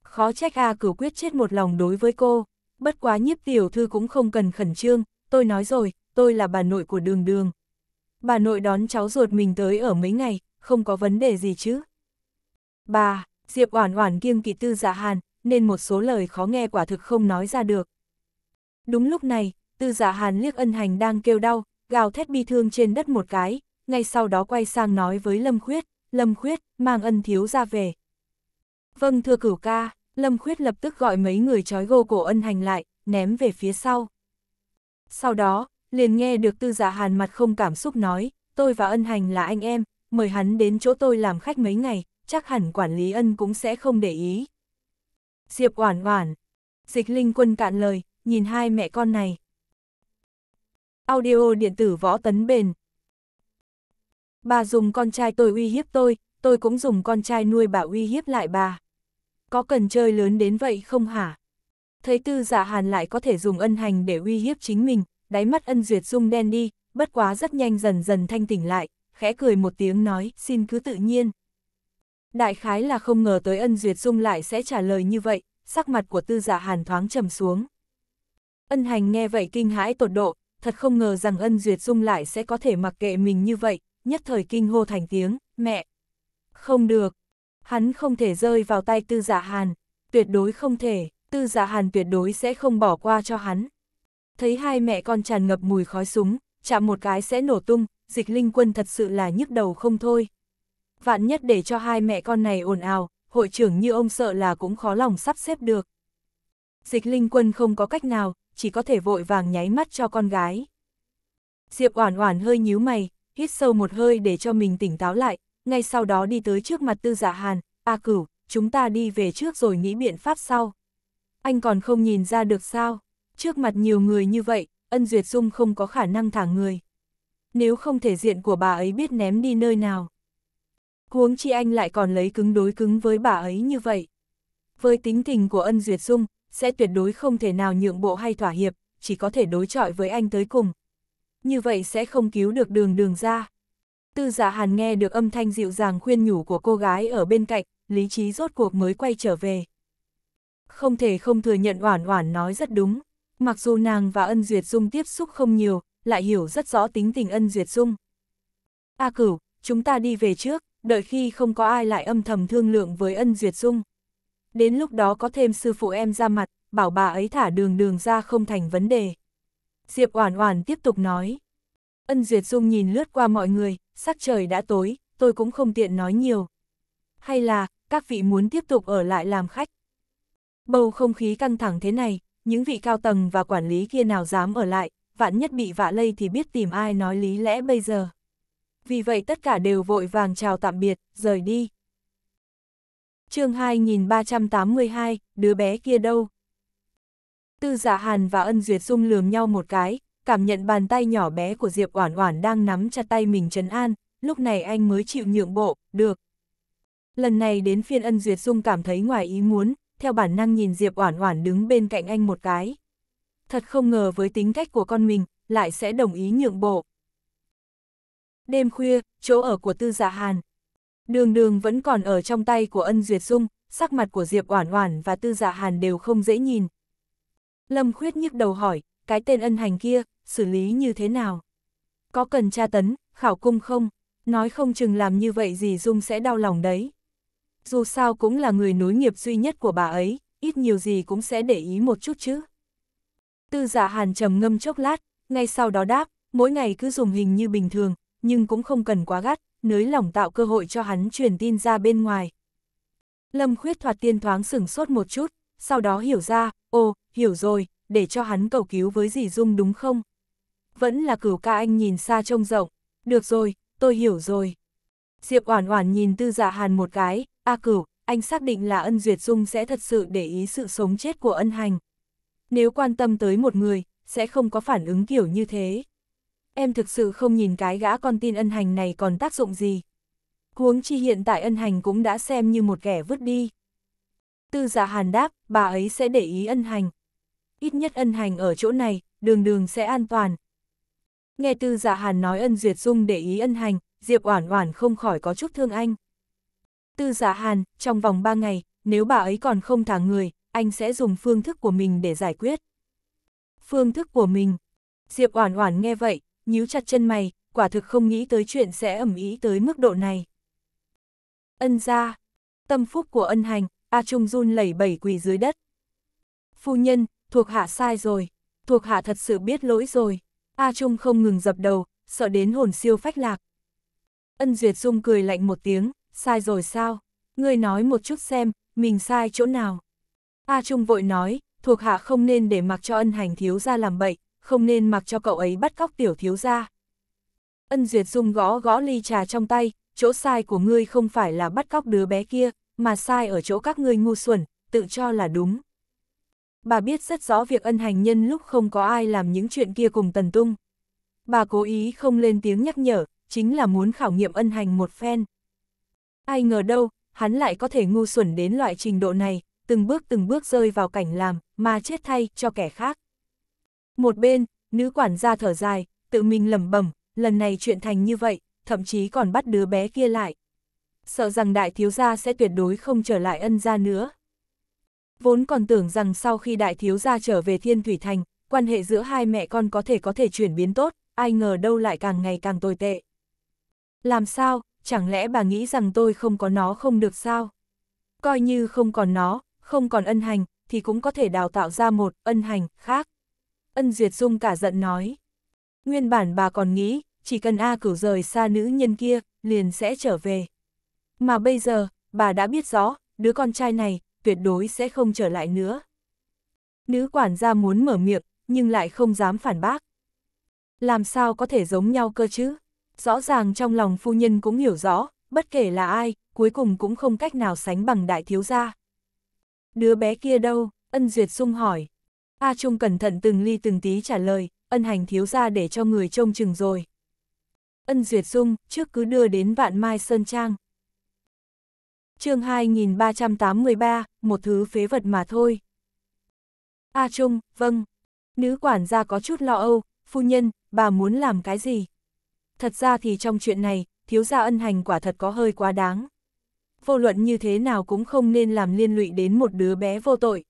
Khó trách A à cửu quyết chết một lòng đối với cô, bất quá nhiếp tiểu thư cũng không cần khẩn trương, tôi nói rồi, tôi là bà nội của đường đường. Bà nội đón cháu ruột mình tới ở mấy ngày, không có vấn đề gì chứ. Bà, Diệp Oản Oản kiêng kỵ Tư giả dạ Hàn, nên một số lời khó nghe quả thực không nói ra được. Đúng lúc này, Tư giả dạ Hàn liếc Ân Hành đang kêu đau, gào thét bi thương trên đất một cái, ngay sau đó quay sang nói với Lâm Khuyết, "Lâm Khuyết, mang Ân thiếu ra về." "Vâng thưa cửu ca." Lâm Khuyết lập tức gọi mấy người trói gô cổ Ân Hành lại, ném về phía sau. Sau đó, liền nghe được tư giả dạ hàn mặt không cảm xúc nói, tôi và ân hành là anh em, mời hắn đến chỗ tôi làm khách mấy ngày, chắc hẳn quản lý ân cũng sẽ không để ý. Diệp oản oản, dịch linh quân cạn lời, nhìn hai mẹ con này. Audio điện tử võ tấn bền. Bà dùng con trai tôi uy hiếp tôi, tôi cũng dùng con trai nuôi bà uy hiếp lại bà. Có cần chơi lớn đến vậy không hả? Thấy tư giả dạ hàn lại có thể dùng ân hành để uy hiếp chính mình, đáy mắt ân duyệt dung đen đi, bất quá rất nhanh dần dần thanh tỉnh lại, khẽ cười một tiếng nói, xin cứ tự nhiên. Đại khái là không ngờ tới ân duyệt dung lại sẽ trả lời như vậy, sắc mặt của tư giả dạ hàn thoáng trầm xuống. Ân hành nghe vậy kinh hãi tột độ, thật không ngờ rằng ân duyệt dung lại sẽ có thể mặc kệ mình như vậy, nhất thời kinh hô thành tiếng, mẹ. Không được, hắn không thể rơi vào tay tư giả dạ hàn, tuyệt đối không thể, tư giả dạ hàn tuyệt đối sẽ không bỏ qua cho hắn. Thấy hai mẹ con tràn ngập mùi khói súng, chạm một cái sẽ nổ tung, dịch linh quân thật sự là nhức đầu không thôi. Vạn nhất để cho hai mẹ con này ồn ào, hội trưởng như ông sợ là cũng khó lòng sắp xếp được. Dịch linh quân không có cách nào, chỉ có thể vội vàng nháy mắt cho con gái. Diệp Oản Oản hơi nhíu mày, hít sâu một hơi để cho mình tỉnh táo lại, ngay sau đó đi tới trước mặt Tư Dạ Hàn, "A Cửu, chúng ta đi về trước rồi nghĩ biện pháp sau." Anh còn không nhìn ra được sao? Trước mặt nhiều người như vậy, ân duyệt dung không có khả năng thả người. Nếu không thể diện của bà ấy biết ném đi nơi nào. Huống chi anh lại còn lấy cứng đối cứng với bà ấy như vậy. Với tính tình của ân duyệt dung, sẽ tuyệt đối không thể nào nhượng bộ hay thỏa hiệp, chỉ có thể đối chọi với anh tới cùng. Như vậy sẽ không cứu được đường đường ra. Tư giả dạ hàn nghe được âm thanh dịu dàng khuyên nhủ của cô gái ở bên cạnh, lý trí rốt cuộc mới quay trở về. Không thể không thừa nhận oản oản nói rất đúng. Mặc dù nàng và ân duyệt dung tiếp xúc không nhiều, lại hiểu rất rõ tính tình ân duyệt dung. A cửu, chúng ta đi về trước, đợi khi không có ai lại âm thầm thương lượng với ân duyệt dung. Đến lúc đó có thêm sư phụ em ra mặt, bảo bà ấy thả đường đường ra không thành vấn đề. Diệp Oản Oản tiếp tục nói. Ân Duyệt Dung nhìn lướt qua mọi người, sắc trời đã tối, tôi cũng không tiện nói nhiều. Hay là, các vị muốn tiếp tục ở lại làm khách? Bầu không khí căng thẳng thế này, những vị cao tầng và quản lý kia nào dám ở lại, vạn nhất bị vạ lây thì biết tìm ai nói lý lẽ bây giờ. Vì vậy tất cả đều vội vàng chào tạm biệt, rời đi. chương 2382, đứa bé kia đâu? Tư giả dạ Hàn và Ân Duyệt Dung lườm nhau một cái, cảm nhận bàn tay nhỏ bé của Diệp Oản Oản đang nắm chặt tay mình trấn an, lúc này anh mới chịu nhượng bộ, được. Lần này đến phiên Ân Duyệt Dung cảm thấy ngoài ý muốn, theo bản năng nhìn Diệp Oản Oản đứng bên cạnh anh một cái. Thật không ngờ với tính cách của con mình, lại sẽ đồng ý nhượng bộ. Đêm khuya, chỗ ở của Tư Dạ Hàn. Đường Đường vẫn còn ở trong tay của Ân Duyệt Dung, sắc mặt của Diệp Oản Oản và Tư Dạ Hàn đều không dễ nhìn. Lâm Khuyết nhức đầu hỏi, cái tên ân hành kia, xử lý như thế nào? Có cần tra tấn, khảo cung không? Nói không chừng làm như vậy gì Dung sẽ đau lòng đấy dù sao cũng là người nối nghiệp duy nhất của bà ấy, ít nhiều gì cũng sẽ để ý một chút chứ. Tư giả dạ hàn trầm ngâm chốc lát, ngay sau đó đáp, mỗi ngày cứ dùng hình như bình thường, nhưng cũng không cần quá gắt, nới lỏng tạo cơ hội cho hắn truyền tin ra bên ngoài. Lâm khuyết thoạt tiên thoáng sửng sốt một chút, sau đó hiểu ra, ồ, hiểu rồi, để cho hắn cầu cứu với dì Dung đúng không? Vẫn là cửu ca anh nhìn xa trông rộng, được rồi, tôi hiểu rồi. Diệp Oản Oản nhìn Tư giả dạ Hàn một cái, A Cửu, anh xác định là ân duyệt dung sẽ thật sự để ý sự sống chết của ân hành. Nếu quan tâm tới một người, sẽ không có phản ứng kiểu như thế. Em thực sự không nhìn cái gã con tin ân hành này còn tác dụng gì. Huống chi hiện tại ân hành cũng đã xem như một kẻ vứt đi. Tư giả dạ hàn đáp, bà ấy sẽ để ý ân hành. Ít nhất ân hành ở chỗ này, đường đường sẽ an toàn. Nghe tư giả dạ hàn nói ân duyệt dung để ý ân hành, Diệp Oản Oản không khỏi có chút thương anh. Tư giả dạ hàn, trong vòng 3 ngày, nếu bà ấy còn không thả người, anh sẽ dùng phương thức của mình để giải quyết. Phương thức của mình. Diệp Oản Oản nghe vậy, nhíu chặt chân mày, quả thực không nghĩ tới chuyện sẽ ẩm ý tới mức độ này. Ân gia, tâm phúc của Ân Hành, A Trung run lẩy bẩy quỳ dưới đất. Phu nhân, thuộc hạ sai rồi, thuộc hạ thật sự biết lỗi rồi. A Trung không ngừng dập đầu, sợ đến hồn siêu phách lạc. Ân Duyệt Dung cười lạnh một tiếng, sai rồi sao? Ngươi nói một chút xem, mình sai chỗ nào? A Trung vội nói, thuộc hạ không nên để mặc cho ân hành thiếu gia làm bậy, không nên mặc cho cậu ấy bắt cóc tiểu thiếu gia. Ân Duyệt Dung gõ gõ ly trà trong tay, chỗ sai của ngươi không phải là bắt cóc đứa bé kia, mà sai ở chỗ các ngươi ngu xuẩn, tự cho là đúng. Bà biết rất rõ việc ân hành nhân lúc không có ai làm những chuyện kia cùng Tần Tung. Bà cố ý không lên tiếng nhắc nhở, chính là muốn khảo nghiệm ân hành một phen. Ai ngờ đâu, hắn lại có thể ngu xuẩn đến loại trình độ này, từng bước từng bước rơi vào cảnh làm, mà chết thay cho kẻ khác. Một bên, nữ quản gia thở dài, tự mình lẩm bẩm, lần này chuyện thành như vậy, thậm chí còn bắt đứa bé kia lại. Sợ rằng đại thiếu gia sẽ tuyệt đối không trở lại ân gia nữa. Vốn còn tưởng rằng sau khi đại thiếu gia trở về thiên thủy thành, quan hệ giữa hai mẹ con có thể có thể chuyển biến tốt, ai ngờ đâu lại càng ngày càng tồi tệ. Làm sao, chẳng lẽ bà nghĩ rằng tôi không có nó không được sao? Coi như không còn nó, không còn ân hành, thì cũng có thể đào tạo ra một ân hành khác. Ân Duyệt Dung cả giận nói. Nguyên bản bà còn nghĩ, chỉ cần A cửu rời xa nữ nhân kia, liền sẽ trở về. Mà bây giờ, bà đã biết rõ, đứa con trai này, tuyệt đối sẽ không trở lại nữa. Nữ quản gia muốn mở miệng, nhưng lại không dám phản bác. Làm sao có thể giống nhau cơ chứ? Rõ ràng trong lòng phu nhân cũng hiểu rõ, bất kể là ai, cuối cùng cũng không cách nào sánh bằng đại thiếu gia. Đứa bé kia đâu? Ân Duyệt Dung hỏi. A Trung cẩn thận từng ly từng tí trả lời, ân hành thiếu gia để cho người trông chừng rồi. Ân Duyệt Dung, trước cứ đưa đến vạn mai Sơn Trang. chương 2383, một thứ phế vật mà thôi. A Trung, vâng. Nữ quản gia có chút lo âu, phu nhân, bà muốn làm cái gì? Thật ra thì trong chuyện này, thiếu gia ân hành quả thật có hơi quá đáng. Vô luận như thế nào cũng không nên làm liên lụy đến một đứa bé vô tội.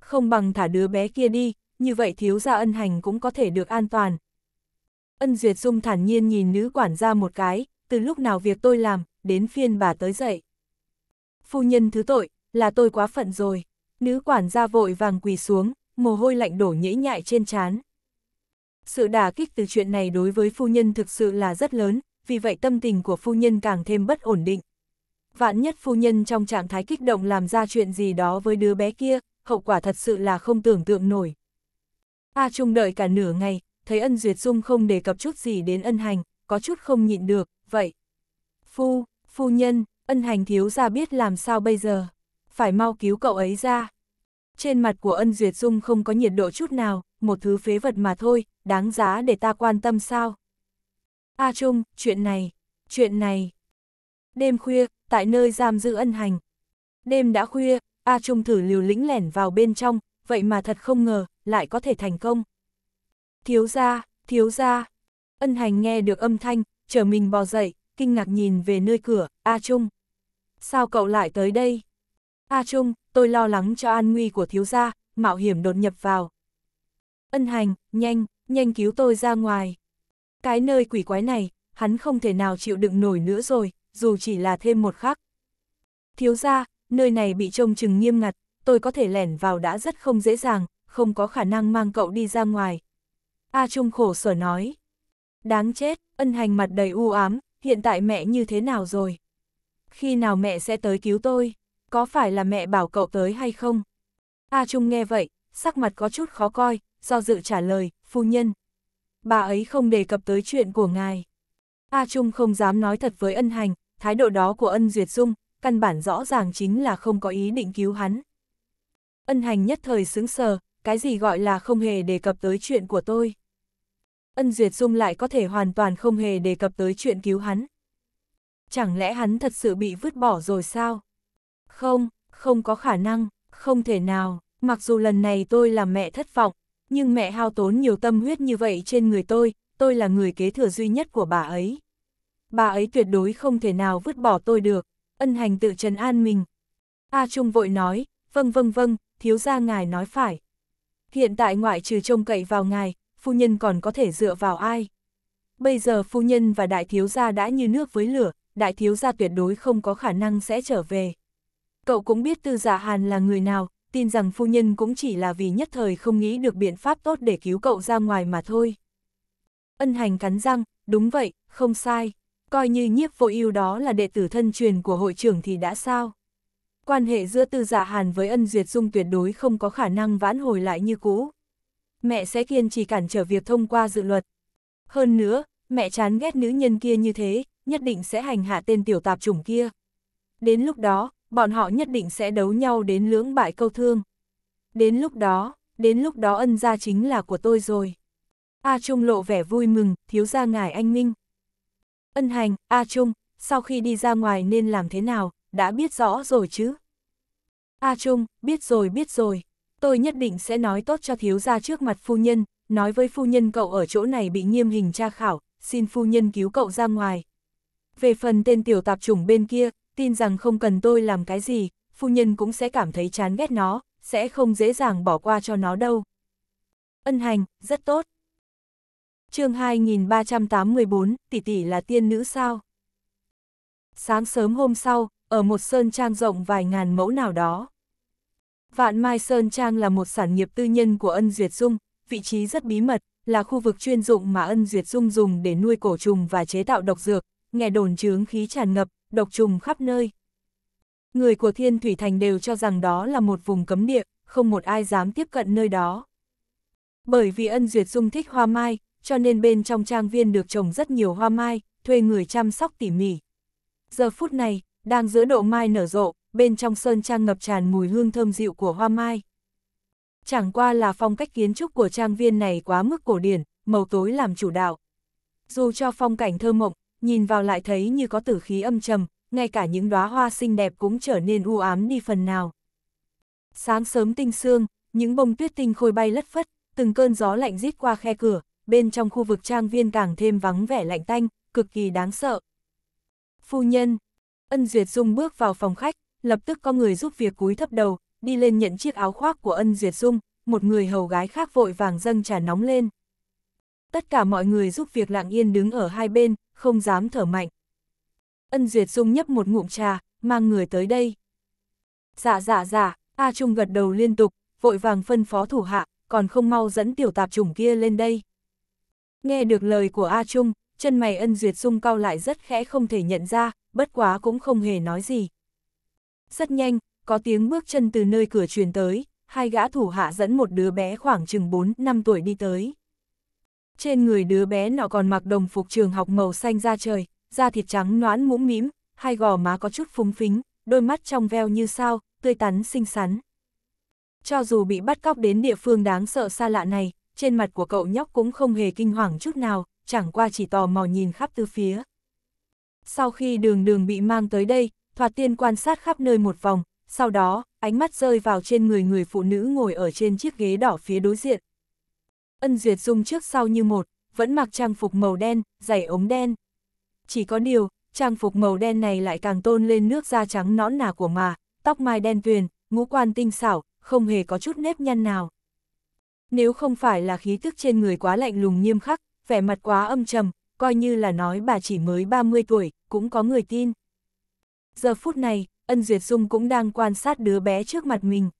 Không bằng thả đứa bé kia đi, như vậy thiếu gia ân hành cũng có thể được an toàn. Ân Duyệt Dung thản nhiên nhìn nữ quản gia một cái, từ lúc nào việc tôi làm, đến phiên bà tới dậy. Phu nhân thứ tội, là tôi quá phận rồi. Nữ quản gia vội vàng quỳ xuống, mồ hôi lạnh đổ nhễ nhại trên trán. Sự đả kích từ chuyện này đối với phu nhân thực sự là rất lớn, vì vậy tâm tình của phu nhân càng thêm bất ổn định. Vạn nhất phu nhân trong trạng thái kích động làm ra chuyện gì đó với đứa bé kia, hậu quả thật sự là không tưởng tượng nổi. A Trung đợi cả nửa ngày, thấy ân duyệt dung không đề cập chút gì đến ân hành, có chút không nhịn được, vậy. Phu, phu nhân, ân hành thiếu ra biết làm sao bây giờ, phải mau cứu cậu ấy ra. Trên mặt của ân duyệt dung không có nhiệt độ chút nào, một thứ phế vật mà thôi, đáng giá để ta quan tâm sao? A Trung, chuyện này, chuyện này. Đêm khuya, tại nơi giam giữ ân hành. Đêm đã khuya, A Trung thử liều lĩnh lẻn vào bên trong, vậy mà thật không ngờ, lại có thể thành công. Thiếu ra, thiếu ra. Ân hành nghe được âm thanh, chờ mình bò dậy, kinh ngạc nhìn về nơi cửa, A Trung. Sao cậu lại tới đây? A Trung, tôi lo lắng cho an nguy của thiếu gia, mạo hiểm đột nhập vào. Ân hành, nhanh, nhanh cứu tôi ra ngoài. Cái nơi quỷ quái này, hắn không thể nào chịu đựng nổi nữa rồi, dù chỉ là thêm một khắc. Thiếu gia, nơi này bị trông chừng nghiêm ngặt, tôi có thể lẻn vào đã rất không dễ dàng, không có khả năng mang cậu đi ra ngoài. A Trung khổ sở nói. Đáng chết, ân hành mặt đầy u ám, hiện tại mẹ như thế nào rồi? Khi nào mẹ sẽ tới cứu tôi? có phải là mẹ bảo cậu tới hay không? A Trung nghe vậy, sắc mặt có chút khó coi, do dự trả lời, phu nhân. Bà ấy không đề cập tới chuyện của ngài. A Trung không dám nói thật với ân hành, thái độ đó của ân duyệt dung, căn bản rõ ràng chính là không có ý định cứu hắn. Ân hành nhất thời sững sờ, cái gì gọi là không hề đề cập tới chuyện của tôi. Ân duyệt dung lại có thể hoàn toàn không hề đề cập tới chuyện cứu hắn. Chẳng lẽ hắn thật sự bị vứt bỏ rồi sao? Không, không có khả năng, không thể nào, mặc dù lần này tôi làm mẹ thất vọng, nhưng mẹ hao tốn nhiều tâm huyết như vậy trên người tôi, tôi là người kế thừa duy nhất của bà ấy. Bà ấy tuyệt đối không thể nào vứt bỏ tôi được, ân hành tự trần an mình. A Trung vội nói, vâng vâng vâng, thiếu gia ngài nói phải. Hiện tại ngoại trừ trông cậy vào ngài, phu nhân còn có thể dựa vào ai. Bây giờ phu nhân và đại thiếu gia đã như nước với lửa, đại thiếu gia tuyệt đối không có khả năng sẽ trở về. Cậu cũng biết tư giả dạ hàn là người nào, tin rằng phu nhân cũng chỉ là vì nhất thời không nghĩ được biện pháp tốt để cứu cậu ra ngoài mà thôi. Ân hành cắn răng, đúng vậy, không sai. Coi như nhiếp vô ưu đó là đệ tử thân truyền của hội trưởng thì đã sao? Quan hệ giữa tư giả dạ hàn với ân duyệt dung tuyệt đối không có khả năng vãn hồi lại như cũ. Mẹ sẽ kiên trì cản trở việc thông qua dự luật. Hơn nữa, mẹ chán ghét nữ nhân kia như thế, nhất định sẽ hành hạ tên tiểu tạp chủng kia. Đến lúc đó, bọn họ nhất định sẽ đấu nhau đến lưỡng bại câu thương. Đến lúc đó, đến lúc đó ân gia chính là của tôi rồi. A Trung lộ vẻ vui mừng, thiếu gia ngài anh minh. Ân hành, A Trung, sau khi đi ra ngoài nên làm thế nào, đã biết rõ rồi chứ? A Trung, biết rồi biết rồi, tôi nhất định sẽ nói tốt cho thiếu gia trước mặt phu nhân, nói với phu nhân cậu ở chỗ này bị nghiêm hình tra khảo, xin phu nhân cứu cậu ra ngoài. Về phần tên tiểu tạp chủng bên kia, tin rằng không cần tôi làm cái gì, phu nhân cũng sẽ cảm thấy chán ghét nó, sẽ không dễ dàng bỏ qua cho nó đâu. Ân hành, rất tốt. chương 2384, tỷ tỷ là tiên nữ sao? Sáng sớm hôm sau, ở một sơn trang rộng vài ngàn mẫu nào đó. Vạn Mai Sơn Trang là một sản nghiệp tư nhân của Ân Duyệt Dung, vị trí rất bí mật, là khu vực chuyên dụng mà Ân Duyệt Dung dùng để nuôi cổ trùng và chế tạo độc dược, nghe đồn chướng khí tràn ngập, độc trùng khắp nơi. Người của Thiên Thủy Thành đều cho rằng đó là một vùng cấm địa, không một ai dám tiếp cận nơi đó. Bởi vì ân duyệt dung thích hoa mai, cho nên bên trong trang viên được trồng rất nhiều hoa mai, thuê người chăm sóc tỉ mỉ. Giờ phút này, đang giữa độ mai nở rộ, bên trong sơn trang ngập tràn mùi hương thơm dịu của hoa mai. Chẳng qua là phong cách kiến trúc của trang viên này quá mức cổ điển, màu tối làm chủ đạo. Dù cho phong cảnh thơ mộng, nhìn vào lại thấy như có tử khí âm trầm, ngay cả những đóa hoa xinh đẹp cũng trở nên u ám đi phần nào. Sáng sớm tinh sương, những bông tuyết tinh khôi bay lất phất, từng cơn gió lạnh rít qua khe cửa, bên trong khu vực trang viên càng thêm vắng vẻ lạnh tanh, cực kỳ đáng sợ. Phu nhân, Ân Duyệt Dung bước vào phòng khách, lập tức có người giúp việc cúi thấp đầu, đi lên nhận chiếc áo khoác của Ân Duyệt Dung, một người hầu gái khác vội vàng dâng trà nóng lên tất cả mọi người giúp việc lặng yên đứng ở hai bên, không dám thở mạnh. Ân Duyệt Dung nhấp một ngụm trà, mang người tới đây. Dạ dạ dạ, A Trung gật đầu liên tục, vội vàng phân phó thủ hạ, còn không mau dẫn tiểu tạp chủng kia lên đây. Nghe được lời của A Trung, chân mày ân duyệt sung cao lại rất khẽ không thể nhận ra, bất quá cũng không hề nói gì. Rất nhanh, có tiếng bước chân từ nơi cửa truyền tới, hai gã thủ hạ dẫn một đứa bé khoảng chừng 4-5 tuổi đi tới. Trên người đứa bé nọ còn mặc đồng phục trường học màu xanh da trời, da thịt trắng noãn mũm mĩm, hai gò má có chút phúng phính, đôi mắt trong veo như sao, tươi tắn xinh xắn. Cho dù bị bắt cóc đến địa phương đáng sợ xa lạ này, trên mặt của cậu nhóc cũng không hề kinh hoàng chút nào, chẳng qua chỉ tò mò nhìn khắp tư phía. Sau khi đường đường bị mang tới đây, Thoạt tiên quan sát khắp nơi một vòng, sau đó, ánh mắt rơi vào trên người người phụ nữ ngồi ở trên chiếc ghế đỏ phía đối diện, Ân Duyệt Dung trước sau như một, vẫn mặc trang phục màu đen, giày ống đen. Chỉ có điều, trang phục màu đen này lại càng tôn lên nước da trắng nõn nà của mà, tóc mai đen tuyền, ngũ quan tinh xảo, không hề có chút nếp nhăn nào. Nếu không phải là khí tức trên người quá lạnh lùng nghiêm khắc, vẻ mặt quá âm trầm, coi như là nói bà chỉ mới 30 tuổi, cũng có người tin. Giờ phút này, Ân Duyệt Dung cũng đang quan sát đứa bé trước mặt mình.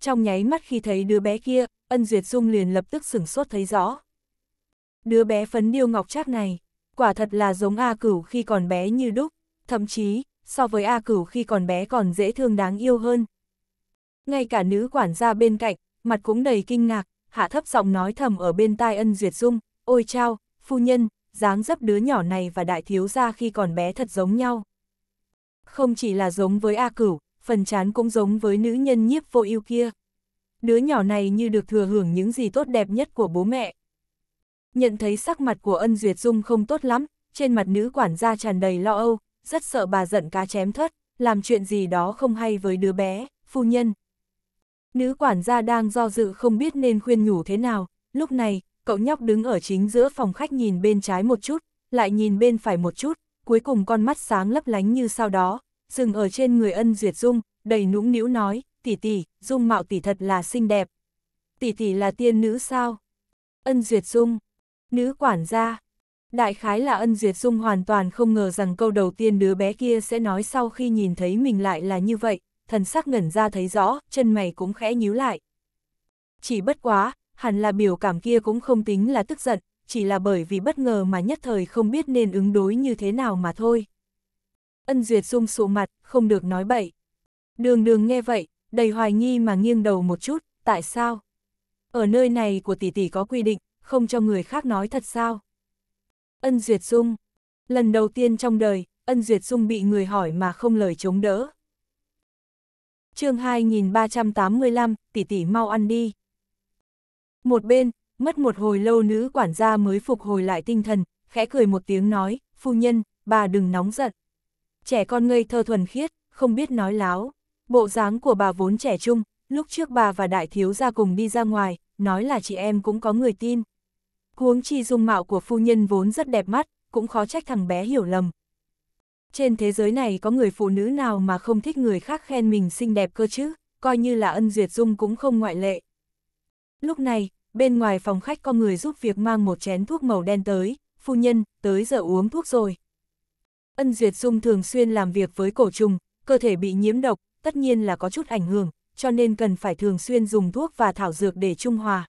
Trong nháy mắt khi thấy đứa bé kia, Ân Duyệt Dung liền lập tức sửng sốt thấy rõ. Đứa bé phấn điêu ngọc trác này, quả thật là giống A Cửu khi còn bé như đúc, thậm chí, so với A Cửu khi còn bé còn dễ thương đáng yêu hơn. Ngay cả nữ quản gia bên cạnh, mặt cũng đầy kinh ngạc, hạ thấp giọng nói thầm ở bên tai Ân Duyệt Dung, ôi chao, phu nhân, dáng dấp đứa nhỏ này và đại thiếu gia khi còn bé thật giống nhau. Không chỉ là giống với A Cửu, phần chán cũng giống với nữ nhân nhiếp vô ưu kia đứa nhỏ này như được thừa hưởng những gì tốt đẹp nhất của bố mẹ. Nhận thấy sắc mặt của ân duyệt dung không tốt lắm, trên mặt nữ quản gia tràn đầy lo âu, rất sợ bà giận cá chém thất, làm chuyện gì đó không hay với đứa bé, phu nhân. Nữ quản gia đang do dự không biết nên khuyên nhủ thế nào, lúc này, cậu nhóc đứng ở chính giữa phòng khách nhìn bên trái một chút, lại nhìn bên phải một chút, cuối cùng con mắt sáng lấp lánh như sau đó, dừng ở trên người ân duyệt dung, đầy nũng nĩu nói, tỷ tỷ, dung mạo tỷ thật là xinh đẹp. Tỷ tỷ là tiên nữ sao? Ân Duyệt Dung, nữ quản gia. Đại khái là ân Duyệt Dung hoàn toàn không ngờ rằng câu đầu tiên đứa bé kia sẽ nói sau khi nhìn thấy mình lại là như vậy, thần sắc ngẩn ra thấy rõ, chân mày cũng khẽ nhíu lại. Chỉ bất quá, hẳn là biểu cảm kia cũng không tính là tức giận, chỉ là bởi vì bất ngờ mà nhất thời không biết nên ứng đối như thế nào mà thôi. Ân Duyệt Dung sụ mặt, không được nói bậy. Đường đường nghe vậy, đầy hoài nghi mà nghiêng đầu một chút, tại sao? Ở nơi này của tỷ tỷ có quy định, không cho người khác nói thật sao? Ân Duyệt Dung Lần đầu tiên trong đời, Ân Duyệt Dung bị người hỏi mà không lời chống đỡ. chương 2385, tỷ tỷ mau ăn đi. Một bên, mất một hồi lâu nữ quản gia mới phục hồi lại tinh thần, khẽ cười một tiếng nói, phu nhân, bà đừng nóng giận. Trẻ con ngây thơ thuần khiết, không biết nói láo. Bộ dáng của bà vốn trẻ trung, lúc trước bà và đại thiếu gia cùng đi ra ngoài, nói là chị em cũng có người tin. Huống chi dung mạo của phu nhân vốn rất đẹp mắt, cũng khó trách thằng bé hiểu lầm. Trên thế giới này có người phụ nữ nào mà không thích người khác khen mình xinh đẹp cơ chứ, coi như là ân duyệt dung cũng không ngoại lệ. Lúc này, bên ngoài phòng khách có người giúp việc mang một chén thuốc màu đen tới, phu nhân, tới giờ uống thuốc rồi. Ân duyệt dung thường xuyên làm việc với cổ trùng, cơ thể bị nhiễm độc, tất nhiên là có chút ảnh hưởng, cho nên cần phải thường xuyên dùng thuốc và thảo dược để trung hòa.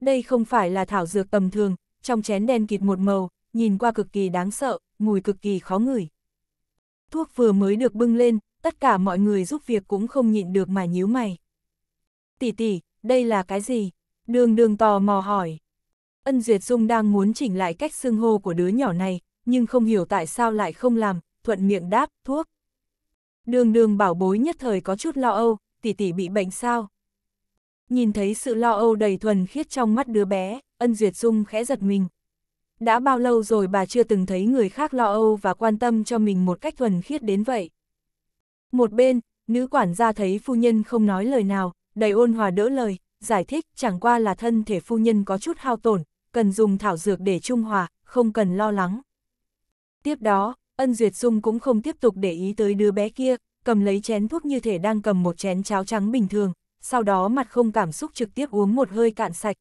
Đây không phải là thảo dược tầm thường, trong chén đen kịt một màu, nhìn qua cực kỳ đáng sợ, mùi cực kỳ khó ngửi. Thuốc vừa mới được bưng lên, tất cả mọi người giúp việc cũng không nhịn được mà nhíu mày. Tỷ tỷ, đây là cái gì? Đường đường tò mò hỏi. Ân Duyệt Dung đang muốn chỉnh lại cách xưng hô của đứa nhỏ này, nhưng không hiểu tại sao lại không làm, thuận miệng đáp, thuốc. Đường đường bảo bối nhất thời có chút lo âu, tỷ tỷ bị bệnh sao? Nhìn thấy sự lo âu đầy thuần khiết trong mắt đứa bé, ân duyệt dung khẽ giật mình. Đã bao lâu rồi bà chưa từng thấy người khác lo âu và quan tâm cho mình một cách thuần khiết đến vậy? Một bên, nữ quản gia thấy phu nhân không nói lời nào, đầy ôn hòa đỡ lời, giải thích chẳng qua là thân thể phu nhân có chút hao tổn, cần dùng thảo dược để trung hòa, không cần lo lắng. Tiếp đó, Ân Duyệt Dung cũng không tiếp tục để ý tới đứa bé kia, cầm lấy chén thuốc như thể đang cầm một chén cháo trắng bình thường, sau đó mặt không cảm xúc trực tiếp uống một hơi cạn sạch.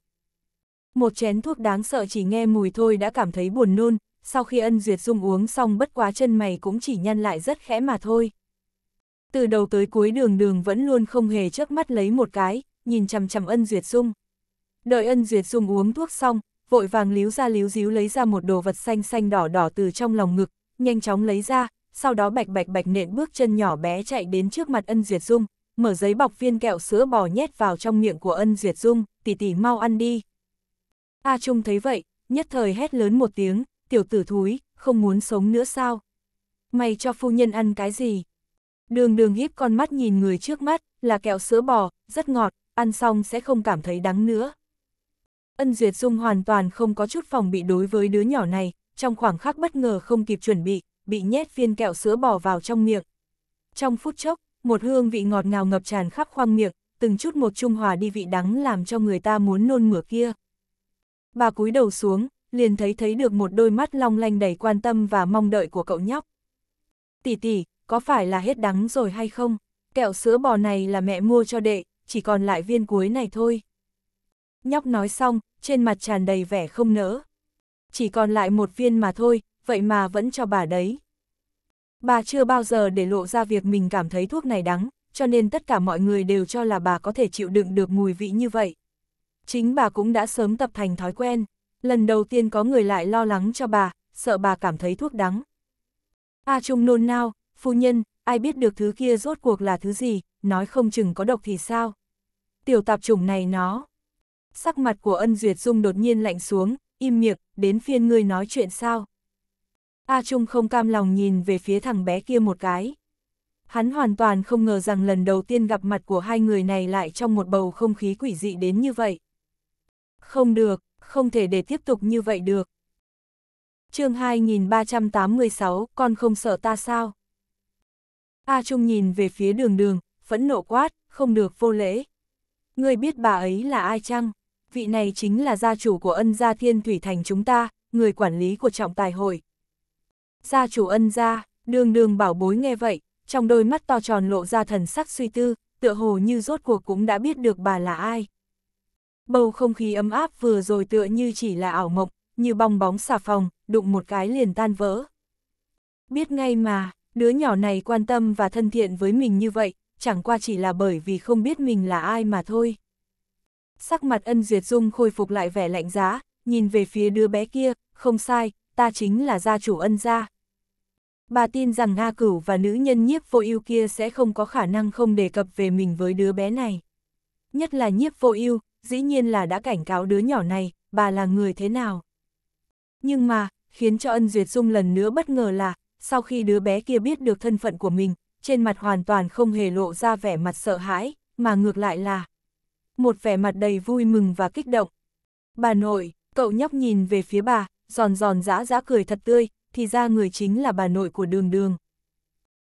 Một chén thuốc đáng sợ chỉ nghe mùi thôi đã cảm thấy buồn nôn, sau khi ân duyệt dung uống xong bất quá chân mày cũng chỉ nhăn lại rất khẽ mà thôi. Từ đầu tới cuối đường đường vẫn luôn không hề chớp mắt lấy một cái, nhìn chằm chằm ân duyệt dung. Đợi ân duyệt dung uống thuốc xong, vội vàng líu ra líu díu lấy ra một đồ vật xanh xanh đỏ đỏ từ trong lòng ngực, nhanh chóng lấy ra, sau đó bạch bạch bạch nện bước chân nhỏ bé chạy đến trước mặt ân diệt dung, mở giấy bọc viên kẹo sữa bò nhét vào trong miệng của ân diệt dung, tỉ tỉ mau ăn đi. A Trung thấy vậy, nhất thời hét lớn một tiếng, tiểu tử thúi, không muốn sống nữa sao? Mày cho phu nhân ăn cái gì? Đường đường híp con mắt nhìn người trước mắt, là kẹo sữa bò, rất ngọt, ăn xong sẽ không cảm thấy đắng nữa. Ân Duyệt Dung hoàn toàn không có chút phòng bị đối với đứa nhỏ này, trong khoảng khắc bất ngờ không kịp chuẩn bị, bị nhét viên kẹo sữa bò vào trong miệng. Trong phút chốc, một hương vị ngọt ngào ngập tràn khắp khoang miệng, từng chút một trung hòa đi vị đắng làm cho người ta muốn nôn mửa kia. Bà cúi đầu xuống, liền thấy thấy được một đôi mắt long lanh đầy quan tâm và mong đợi của cậu nhóc. Tỷ tỷ, có phải là hết đắng rồi hay không? Kẹo sữa bò này là mẹ mua cho đệ, chỉ còn lại viên cuối này thôi. Nhóc nói xong, trên mặt tràn đầy vẻ không nỡ chỉ còn lại một viên mà thôi, vậy mà vẫn cho bà đấy. Bà chưa bao giờ để lộ ra việc mình cảm thấy thuốc này đắng, cho nên tất cả mọi người đều cho là bà có thể chịu đựng được mùi vị như vậy. Chính bà cũng đã sớm tập thành thói quen, lần đầu tiên có người lại lo lắng cho bà, sợ bà cảm thấy thuốc đắng. A Trung nôn nao, phu nhân, ai biết được thứ kia rốt cuộc là thứ gì, nói không chừng có độc thì sao. Tiểu tạp chủng này nó. Sắc mặt của ân duyệt dung đột nhiên lạnh xuống, im miệng, đến phiên ngươi nói chuyện sao. A Trung không cam lòng nhìn về phía thằng bé kia một cái. Hắn hoàn toàn không ngờ rằng lần đầu tiên gặp mặt của hai người này lại trong một bầu không khí quỷ dị đến như vậy. Không được, không thể để tiếp tục như vậy được. chương 2386, con không sợ ta sao? A Trung nhìn về phía đường đường, phẫn nộ quát, không được vô lễ. Ngươi biết bà ấy là ai chăng? vị này chính là gia chủ của ân gia thiên thủy thành chúng ta, người quản lý của trọng tài hội. Gia chủ ân gia, đường đường bảo bối nghe vậy, trong đôi mắt to tròn lộ ra thần sắc suy tư, tựa hồ như rốt cuộc cũng đã biết được bà là ai. Bầu không khí ấm áp vừa rồi tựa như chỉ là ảo mộng, như bong bóng xà phòng, đụng một cái liền tan vỡ. Biết ngay mà, đứa nhỏ này quan tâm và thân thiện với mình như vậy, chẳng qua chỉ là bởi vì không biết mình là ai mà thôi sắc mặt ân duyệt dung khôi phục lại vẻ lạnh giá, nhìn về phía đứa bé kia, không sai, ta chính là gia chủ ân gia. Bà tin rằng Nga Cửu và nữ nhân nhiếp vô ưu kia sẽ không có khả năng không đề cập về mình với đứa bé này. Nhất là nhiếp vô ưu, dĩ nhiên là đã cảnh cáo đứa nhỏ này, bà là người thế nào. Nhưng mà, khiến cho ân duyệt dung lần nữa bất ngờ là, sau khi đứa bé kia biết được thân phận của mình, trên mặt hoàn toàn không hề lộ ra vẻ mặt sợ hãi, mà ngược lại là một vẻ mặt đầy vui mừng và kích động. Bà nội, cậu nhóc nhìn về phía bà, giòn giòn giã giã cười thật tươi, thì ra người chính là bà nội của đường đường.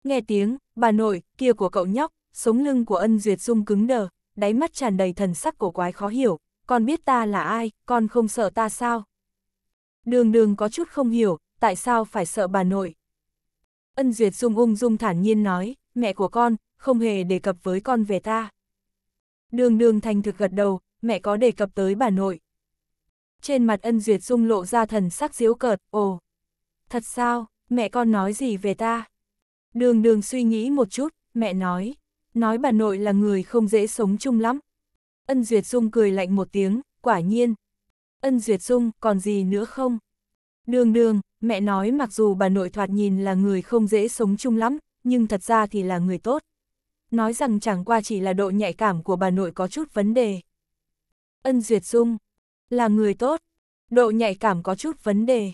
Nghe tiếng, bà nội, kia của cậu nhóc, sống lưng của ân duyệt dung cứng đờ, đáy mắt tràn đầy thần sắc cổ quái khó hiểu, con biết ta là ai, con không sợ ta sao? Đường đường có chút không hiểu, tại sao phải sợ bà nội? Ân duyệt dung ung dung thản nhiên nói, mẹ của con, không hề đề cập với con về ta. Đường đường thành thực gật đầu, mẹ có đề cập tới bà nội. Trên mặt ân duyệt dung lộ ra thần sắc diếu cợt, ồ. Thật sao, mẹ con nói gì về ta? Đường đường suy nghĩ một chút, mẹ nói. Nói bà nội là người không dễ sống chung lắm. Ân duyệt dung cười lạnh một tiếng, quả nhiên. Ân duyệt dung, còn gì nữa không? Đường đường, mẹ nói mặc dù bà nội thoạt nhìn là người không dễ sống chung lắm, nhưng thật ra thì là người tốt nói rằng chẳng qua chỉ là độ nhạy cảm của bà nội có chút vấn đề. Ân Duyệt Dung là người tốt, độ nhạy cảm có chút vấn đề.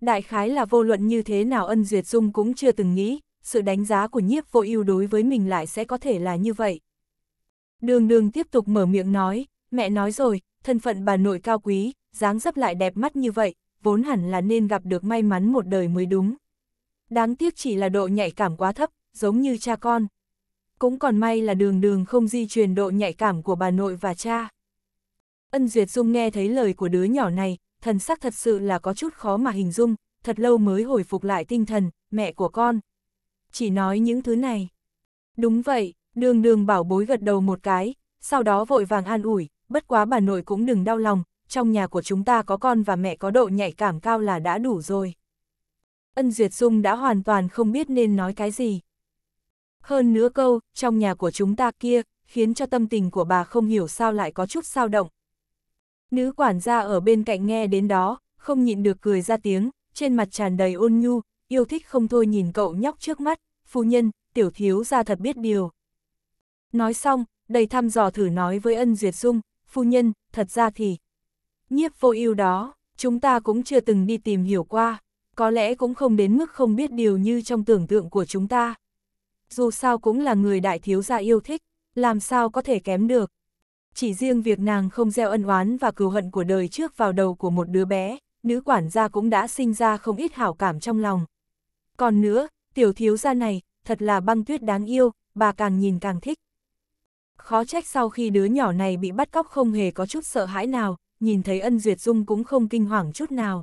Đại khái là vô luận như thế nào Ân Duyệt Dung cũng chưa từng nghĩ, sự đánh giá của nhiếp vô ưu đối với mình lại sẽ có thể là như vậy. Đường đường tiếp tục mở miệng nói, mẹ nói rồi, thân phận bà nội cao quý, dáng dấp lại đẹp mắt như vậy, vốn hẳn là nên gặp được may mắn một đời mới đúng. Đáng tiếc chỉ là độ nhạy cảm quá thấp, giống như cha con, cũng còn may là đường đường không di truyền độ nhạy cảm của bà nội và cha. Ân Duyệt Dung nghe thấy lời của đứa nhỏ này, thần sắc thật sự là có chút khó mà hình dung, thật lâu mới hồi phục lại tinh thần, mẹ của con. Chỉ nói những thứ này. Đúng vậy, đường đường bảo bối gật đầu một cái, sau đó vội vàng an ủi, bất quá bà nội cũng đừng đau lòng, trong nhà của chúng ta có con và mẹ có độ nhạy cảm cao là đã đủ rồi. Ân Duyệt Dung đã hoàn toàn không biết nên nói cái gì. Hơn nữa câu, trong nhà của chúng ta kia, khiến cho tâm tình của bà không hiểu sao lại có chút sao động. Nữ quản gia ở bên cạnh nghe đến đó, không nhịn được cười ra tiếng, trên mặt tràn đầy ôn nhu, yêu thích không thôi nhìn cậu nhóc trước mắt, phu nhân, tiểu thiếu ra thật biết điều. Nói xong, đầy thăm dò thử nói với ân duyệt dung, phu nhân, thật ra thì, nhiếp vô ưu đó, chúng ta cũng chưa từng đi tìm hiểu qua, có lẽ cũng không đến mức không biết điều như trong tưởng tượng của chúng ta dù sao cũng là người đại thiếu gia yêu thích, làm sao có thể kém được. Chỉ riêng việc nàng không gieo ân oán và cừu hận của đời trước vào đầu của một đứa bé, nữ quản gia cũng đã sinh ra không ít hảo cảm trong lòng. Còn nữa, tiểu thiếu gia này, thật là băng tuyết đáng yêu, bà càng nhìn càng thích. Khó trách sau khi đứa nhỏ này bị bắt cóc không hề có chút sợ hãi nào, nhìn thấy ân duyệt dung cũng không kinh hoàng chút nào.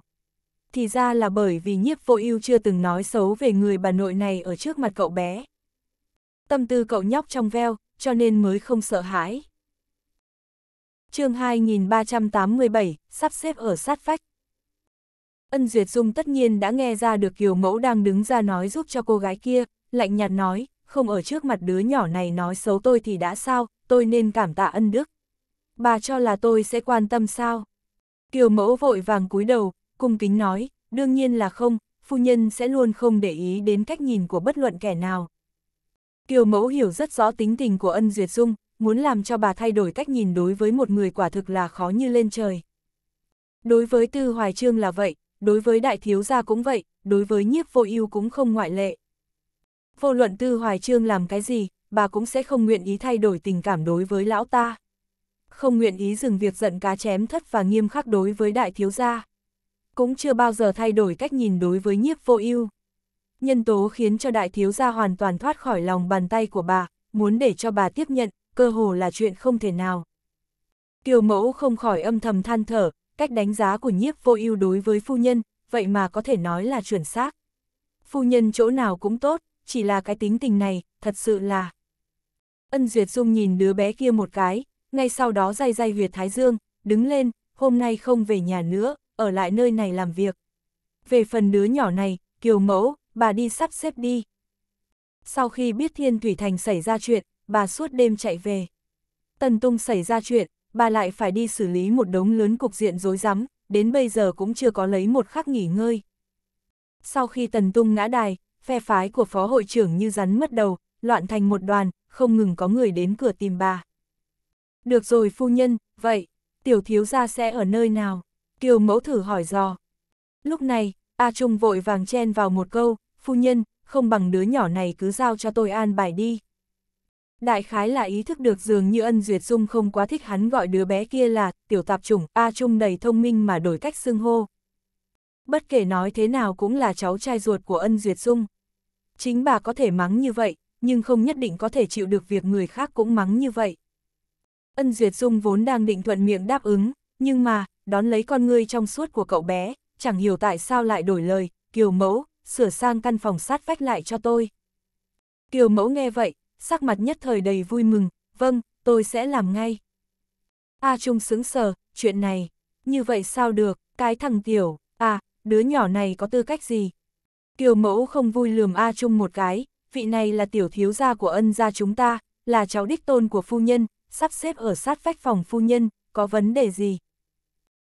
Thì ra là bởi vì nhiếp vô ưu chưa từng nói xấu về người bà nội này ở trước mặt cậu bé. Tâm tư cậu nhóc trong veo, cho nên mới không sợ hãi. chương 2387, sắp xếp ở sát phách Ân Duyệt Dung tất nhiên đã nghe ra được Kiều Mẫu đang đứng ra nói giúp cho cô gái kia, lạnh nhạt nói, không ở trước mặt đứa nhỏ này nói xấu tôi thì đã sao, tôi nên cảm tạ ân đức. Bà cho là tôi sẽ quan tâm sao? Kiều Mẫu vội vàng cúi đầu, cung kính nói, đương nhiên là không, phu nhân sẽ luôn không để ý đến cách nhìn của bất luận kẻ nào. Kiều Mẫu hiểu rất rõ tính tình của Ân Duyệt Dung, muốn làm cho bà thay đổi cách nhìn đối với một người quả thực là khó như lên trời. Đối với Tư Hoài Trương là vậy, đối với Đại Thiếu Gia cũng vậy, đối với Nhiếp Vô Ưu cũng không ngoại lệ. Vô luận Tư Hoài Trương làm cái gì, bà cũng sẽ không nguyện ý thay đổi tình cảm đối với lão ta. Không nguyện ý dừng việc giận cá chém thất và nghiêm khắc đối với Đại Thiếu Gia. Cũng chưa bao giờ thay đổi cách nhìn đối với Nhiếp Vô Ưu. Nhân tố khiến cho đại thiếu gia hoàn toàn thoát khỏi lòng bàn tay của bà, muốn để cho bà tiếp nhận, cơ hồ là chuyện không thể nào. Kiều mẫu không khỏi âm thầm than thở, cách đánh giá của nhiếp vô ưu đối với phu nhân, vậy mà có thể nói là chuẩn xác. Phu nhân chỗ nào cũng tốt, chỉ là cái tính tình này, thật sự là... Ân Duyệt Dung nhìn đứa bé kia một cái, ngay sau đó day day huyệt Thái Dương, đứng lên, hôm nay không về nhà nữa, ở lại nơi này làm việc. Về phần đứa nhỏ này, Kiều Mẫu, bà đi sắp xếp đi. Sau khi biết Thiên Thủy Thành xảy ra chuyện, bà suốt đêm chạy về. Tần Tung xảy ra chuyện, bà lại phải đi xử lý một đống lớn cục diện rối rắm, đến bây giờ cũng chưa có lấy một khắc nghỉ ngơi. Sau khi Tần Tung ngã đài, phe phái của phó hội trưởng như rắn mất đầu, loạn thành một đoàn, không ngừng có người đến cửa tìm bà. Được rồi phu nhân, vậy, tiểu thiếu gia sẽ ở nơi nào? Kiều mẫu thử hỏi dò. Lúc này, A Trung vội vàng chen vào một câu, phu nhân, không bằng đứa nhỏ này cứ giao cho tôi an bài đi. Đại khái là ý thức được dường như ân duyệt dung không quá thích hắn gọi đứa bé kia là tiểu tạp chủng, A Trung đầy thông minh mà đổi cách xưng hô. Bất kể nói thế nào cũng là cháu trai ruột của ân duyệt dung. Chính bà có thể mắng như vậy, nhưng không nhất định có thể chịu được việc người khác cũng mắng như vậy. Ân Duyệt Dung vốn đang định thuận miệng đáp ứng, nhưng mà, đón lấy con ngươi trong suốt của cậu bé, chẳng hiểu tại sao lại đổi lời, kiều mẫu, sửa sang căn phòng sát vách lại cho tôi. Kiều mẫu nghe vậy, sắc mặt nhất thời đầy vui mừng, vâng, tôi sẽ làm ngay. A Trung sững sờ, chuyện này, như vậy sao được, cái thằng tiểu, à, đứa nhỏ này có tư cách gì? Kiều mẫu không vui lườm A Trung một cái, vị này là tiểu thiếu gia của ân gia chúng ta, là cháu đích tôn của phu nhân, sắp xếp ở sát vách phòng phu nhân, có vấn đề gì?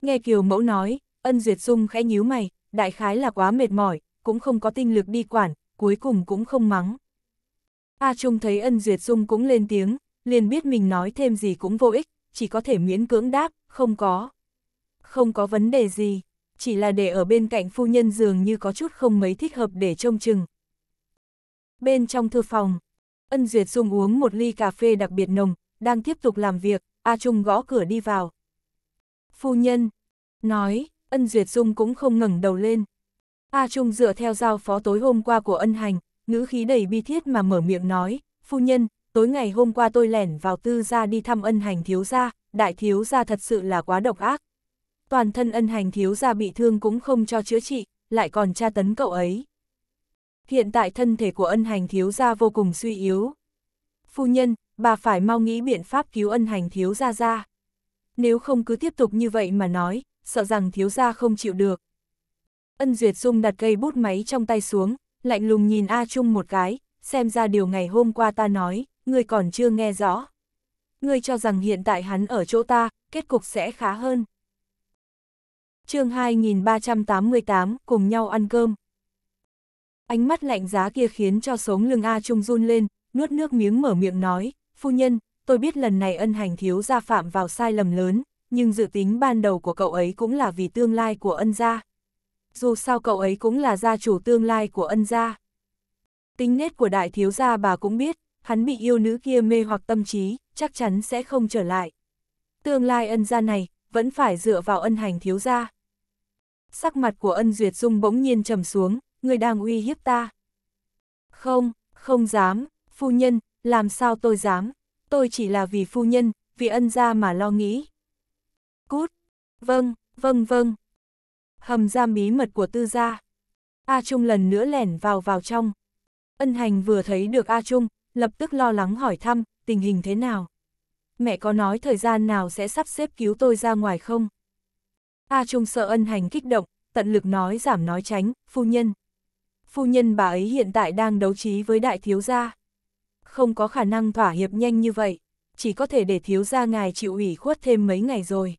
Nghe Kiều mẫu nói, ân duyệt dung khẽ nhíu mày, đại khái là quá mệt mỏi, cũng không có tinh lực đi quản, cuối cùng cũng không mắng. A Trung thấy ân duyệt dung cũng lên tiếng, liền biết mình nói thêm gì cũng vô ích, chỉ có thể miễn cưỡng đáp, không có. Không có vấn đề gì, chỉ là để ở bên cạnh phu nhân dường như có chút không mấy thích hợp để trông chừng. Bên trong thư phòng, ân duyệt dung uống một ly cà phê đặc biệt nồng, đang tiếp tục làm việc, A Trung gõ cửa đi vào. Phu nhân, nói, ân duyệt dung cũng không ngẩng đầu lên, A Trung dựa theo giao phó tối hôm qua của ân hành, ngữ khí đầy bi thiết mà mở miệng nói, phu nhân, tối ngày hôm qua tôi lẻn vào tư gia đi thăm ân hành thiếu gia, đại thiếu gia thật sự là quá độc ác. Toàn thân ân hành thiếu gia bị thương cũng không cho chữa trị, lại còn tra tấn cậu ấy. Hiện tại thân thể của ân hành thiếu gia vô cùng suy yếu. Phu nhân, bà phải mau nghĩ biện pháp cứu ân hành thiếu gia ra. Nếu không cứ tiếp tục như vậy mà nói, sợ rằng thiếu gia không chịu được. Ân Duyệt Dung đặt cây bút máy trong tay xuống, lạnh lùng nhìn A Trung một cái, xem ra điều ngày hôm qua ta nói, ngươi còn chưa nghe rõ. Ngươi cho rằng hiện tại hắn ở chỗ ta, kết cục sẽ khá hơn. chương 2388, cùng nhau ăn cơm. Ánh mắt lạnh giá kia khiến cho sống lưng A Trung run lên, nuốt nước miếng mở miệng nói, phu nhân, tôi biết lần này ân hành thiếu gia phạm vào sai lầm lớn, nhưng dự tính ban đầu của cậu ấy cũng là vì tương lai của ân gia dù sao cậu ấy cũng là gia chủ tương lai của ân gia. Tính nết của đại thiếu gia bà cũng biết, hắn bị yêu nữ kia mê hoặc tâm trí, chắc chắn sẽ không trở lại. Tương lai ân gia này, vẫn phải dựa vào ân hành thiếu gia. Sắc mặt của ân duyệt dung bỗng nhiên trầm xuống, người đang uy hiếp ta. Không, không dám, phu nhân, làm sao tôi dám, tôi chỉ là vì phu nhân, vì ân gia mà lo nghĩ. Cút, vâng, vâng vâng, hầm giam bí mật của tư gia. A Trung lần nữa lẻn vào vào trong. Ân hành vừa thấy được A Trung, lập tức lo lắng hỏi thăm, tình hình thế nào? Mẹ có nói thời gian nào sẽ sắp xếp cứu tôi ra ngoài không? A Trung sợ ân hành kích động, tận lực nói giảm nói tránh, phu nhân. Phu nhân bà ấy hiện tại đang đấu trí với đại thiếu gia. Không có khả năng thỏa hiệp nhanh như vậy, chỉ có thể để thiếu gia ngài chịu ủy khuất thêm mấy ngày rồi.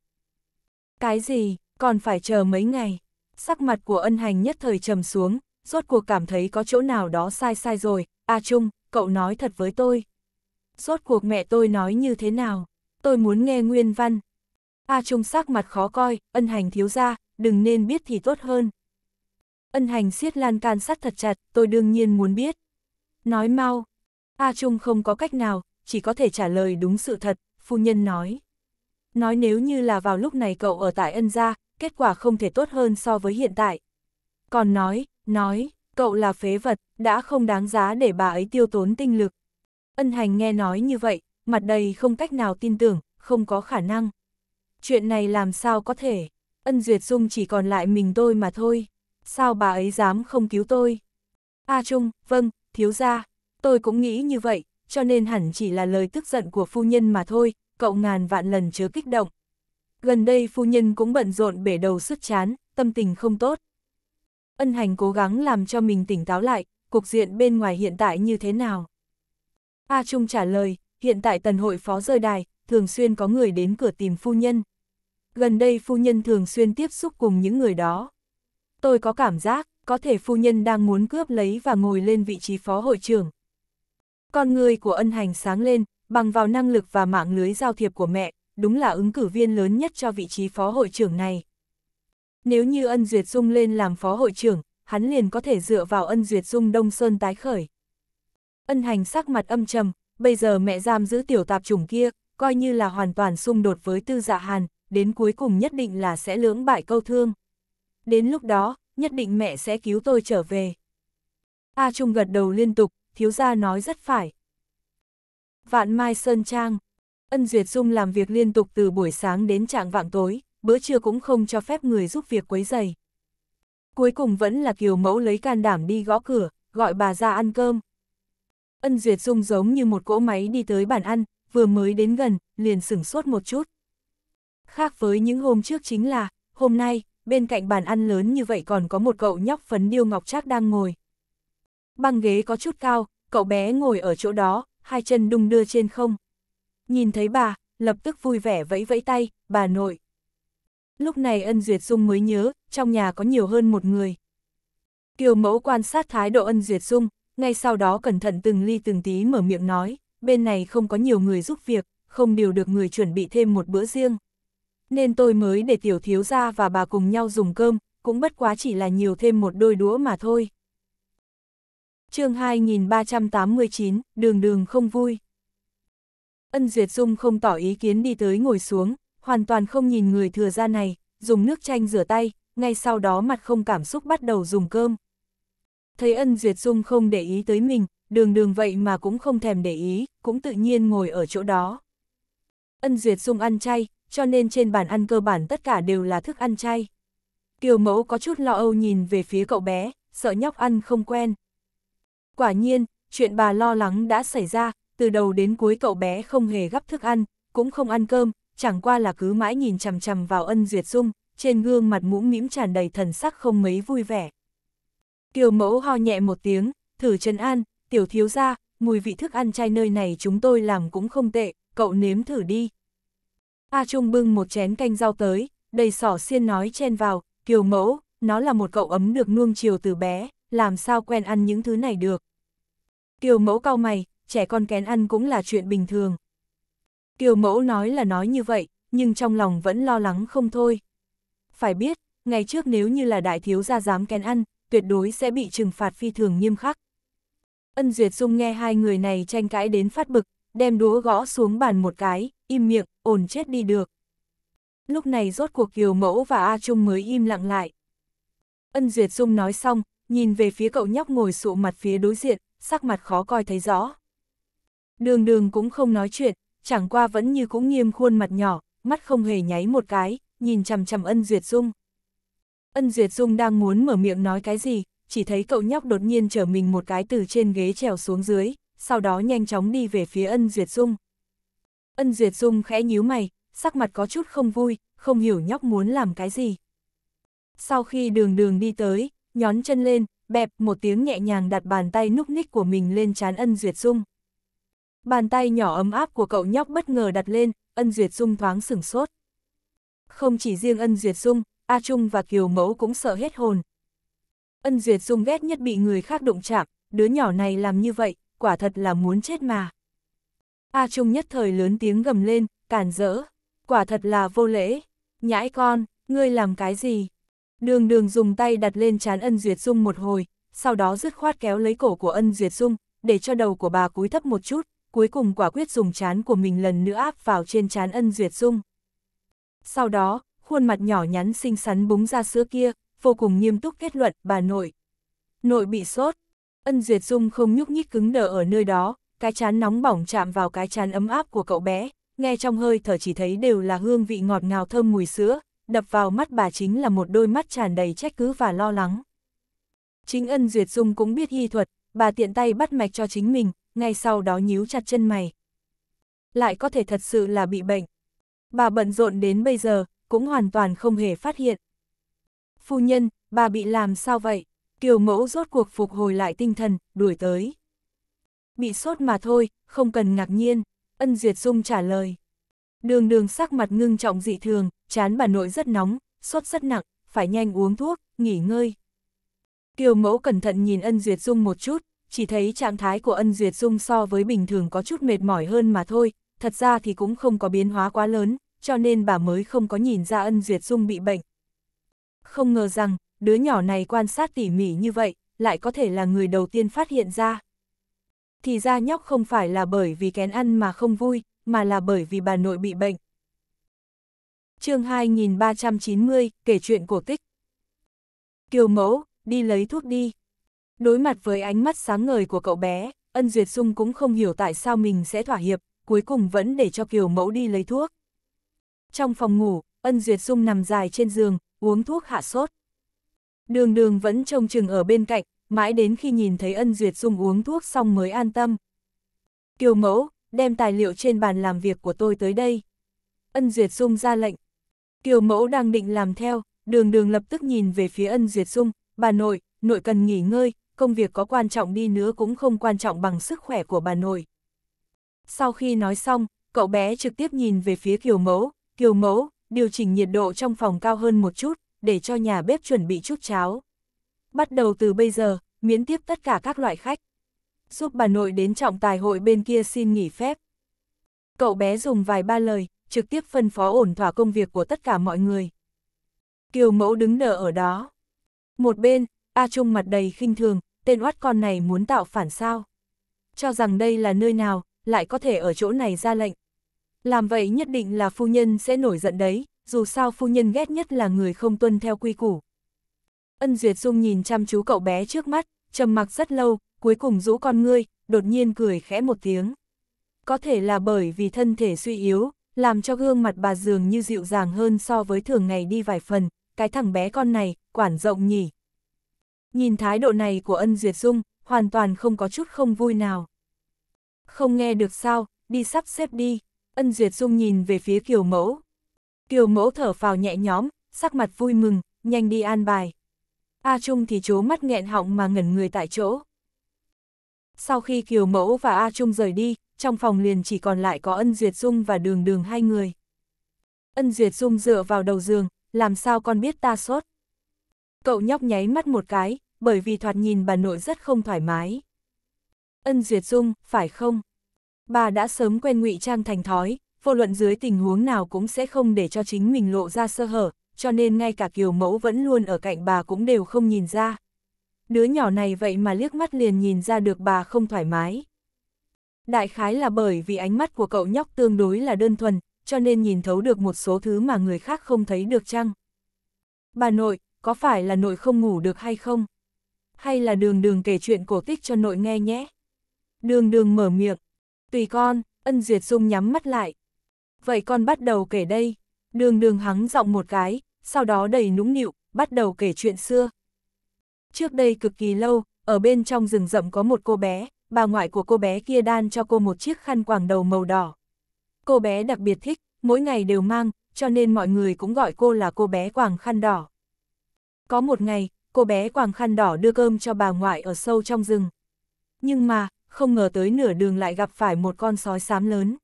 Cái gì, còn phải chờ mấy ngày. Sắc mặt của ân hành nhất thời trầm xuống, rốt cuộc cảm thấy có chỗ nào đó sai sai rồi, A à Trung, cậu nói thật với tôi. Rốt cuộc mẹ tôi nói như thế nào, tôi muốn nghe nguyên văn. A à Trung sắc mặt khó coi, ân hành thiếu ra, đừng nên biết thì tốt hơn. Ân hành siết lan can sắt thật chặt, tôi đương nhiên muốn biết. Nói mau, A à Trung không có cách nào, chỉ có thể trả lời đúng sự thật, phu nhân nói. Nói nếu như là vào lúc này cậu ở tại ân gia, kết quả không thể tốt hơn so với hiện tại. Còn nói, nói, cậu là phế vật, đã không đáng giá để bà ấy tiêu tốn tinh lực. Ân hành nghe nói như vậy, mặt đầy không cách nào tin tưởng, không có khả năng. Chuyện này làm sao có thể, ân duyệt dung chỉ còn lại mình tôi mà thôi, sao bà ấy dám không cứu tôi? A Trung, vâng, thiếu gia, tôi cũng nghĩ như vậy, cho nên hẳn chỉ là lời tức giận của phu nhân mà thôi, cậu ngàn vạn lần chớ kích động. Gần đây phu nhân cũng bận rộn bể đầu sức chán, tâm tình không tốt. Ân hành cố gắng làm cho mình tỉnh táo lại, cục diện bên ngoài hiện tại như thế nào. A Trung trả lời, hiện tại tần hội phó rơi đài, thường xuyên có người đến cửa tìm phu nhân. Gần đây phu nhân thường xuyên tiếp xúc cùng những người đó. Tôi có cảm giác, có thể phu nhân đang muốn cướp lấy và ngồi lên vị trí phó hội trưởng. Con người của ân hành sáng lên, bằng vào năng lực và mạng lưới giao thiệp của mẹ, đúng là ứng cử viên lớn nhất cho vị trí phó hội trưởng này. Nếu như Ân Duyệt Dung lên làm phó hội trưởng, hắn liền có thể dựa vào Ân Duyệt Dung Đông Sơn tái khởi. Ân hành sắc mặt âm trầm, bây giờ mẹ giam giữ tiểu tạp chủng kia, coi như là hoàn toàn xung đột với tư dạ hàn, đến cuối cùng nhất định là sẽ lưỡng bại câu thương. Đến lúc đó, nhất định mẹ sẽ cứu tôi trở về. A Trung gật đầu liên tục, thiếu gia nói rất phải. Vạn Mai Sơn Trang. Ân Duyệt Dung làm việc liên tục từ buổi sáng đến trạng vạng tối, bữa trưa cũng không cho phép người giúp việc quấy giày. Cuối cùng vẫn là Kiều Mẫu lấy can đảm đi gõ cửa, gọi bà ra ăn cơm. Ân Duyệt Dung giống như một cỗ máy đi tới bàn ăn, vừa mới đến gần, liền sửng sốt một chút. Khác với những hôm trước chính là, hôm nay, bên cạnh bàn ăn lớn như vậy còn có một cậu nhóc phấn điêu ngọc trác đang ngồi. Băng ghế có chút cao, cậu bé ngồi ở chỗ đó, hai chân đung đưa trên không. Nhìn thấy bà, lập tức vui vẻ vẫy vẫy tay, bà nội. Lúc này ân duyệt dung mới nhớ, trong nhà có nhiều hơn một người. Kiều mẫu quan sát thái độ ân duyệt dung, ngay sau đó cẩn thận từng ly từng tí mở miệng nói, bên này không có nhiều người giúp việc, không điều được người chuẩn bị thêm một bữa riêng. Nên tôi mới để tiểu thiếu gia và bà cùng nhau dùng cơm, cũng bất quá chỉ là nhiều thêm một đôi đũa mà thôi chương 2389, đường đường không vui. Ân Duyệt Dung không tỏ ý kiến đi tới ngồi xuống, hoàn toàn không nhìn người thừa ra này, dùng nước chanh rửa tay, ngay sau đó mặt không cảm xúc bắt đầu dùng cơm. Thấy Ân Duyệt Dung không để ý tới mình, đường đường vậy mà cũng không thèm để ý, cũng tự nhiên ngồi ở chỗ đó. Ân Duyệt Dung ăn chay, cho nên trên bàn ăn cơ bản tất cả đều là thức ăn chay. Kiều mẫu có chút lo âu nhìn về phía cậu bé, sợ nhóc ăn không quen, Quả nhiên, chuyện bà lo lắng đã xảy ra, từ đầu đến cuối cậu bé không hề gấp thức ăn, cũng không ăn cơm, chẳng qua là cứ mãi nhìn chằm chằm vào ân duyệt dung, trên gương mặt mũm mĩm tràn đầy thần sắc không mấy vui vẻ. Kiều mẫu ho nhẹ một tiếng, thử chân an, tiểu thiếu ra, mùi vị thức ăn chay nơi này chúng tôi làm cũng không tệ, cậu nếm thử đi. A Trung bưng một chén canh rau tới, đầy sỏ xiên nói chen vào, kiều mẫu, nó là một cậu ấm được nuông chiều từ bé, làm sao quen ăn những thứ này được. Kiều mẫu cau mày, trẻ con kén ăn cũng là chuyện bình thường. Kiều mẫu nói là nói như vậy, nhưng trong lòng vẫn lo lắng không thôi. Phải biết, ngày trước nếu như là đại thiếu gia dám kén ăn, tuyệt đối sẽ bị trừng phạt phi thường nghiêm khắc. Ân Duyệt Dung nghe hai người này tranh cãi đến phát bực, đem đũa gõ xuống bàn một cái, im miệng, ổn chết đi được. Lúc này rốt cuộc Kiều Mẫu và A Trung mới im lặng lại. Ân Duyệt Dung nói xong, nhìn về phía cậu nhóc ngồi sụ mặt phía đối diện, sắc mặt khó coi thấy rõ. Đường đường cũng không nói chuyện, chẳng qua vẫn như cũng nghiêm khuôn mặt nhỏ, mắt không hề nháy một cái, nhìn chằm chằm ân duyệt dung. Ân Duyệt Dung đang muốn mở miệng nói cái gì, chỉ thấy cậu nhóc đột nhiên trở mình một cái từ trên ghế trèo xuống dưới, sau đó nhanh chóng đi về phía Ân Duyệt Dung. Ân Duyệt Dung khẽ nhíu mày, sắc mặt có chút không vui, không hiểu nhóc muốn làm cái gì. Sau khi đường đường đi tới, nhón chân lên, bẹp một tiếng nhẹ nhàng đặt bàn tay núp ních của mình lên trán ân duyệt dung. Bàn tay nhỏ ấm áp của cậu nhóc bất ngờ đặt lên, ân duyệt dung thoáng sửng sốt. Không chỉ riêng ân duyệt dung, A Trung và Kiều Mẫu cũng sợ hết hồn. Ân duyệt dung ghét nhất bị người khác đụng chạm, đứa nhỏ này làm như vậy, quả thật là muốn chết mà. A Trung nhất thời lớn tiếng gầm lên, cản rỡ, quả thật là vô lễ, nhãi con, ngươi làm cái gì? Đường đường dùng tay đặt lên trán ân duyệt dung một hồi, sau đó dứt khoát kéo lấy cổ của ân duyệt dung, để cho đầu của bà cúi thấp một chút, cuối cùng quả quyết dùng chán của mình lần nữa áp vào trên chán ân duyệt dung. Sau đó, khuôn mặt nhỏ nhắn xinh xắn búng ra sữa kia, vô cùng nghiêm túc kết luận bà nội. Nội bị sốt, ân duyệt dung không nhúc nhích cứng đờ ở nơi đó, cái chán nóng bỏng chạm vào cái chán ấm áp của cậu bé, nghe trong hơi thở chỉ thấy đều là hương vị ngọt ngào thơm mùi sữa, đập vào mắt bà chính là một đôi mắt tràn đầy trách cứ và lo lắng. Chính ân duyệt dung cũng biết hy thuật, bà tiện tay bắt mạch cho chính mình, ngay sau đó nhíu chặt chân mày. Lại có thể thật sự là bị bệnh. Bà bận rộn đến bây giờ, cũng hoàn toàn không hề phát hiện. Phu nhân, bà bị làm sao vậy? Kiều mẫu rốt cuộc phục hồi lại tinh thần, đuổi tới. Bị sốt mà thôi, không cần ngạc nhiên, ân duyệt dung trả lời. Đường đường sắc mặt ngưng trọng dị thường, chán bà nội rất nóng, sốt rất nặng, phải nhanh uống thuốc, nghỉ ngơi. Kiều mẫu cẩn thận nhìn ân duyệt dung một chút, chỉ thấy trạng thái của ân duyệt dung so với bình thường có chút mệt mỏi hơn mà thôi, thật ra thì cũng không có biến hóa quá lớn, cho nên bà mới không có nhìn ra ân duyệt dung bị bệnh. Không ngờ rằng, đứa nhỏ này quan sát tỉ mỉ như vậy, lại có thể là người đầu tiên phát hiện ra. Thì ra nhóc không phải là bởi vì kén ăn mà không vui, mà là bởi vì bà nội bị bệnh. chương 2390, kể chuyện cổ tích. Kiều mẫu, đi lấy thuốc đi. Đối mặt với ánh mắt sáng ngời của cậu bé, Ân Duyệt Sung cũng không hiểu tại sao mình sẽ thỏa hiệp, cuối cùng vẫn để cho Kiều mẫu đi lấy thuốc. Trong phòng ngủ, Ân Duyệt Dung nằm dài trên giường, uống thuốc hạ sốt. Đường đường vẫn trông chừng ở bên cạnh, mãi đến khi nhìn thấy Ân Duyệt Dung uống thuốc xong mới an tâm. Kiều mẫu, đem tài liệu trên bàn làm việc của tôi tới đây. Ân Duyệt Dung ra lệnh. Kiều mẫu đang định làm theo, đường đường lập tức nhìn về phía ân Duyệt Dung, bà nội, nội cần nghỉ ngơi, công việc có quan trọng đi nữa cũng không quan trọng bằng sức khỏe của bà nội. Sau khi nói xong, cậu bé trực tiếp nhìn về phía Kiều mẫu, Kiều mẫu, điều chỉnh nhiệt độ trong phòng cao hơn một chút, để cho nhà bếp chuẩn bị chút cháo. Bắt đầu từ bây giờ, miễn tiếp tất cả các loại khách giúp bà nội đến trọng tài hội bên kia xin nghỉ phép. Cậu bé dùng vài ba lời, trực tiếp phân phó ổn thỏa công việc của tất cả mọi người. Kiều mẫu đứng nở ở đó. Một bên, A Trung mặt đầy khinh thường, tên oát con này muốn tạo phản sao. Cho rằng đây là nơi nào, lại có thể ở chỗ này ra lệnh. Làm vậy nhất định là phu nhân sẽ nổi giận đấy, dù sao phu nhân ghét nhất là người không tuân theo quy củ. Ân Duyệt Dung nhìn chăm chú cậu bé trước mắt, trầm mặc rất lâu, cuối cùng rũ con ngươi, đột nhiên cười khẽ một tiếng. Có thể là bởi vì thân thể suy yếu, làm cho gương mặt bà dường như dịu dàng hơn so với thường ngày đi vài phần, cái thằng bé con này, quản rộng nhỉ. Nhìn thái độ này của ân duyệt dung, hoàn toàn không có chút không vui nào. Không nghe được sao, đi sắp xếp đi, ân duyệt dung nhìn về phía kiều mẫu. Kiều mẫu thở phào nhẹ nhõm, sắc mặt vui mừng, nhanh đi an bài. A Trung thì chố mắt nghẹn họng mà ngẩn người tại chỗ. Sau khi Kiều Mẫu và A Trung rời đi, trong phòng liền chỉ còn lại có Ân Duyệt Dung và Đường Đường hai người. Ân Duyệt Dung dựa vào đầu giường, làm sao con biết ta sốt. Cậu nhóc nháy mắt một cái, bởi vì thoạt nhìn bà nội rất không thoải mái. Ân Duyệt Dung, phải không? Bà đã sớm quen ngụy trang thành thói, vô luận dưới tình huống nào cũng sẽ không để cho chính mình lộ ra sơ hở, cho nên ngay cả Kiều Mẫu vẫn luôn ở cạnh bà cũng đều không nhìn ra đứa nhỏ này vậy mà liếc mắt liền nhìn ra được bà không thoải mái. Đại khái là bởi vì ánh mắt của cậu nhóc tương đối là đơn thuần, cho nên nhìn thấu được một số thứ mà người khác không thấy được chăng? Bà nội, có phải là nội không ngủ được hay không? Hay là đường đường kể chuyện cổ tích cho nội nghe nhé? Đường đường mở miệng. Tùy con, ân duyệt dung nhắm mắt lại. Vậy con bắt đầu kể đây. Đường đường hắng giọng một cái, sau đó đầy nũng nịu, bắt đầu kể chuyện xưa. Trước đây cực kỳ lâu, ở bên trong rừng rậm có một cô bé, bà ngoại của cô bé kia đan cho cô một chiếc khăn quàng đầu màu đỏ. Cô bé đặc biệt thích, mỗi ngày đều mang, cho nên mọi người cũng gọi cô là cô bé quàng khăn đỏ. Có một ngày, cô bé quàng khăn đỏ đưa cơm cho bà ngoại ở sâu trong rừng. Nhưng mà, không ngờ tới nửa đường lại gặp phải một con sói xám lớn.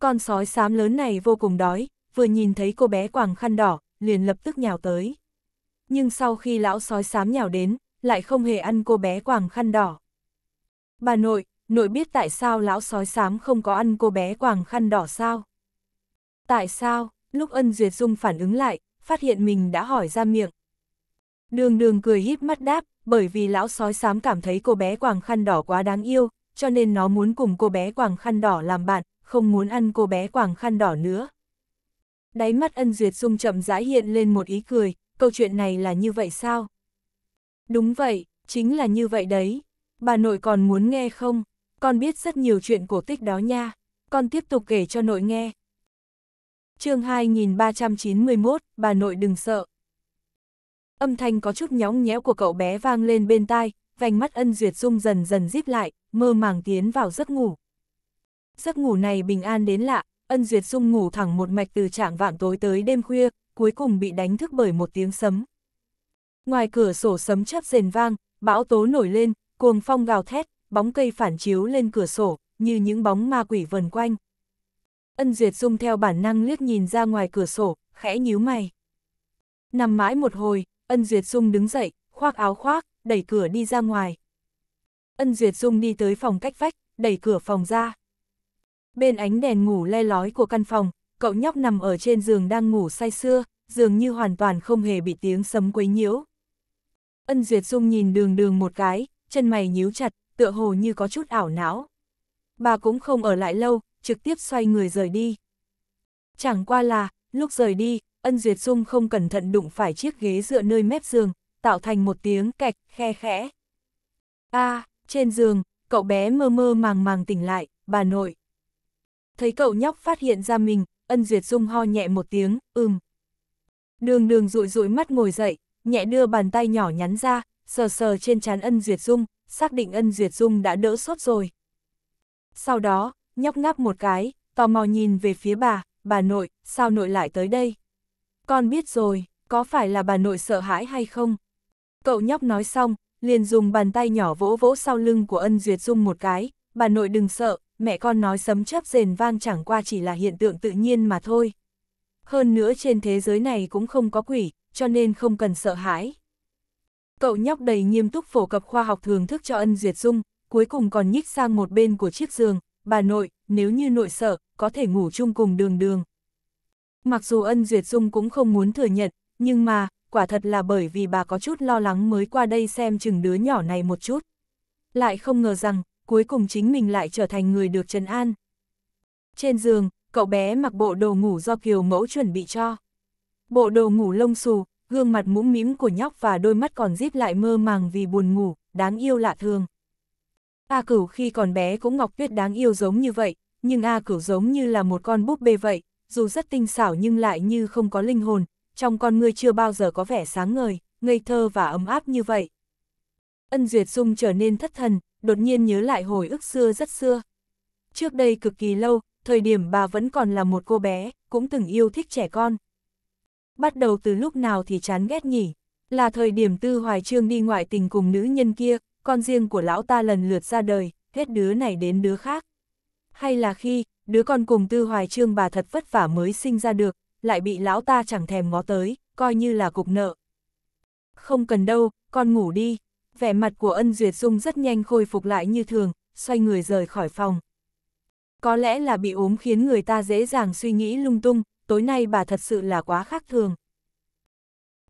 Con sói xám lớn này vô cùng đói, vừa nhìn thấy cô bé quàng khăn đỏ, liền lập tức nhào tới nhưng sau khi lão sói xám nhào đến, lại không hề ăn cô bé quàng khăn đỏ. Bà nội, nội biết tại sao lão sói xám không có ăn cô bé quàng khăn đỏ sao? Tại sao? Lúc ân duyệt dung phản ứng lại, phát hiện mình đã hỏi ra miệng. Đường đường cười híp mắt đáp, bởi vì lão sói xám cảm thấy cô bé quàng khăn đỏ quá đáng yêu, cho nên nó muốn cùng cô bé quàng khăn đỏ làm bạn, không muốn ăn cô bé quàng khăn đỏ nữa. Đáy mắt ân duyệt dung chậm rãi hiện lên một ý cười, câu chuyện này là như vậy sao? Đúng vậy, chính là như vậy đấy. Bà nội còn muốn nghe không? Con biết rất nhiều chuyện cổ tích đó nha. Con tiếp tục kể cho nội nghe. chương 2391, bà nội đừng sợ. Âm thanh có chút nhóng nhéo của cậu bé vang lên bên tai, vành mắt ân duyệt dung dần dần díp lại, mơ màng tiến vào giấc ngủ. Giấc ngủ này bình an đến lạ, ân duyệt dung ngủ thẳng một mạch từ trạng vạng tối tới đêm khuya, cuối cùng bị đánh thức bởi một tiếng sấm. Ngoài cửa sổ sấm chớp rền vang, bão tố nổi lên, cuồng phong gào thét, bóng cây phản chiếu lên cửa sổ, như những bóng ma quỷ vần quanh. Ân Duyệt Dung theo bản năng liếc nhìn ra ngoài cửa sổ, khẽ nhíu mày. Nằm mãi một hồi, Ân Duyệt Dung đứng dậy, khoác áo khoác, đẩy cửa đi ra ngoài. Ân Duyệt Dung đi tới phòng cách vách, đẩy cửa phòng ra. Bên ánh đèn ngủ le lói của căn phòng, cậu nhóc nằm ở trên giường đang ngủ say sưa, dường như hoàn toàn không hề bị tiếng sấm quấy nhiễu. Ân Duyệt Dung nhìn đường đường một cái, chân mày nhíu chặt, tựa hồ như có chút ảo não. Bà cũng không ở lại lâu, trực tiếp xoay người rời đi. Chẳng qua là, lúc rời đi, Ân Duyệt Dung không cẩn thận đụng phải chiếc ghế dựa nơi mép giường, tạo thành một tiếng kẹt khe khẽ. A, trên giường, cậu bé mơ mơ màng màng tỉnh lại, bà nội. Thấy cậu nhóc phát hiện ra mình, Ân Duyệt Dung ho nhẹ một tiếng, ừm. Đường đường rụi rụi mắt ngồi dậy, nhẹ đưa bàn tay nhỏ nhắn ra, sờ sờ trên trán Ân Duyệt Dung, xác định Ân Duyệt Dung đã đỡ sốt rồi. Sau đó, nhóc ngáp một cái, tò mò nhìn về phía bà, bà nội, sao nội lại tới đây? Con biết rồi, có phải là bà nội sợ hãi hay không? Cậu nhóc nói xong, liền dùng bàn tay nhỏ vỗ vỗ sau lưng của Ân Duyệt Dung một cái, bà nội đừng sợ, mẹ con nói sấm chớp rền vang chẳng qua chỉ là hiện tượng tự nhiên mà thôi. Hơn nữa trên thế giới này cũng không có quỷ, cho nên không cần sợ hãi. Cậu nhóc đầy nghiêm túc phổ cập khoa học thường thức cho ân duyệt dung, cuối cùng còn nhích sang một bên của chiếc giường, bà nội, nếu như nội sợ, có thể ngủ chung cùng đường đường. Mặc dù ân duyệt dung cũng không muốn thừa nhận, nhưng mà, quả thật là bởi vì bà có chút lo lắng mới qua đây xem chừng đứa nhỏ này một chút. Lại không ngờ rằng, cuối cùng chính mình lại trở thành người được trấn an. Trên giường, cậu bé mặc bộ đồ ngủ do kiều mẫu chuẩn bị cho. Bộ đồ ngủ lông xù, gương mặt mũm mím của nhóc và đôi mắt còn díp lại mơ màng vì buồn ngủ, đáng yêu lạ thường. A cửu khi còn bé cũng ngọc tuyết đáng yêu giống như vậy, nhưng A cửu giống như là một con búp bê vậy, dù rất tinh xảo nhưng lại như không có linh hồn, trong con ngươi chưa bao giờ có vẻ sáng ngời, ngây thơ và ấm áp như vậy. Ân Duyệt Dung trở nên thất thần, đột nhiên nhớ lại hồi ức xưa rất xưa. Trước đây cực kỳ lâu, thời điểm bà vẫn còn là một cô bé, cũng từng yêu thích trẻ con. Bắt đầu từ lúc nào thì chán ghét nhỉ, là thời điểm Tư Hoài Trương đi ngoại tình cùng nữ nhân kia, con riêng của lão ta lần lượt ra đời, hết đứa này đến đứa khác. Hay là khi, đứa con cùng Tư Hoài Trương bà thật vất vả mới sinh ra được, lại bị lão ta chẳng thèm ngó tới, coi như là cục nợ. Không cần đâu, con ngủ đi vẻ mặt của ân duyệt dung rất nhanh khôi phục lại như thường, xoay người rời khỏi phòng. Có lẽ là bị ốm khiến người ta dễ dàng suy nghĩ lung tung, tối nay bà thật sự là quá khác thường.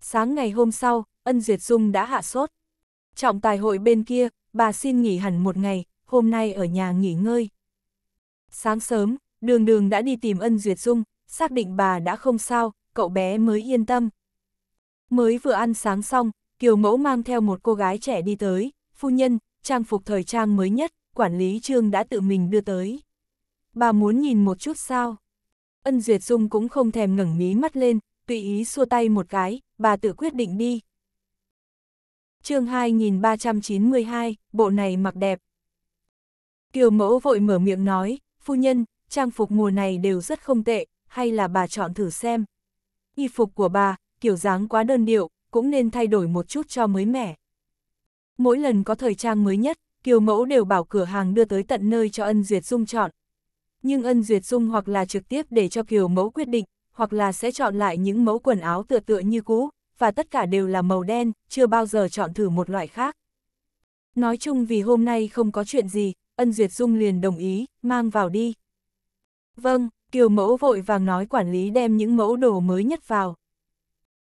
Sáng ngày hôm sau, ân duyệt dung đã hạ sốt. Trọng tài hội bên kia, bà xin nghỉ hẳn một ngày, hôm nay ở nhà nghỉ ngơi. Sáng sớm, đường đường đã đi tìm ân duyệt dung, xác định bà đã không sao, cậu bé mới yên tâm. Mới vừa ăn sáng xong, Kiều Mẫu mang theo một cô gái trẻ đi tới, phu nhân, trang phục thời trang mới nhất, quản lý trương đã tự mình đưa tới. Bà muốn nhìn một chút sao? Ân Duyệt Dung cũng không thèm ngẩng mí mắt lên, tùy ý xua tay một cái, bà tự quyết định đi. chương 2392, bộ này mặc đẹp. Kiều Mẫu vội mở miệng nói, phu nhân, trang phục mùa này đều rất không tệ, hay là bà chọn thử xem. Y phục của bà, kiểu dáng quá đơn điệu, cũng nên thay đổi một chút cho mới mẻ. Mỗi lần có thời trang mới nhất, Kiều Mẫu đều bảo cửa hàng đưa tới tận nơi cho Ân Duyệt Dung chọn. Nhưng Ân Duyệt Dung hoặc là trực tiếp để cho Kiều Mẫu quyết định, hoặc là sẽ chọn lại những mẫu quần áo tựa tựa như cũ, và tất cả đều là màu đen, chưa bao giờ chọn thử một loại khác. Nói chung vì hôm nay không có chuyện gì, Ân Duyệt Dung liền đồng ý, mang vào đi. Vâng, Kiều Mẫu vội vàng nói quản lý đem những mẫu đồ mới nhất vào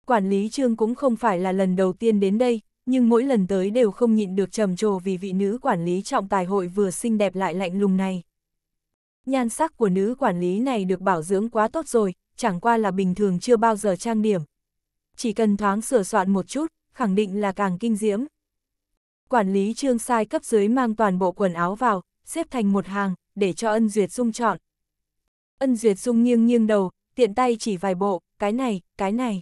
quản lý trương cũng không phải là lần đầu tiên đến đây, nhưng mỗi lần tới đều không nhịn được trầm trồ vì vị nữ quản lý trọng tài hội vừa xinh đẹp lại lạnh lùng này. Nhan sắc của nữ quản lý này được bảo dưỡng quá tốt rồi, chẳng qua là bình thường chưa bao giờ trang điểm. Chỉ cần thoáng sửa soạn một chút, khẳng định là càng kinh diễm. Quản lý trương sai cấp dưới mang toàn bộ quần áo vào, xếp thành một hàng, để cho ân duyệt dung chọn. Ân duyệt dung nghiêng nghiêng đầu, tiện tay chỉ vài bộ, cái này, cái này.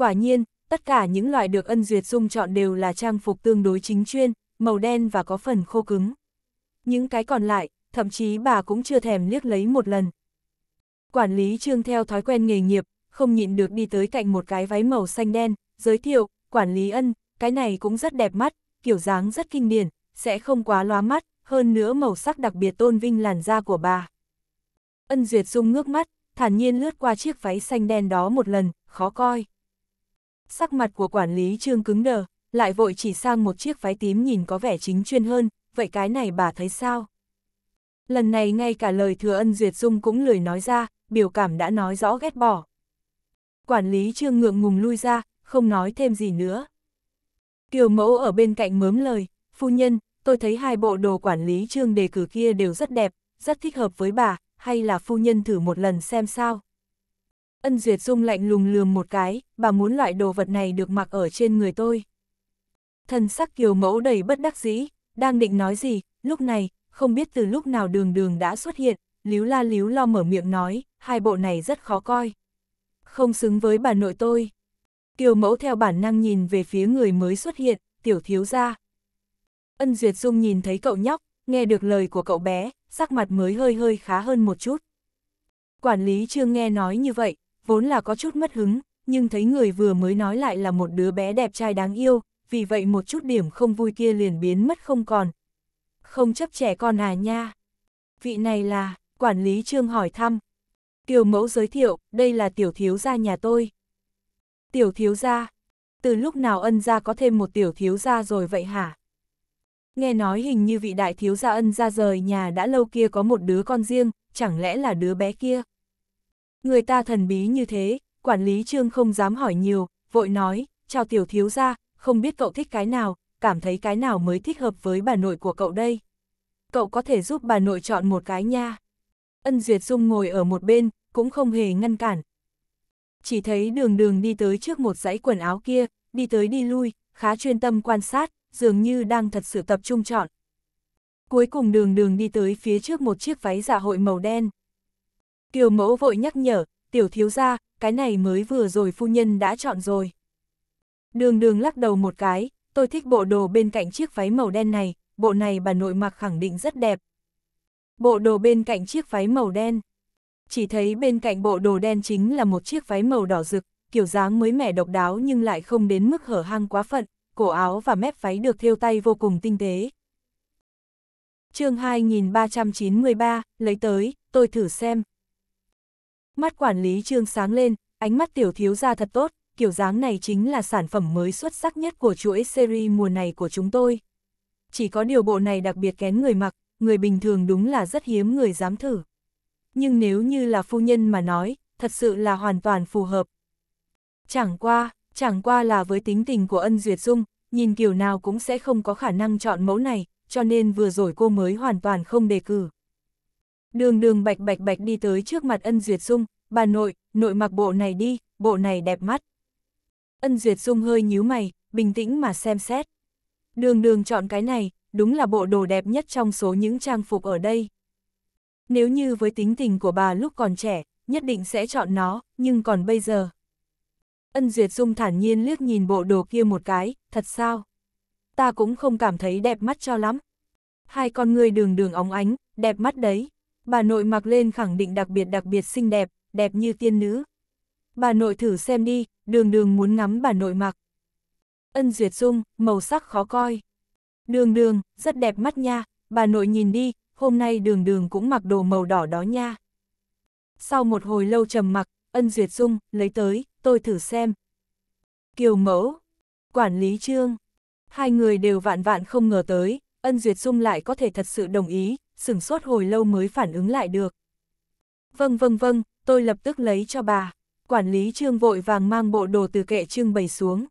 Quả nhiên, tất cả những loại được ân duyệt dung chọn đều là trang phục tương đối chính chuyên, màu đen và có phần khô cứng. Những cái còn lại, thậm chí bà cũng chưa thèm liếc lấy một lần. Quản lý trương theo thói quen nghề nghiệp, không nhịn được đi tới cạnh một cái váy màu xanh đen, giới thiệu, quản lý ân, cái này cũng rất đẹp mắt, kiểu dáng rất kinh điển, sẽ không quá lóa mắt, hơn nữa màu sắc đặc biệt tôn vinh làn da của bà. Ân Duyệt Dung ngước mắt, thản nhiên lướt qua chiếc váy xanh đen đó một lần, khó coi sắc mặt của quản lý trương cứng đờ, lại vội chỉ sang một chiếc váy tím nhìn có vẻ chính chuyên hơn, vậy cái này bà thấy sao? Lần này ngay cả lời thừa ân duyệt dung cũng lười nói ra, biểu cảm đã nói rõ ghét bỏ. Quản lý trương ngượng ngùng lui ra, không nói thêm gì nữa. Kiều mẫu ở bên cạnh mớm lời, phu nhân, tôi thấy hai bộ đồ quản lý trương đề cử kia đều rất đẹp, rất thích hợp với bà, hay là phu nhân thử một lần xem sao. Ân Duyệt Dung lạnh lùng lườm một cái, bà muốn loại đồ vật này được mặc ở trên người tôi. Thần sắc kiều mẫu đầy bất đắc dĩ, đang định nói gì, lúc này, không biết từ lúc nào đường đường đã xuất hiện, líu la líu lo mở miệng nói, hai bộ này rất khó coi. Không xứng với bà nội tôi. Kiều mẫu theo bản năng nhìn về phía người mới xuất hiện, tiểu thiếu gia. Ân Duyệt Dung nhìn thấy cậu nhóc, nghe được lời của cậu bé, sắc mặt mới hơi hơi khá hơn một chút. Quản lý chưa nghe nói như vậy, vốn là có chút mất hứng, nhưng thấy người vừa mới nói lại là một đứa bé đẹp trai đáng yêu, vì vậy một chút điểm không vui kia liền biến mất không còn. Không chấp trẻ con à nha. Vị này là, quản lý trương hỏi thăm. Kiều mẫu giới thiệu, đây là tiểu thiếu gia nhà tôi. Tiểu thiếu gia, từ lúc nào ân gia có thêm một tiểu thiếu gia rồi vậy hả? Nghe nói hình như vị đại thiếu gia ân gia rời nhà đã lâu kia có một đứa con riêng, chẳng lẽ là đứa bé kia? Người ta thần bí như thế, quản lý trương không dám hỏi nhiều, vội nói, chào tiểu thiếu ra, không biết cậu thích cái nào, cảm thấy cái nào mới thích hợp với bà nội của cậu đây. Cậu có thể giúp bà nội chọn một cái nha. Ân Duyệt Dung ngồi ở một bên, cũng không hề ngăn cản. Chỉ thấy đường đường đi tới trước một dãy quần áo kia, đi tới đi lui, khá chuyên tâm quan sát, dường như đang thật sự tập trung chọn. Cuối cùng đường đường đi tới phía trước một chiếc váy dạ hội màu đen. Kiều mẫu vội nhắc nhở, tiểu thiếu ra, cái này mới vừa rồi phu nhân đã chọn rồi. Đường đường lắc đầu một cái, tôi thích bộ đồ bên cạnh chiếc váy màu đen này, bộ này bà nội mặc khẳng định rất đẹp. Bộ đồ bên cạnh chiếc váy màu đen. Chỉ thấy bên cạnh bộ đồ đen chính là một chiếc váy màu đỏ rực, kiểu dáng mới mẻ độc đáo nhưng lại không đến mức hở hang quá phận, cổ áo và mép váy được thêu tay vô cùng tinh tế. chương 2393, lấy tới, tôi thử xem. Mắt quản lý trương sáng lên, ánh mắt tiểu thiếu ra thật tốt, kiểu dáng này chính là sản phẩm mới xuất sắc nhất của chuỗi series mùa này của chúng tôi. Chỉ có điều bộ này đặc biệt kén người mặc, người bình thường đúng là rất hiếm người dám thử. Nhưng nếu như là phu nhân mà nói, thật sự là hoàn toàn phù hợp. Chẳng qua, chẳng qua là với tính tình của ân duyệt dung, nhìn kiểu nào cũng sẽ không có khả năng chọn mẫu này, cho nên vừa rồi cô mới hoàn toàn không đề cử. Đường đường bạch bạch bạch đi tới trước mặt ân duyệt dung, bà nội, nội mặc bộ này đi, bộ này đẹp mắt. Ân duyệt dung hơi nhíu mày, bình tĩnh mà xem xét. Đường đường chọn cái này, đúng là bộ đồ đẹp nhất trong số những trang phục ở đây. Nếu như với tính tình của bà lúc còn trẻ, nhất định sẽ chọn nó, nhưng còn bây giờ. Ân Duyệt Dung thản nhiên liếc nhìn bộ đồ kia một cái, thật sao? Ta cũng không cảm thấy đẹp mắt cho lắm. Hai con người đường đường óng ánh, đẹp mắt đấy. Bà nội mặc lên khẳng định đặc biệt đặc biệt xinh đẹp, đẹp như tiên nữ. Bà nội thử xem đi, đường đường muốn ngắm bà nội mặc. Ân Duyệt Dung, màu sắc khó coi. Đường đường, rất đẹp mắt nha, bà nội nhìn đi, hôm nay đường đường cũng mặc đồ màu đỏ đó nha. Sau một hồi lâu trầm mặc, Ân Duyệt Dung, lấy tới, tôi thử xem. Kiều Mẫu, Quản lý Trương, hai người đều vạn vạn không ngờ tới, Ân Duyệt Dung lại có thể thật sự đồng ý, sửng sốt hồi lâu mới phản ứng lại được. Vâng vâng vâng, tôi lập tức lấy cho bà. Quản lý Trương vội vàng mang bộ đồ từ kệ Trương bày xuống.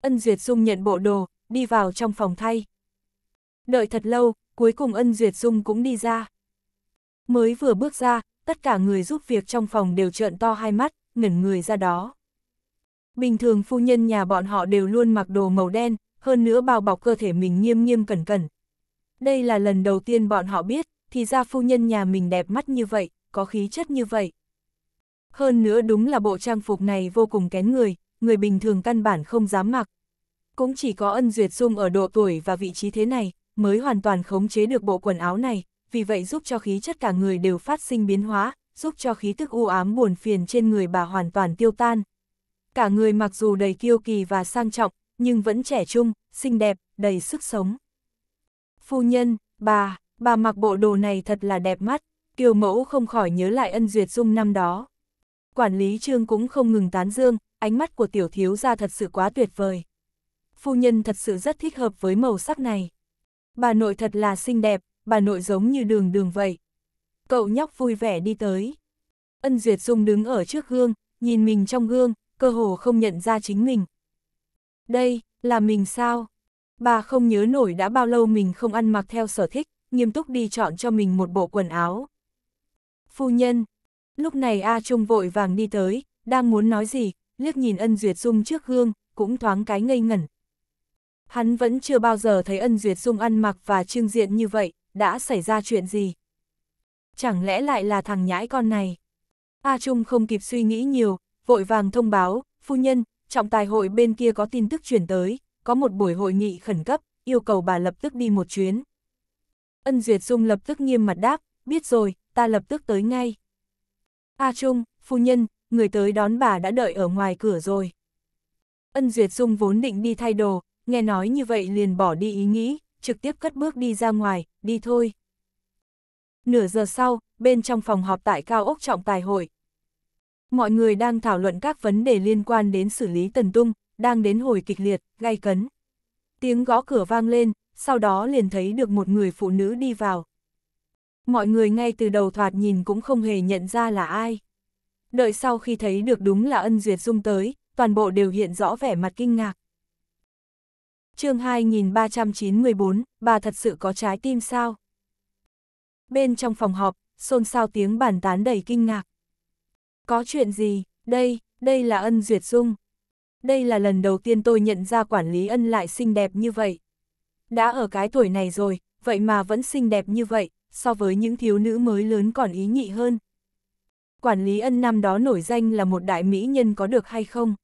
Ân Duyệt Dung nhận bộ đồ, đi vào trong phòng thay. Đợi thật lâu, cuối cùng Ân Duyệt Dung cũng đi ra. Mới vừa bước ra, tất cả người giúp việc trong phòng đều trợn to hai mắt, ngẩn người ra đó. Bình thường phu nhân nhà bọn họ đều luôn mặc đồ màu đen, hơn nữa bao bọc cơ thể mình nghiêm nghiêm cẩn cẩn, đây là lần đầu tiên bọn họ biết, thì ra phu nhân nhà mình đẹp mắt như vậy, có khí chất như vậy. Hơn nữa đúng là bộ trang phục này vô cùng kén người, người bình thường căn bản không dám mặc. Cũng chỉ có ân duyệt dung ở độ tuổi và vị trí thế này, mới hoàn toàn khống chế được bộ quần áo này, vì vậy giúp cho khí chất cả người đều phát sinh biến hóa, giúp cho khí tức u ám buồn phiền trên người bà hoàn toàn tiêu tan. Cả người mặc dù đầy kiêu kỳ và sang trọng, nhưng vẫn trẻ trung, xinh đẹp, đầy sức sống. Phu nhân, bà, bà mặc bộ đồ này thật là đẹp mắt, kiều mẫu không khỏi nhớ lại ân duyệt dung năm đó. Quản lý trương cũng không ngừng tán dương, ánh mắt của tiểu thiếu ra thật sự quá tuyệt vời. Phu nhân thật sự rất thích hợp với màu sắc này. Bà nội thật là xinh đẹp, bà nội giống như đường đường vậy. Cậu nhóc vui vẻ đi tới. Ân Duyệt Dung đứng ở trước gương, nhìn mình trong gương, cơ hồ không nhận ra chính mình. Đây, là mình sao? Bà không nhớ nổi đã bao lâu mình không ăn mặc theo sở thích, nghiêm túc đi chọn cho mình một bộ quần áo. Phu nhân, lúc này A Trung vội vàng đi tới, đang muốn nói gì, liếc nhìn ân duyệt dung trước gương, cũng thoáng cái ngây ngẩn. Hắn vẫn chưa bao giờ thấy ân duyệt dung ăn mặc và trưng diện như vậy, đã xảy ra chuyện gì? Chẳng lẽ lại là thằng nhãi con này? A Trung không kịp suy nghĩ nhiều, vội vàng thông báo, phu nhân, trọng tài hội bên kia có tin tức chuyển tới, có một buổi hội nghị khẩn cấp, yêu cầu bà lập tức đi một chuyến. Ân Duyệt Dung lập tức nghiêm mặt đáp, biết rồi, ta lập tức tới ngay. A Trung, phu nhân, người tới đón bà đã đợi ở ngoài cửa rồi. Ân Duyệt Dung vốn định đi thay đồ, nghe nói như vậy liền bỏ đi ý nghĩ, trực tiếp cất bước đi ra ngoài, đi thôi. Nửa giờ sau, bên trong phòng họp tại cao ốc trọng tài hội. Mọi người đang thảo luận các vấn đề liên quan đến xử lý Tần Tung, đang đến hồi kịch liệt, gay cấn. Tiếng gõ cửa vang lên, sau đó liền thấy được một người phụ nữ đi vào. Mọi người ngay từ đầu thoạt nhìn cũng không hề nhận ra là ai. Đợi sau khi thấy được đúng là ân duyệt dung tới, toàn bộ đều hiện rõ vẻ mặt kinh ngạc. chương 2394, bà thật sự có trái tim sao? Bên trong phòng họp, xôn xao tiếng bàn tán đầy kinh ngạc. Có chuyện gì, đây, đây là ân duyệt dung đây là lần đầu tiên tôi nhận ra quản lý ân lại xinh đẹp như vậy. Đã ở cái tuổi này rồi, vậy mà vẫn xinh đẹp như vậy, so với những thiếu nữ mới lớn còn ý nhị hơn. Quản lý ân năm đó nổi danh là một đại mỹ nhân có được hay không?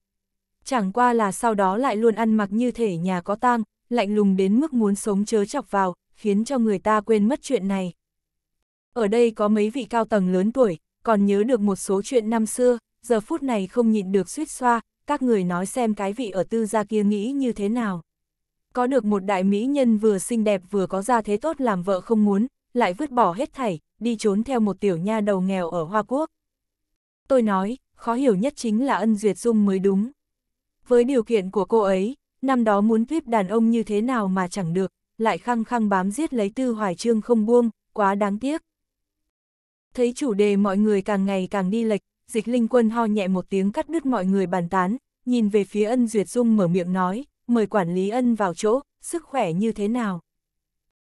Chẳng qua là sau đó lại luôn ăn mặc như thể nhà có tang, lạnh lùng đến mức muốn sống chớ chọc vào, khiến cho người ta quên mất chuyện này. Ở đây có mấy vị cao tầng lớn tuổi, còn nhớ được một số chuyện năm xưa, giờ phút này không nhịn được suýt xoa, các người nói xem cái vị ở tư gia kia nghĩ như thế nào. Có được một đại mỹ nhân vừa xinh đẹp vừa có gia thế tốt làm vợ không muốn, lại vứt bỏ hết thảy, đi trốn theo một tiểu nha đầu nghèo ở Hoa Quốc. Tôi nói, khó hiểu nhất chính là ân duyệt dung mới đúng. Với điều kiện của cô ấy, năm đó muốn tuyếp đàn ông như thế nào mà chẳng được, lại khăng khăng bám giết lấy tư hoài trương không buông, quá đáng tiếc. Thấy chủ đề mọi người càng ngày càng đi lệch, dịch linh quân ho nhẹ một tiếng cắt đứt mọi người bàn tán, nhìn về phía ân duyệt dung mở miệng nói, mời quản lý ân vào chỗ, sức khỏe như thế nào.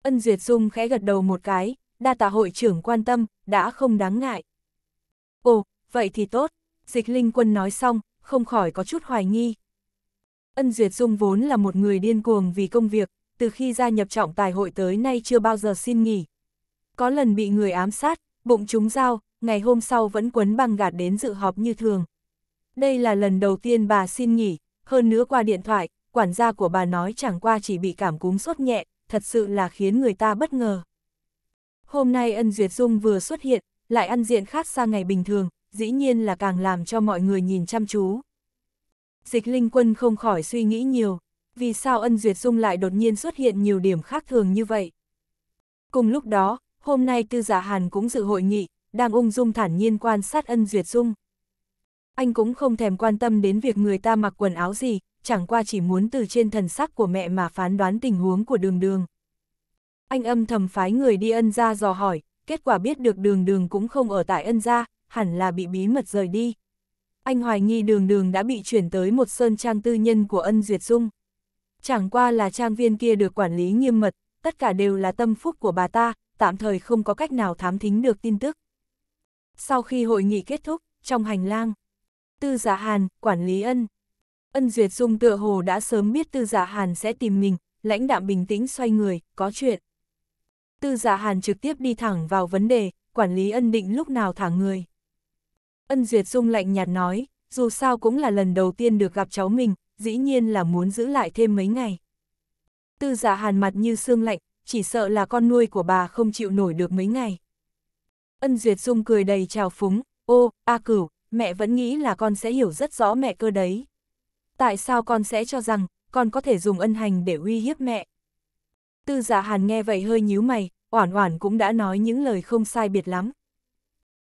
Ân duyệt dung khẽ gật đầu một cái, đa tạ hội trưởng quan tâm, đã không đáng ngại. Ồ, vậy thì tốt, dịch linh quân nói xong, không khỏi có chút hoài nghi. Ân Duyệt Dung vốn là một người điên cuồng vì công việc, từ khi gia nhập trọng tài hội tới nay chưa bao giờ xin nghỉ. Có lần bị người ám sát, bụng trúng dao, ngày hôm sau vẫn quấn băng gạt đến dự họp như thường. Đây là lần đầu tiên bà xin nghỉ, hơn nữa qua điện thoại, quản gia của bà nói chẳng qua chỉ bị cảm cúm sốt nhẹ, thật sự là khiến người ta bất ngờ. Hôm nay ân duyệt dung vừa xuất hiện, lại ăn diện khác xa ngày bình thường, dĩ nhiên là càng làm cho mọi người nhìn chăm chú. Dịch linh quân không khỏi suy nghĩ nhiều, vì sao ân duyệt dung lại đột nhiên xuất hiện nhiều điểm khác thường như vậy. Cùng lúc đó, hôm nay tư giả dạ Hàn cũng dự hội nghị, đang ung dung thản nhiên quan sát ân duyệt dung. Anh cũng không thèm quan tâm đến việc người ta mặc quần áo gì, chẳng qua chỉ muốn từ trên thần sắc của mẹ mà phán đoán tình huống của đường đường. Anh âm thầm phái người đi ân ra dò hỏi, kết quả biết được đường đường cũng không ở tại ân ra, hẳn là bị bí mật rời đi. Anh hoài nghi đường đường đã bị chuyển tới một sơn trang tư nhân của ân duyệt dung. Chẳng qua là trang viên kia được quản lý nghiêm mật, tất cả đều là tâm phúc của bà ta, tạm thời không có cách nào thám thính được tin tức. Sau khi hội nghị kết thúc, trong hành lang, Tư Giả dạ Hàn, quản lý ân. Ân Duyệt Dung tựa hồ đã sớm biết Tư Giả dạ Hàn sẽ tìm mình, lãnh đạm bình tĩnh xoay người, có chuyện. Tư Giả dạ Hàn trực tiếp đi thẳng vào vấn đề, quản lý ân định lúc nào thả người. Ân Duyệt Dung lạnh nhạt nói, dù sao cũng là lần đầu tiên được gặp cháu mình, dĩ nhiên là muốn giữ lại thêm mấy ngày. Tư Giả Hàn mặt như xương lạnh, chỉ sợ là con nuôi của bà không chịu nổi được mấy ngày. Ân Duyệt Dung cười đầy trào phúng, ô, A Cửu, mẹ vẫn nghĩ là con sẽ hiểu rất rõ mẹ cơ đấy. Tại sao con sẽ cho rằng, con có thể dùng ân hành để uy hiếp mẹ? Tư giả dạ hàn nghe vậy hơi nhíu mày, Oản Oản cũng đã nói những lời không sai biệt lắm.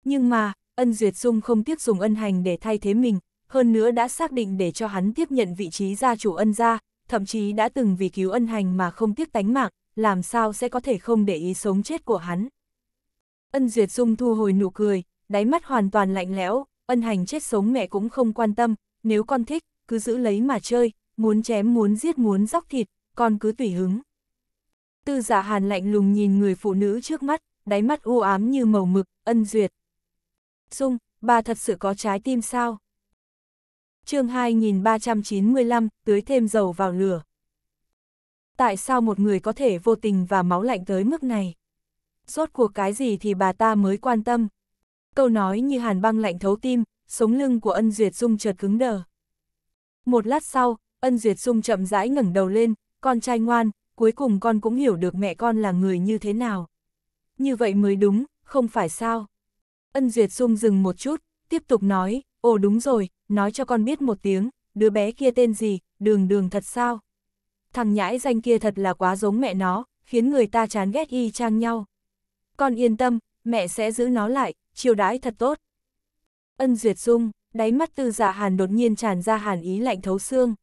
Nhưng mà, ân Duyệt Dung không tiếc dùng ân hành để thay thế mình, hơn nữa đã xác định để cho hắn tiếp nhận vị trí gia chủ ân gia, thậm chí đã từng vì cứu ân hành mà không tiếc tánh mạng, làm sao sẽ có thể không để ý sống chết của hắn. Ân Duyệt Dung thu hồi nụ cười, đáy mắt hoàn toàn lạnh lẽo, ân hành chết sống mẹ cũng không quan tâm, nếu con thích, cứ giữ lấy mà chơi, muốn chém muốn giết muốn róc thịt, con cứ tùy hứng. Tư giả dạ hàn lạnh lùng nhìn người phụ nữ trước mắt, đáy mắt u ám như màu mực, ân duyệt. Dung, bà thật sự có trái tim sao? chương 2395, tưới thêm dầu vào lửa. Tại sao một người có thể vô tình và máu lạnh tới mức này? rốt cuộc cái gì thì bà ta mới quan tâm. Câu nói như hàn băng lạnh thấu tim, sống lưng của ân duyệt dung chợt cứng đờ. Một lát sau, ân duyệt dung chậm rãi ngẩng đầu lên, con trai ngoan, cuối cùng con cũng hiểu được mẹ con là người như thế nào. Như vậy mới đúng, không phải sao. Ân duyệt dung dừng một chút, tiếp tục nói, ồ đúng rồi, nói cho con biết một tiếng, đứa bé kia tên gì, đường đường thật sao. Thằng nhãi danh kia thật là quá giống mẹ nó, khiến người ta chán ghét y chang nhau. Con yên tâm, mẹ sẽ giữ nó lại, chiều đái thật tốt. Ân Duyệt Dung, đáy mắt tư dạ hàn đột nhiên tràn ra hàn ý lạnh thấu xương.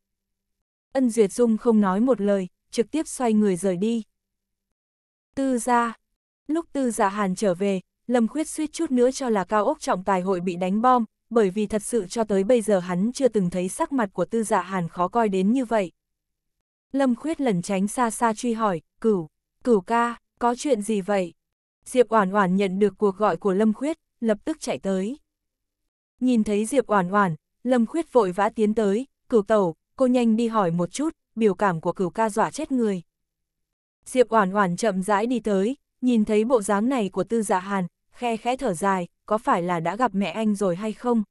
Ân Duyệt Dung không nói một lời, trực tiếp xoay người rời đi. Tư gia Lúc tư dạ hàn trở về, Lâm Khuyết suýt chút nữa cho là cao ốc trọng tài hội bị đánh bom, bởi vì thật sự cho tới bây giờ hắn chưa từng thấy sắc mặt của tư dạ hàn khó coi đến như vậy. Lâm Khuyết lẩn tránh xa xa truy hỏi, cửu, cửu ca, có chuyện gì vậy? Diệp Oản Oản nhận được cuộc gọi của Lâm Khuyết, lập tức chạy tới. Nhìn thấy Diệp Oản Oản, Lâm Khuyết vội vã tiến tới, "Cửu Tẩu, cô nhanh đi hỏi một chút, biểu cảm của Cửu ca dọa chết người." Diệp Oản Oản chậm rãi đi tới, nhìn thấy bộ dáng này của Tư Dạ Hàn, khe khẽ thở dài, có phải là đã gặp mẹ anh rồi hay không?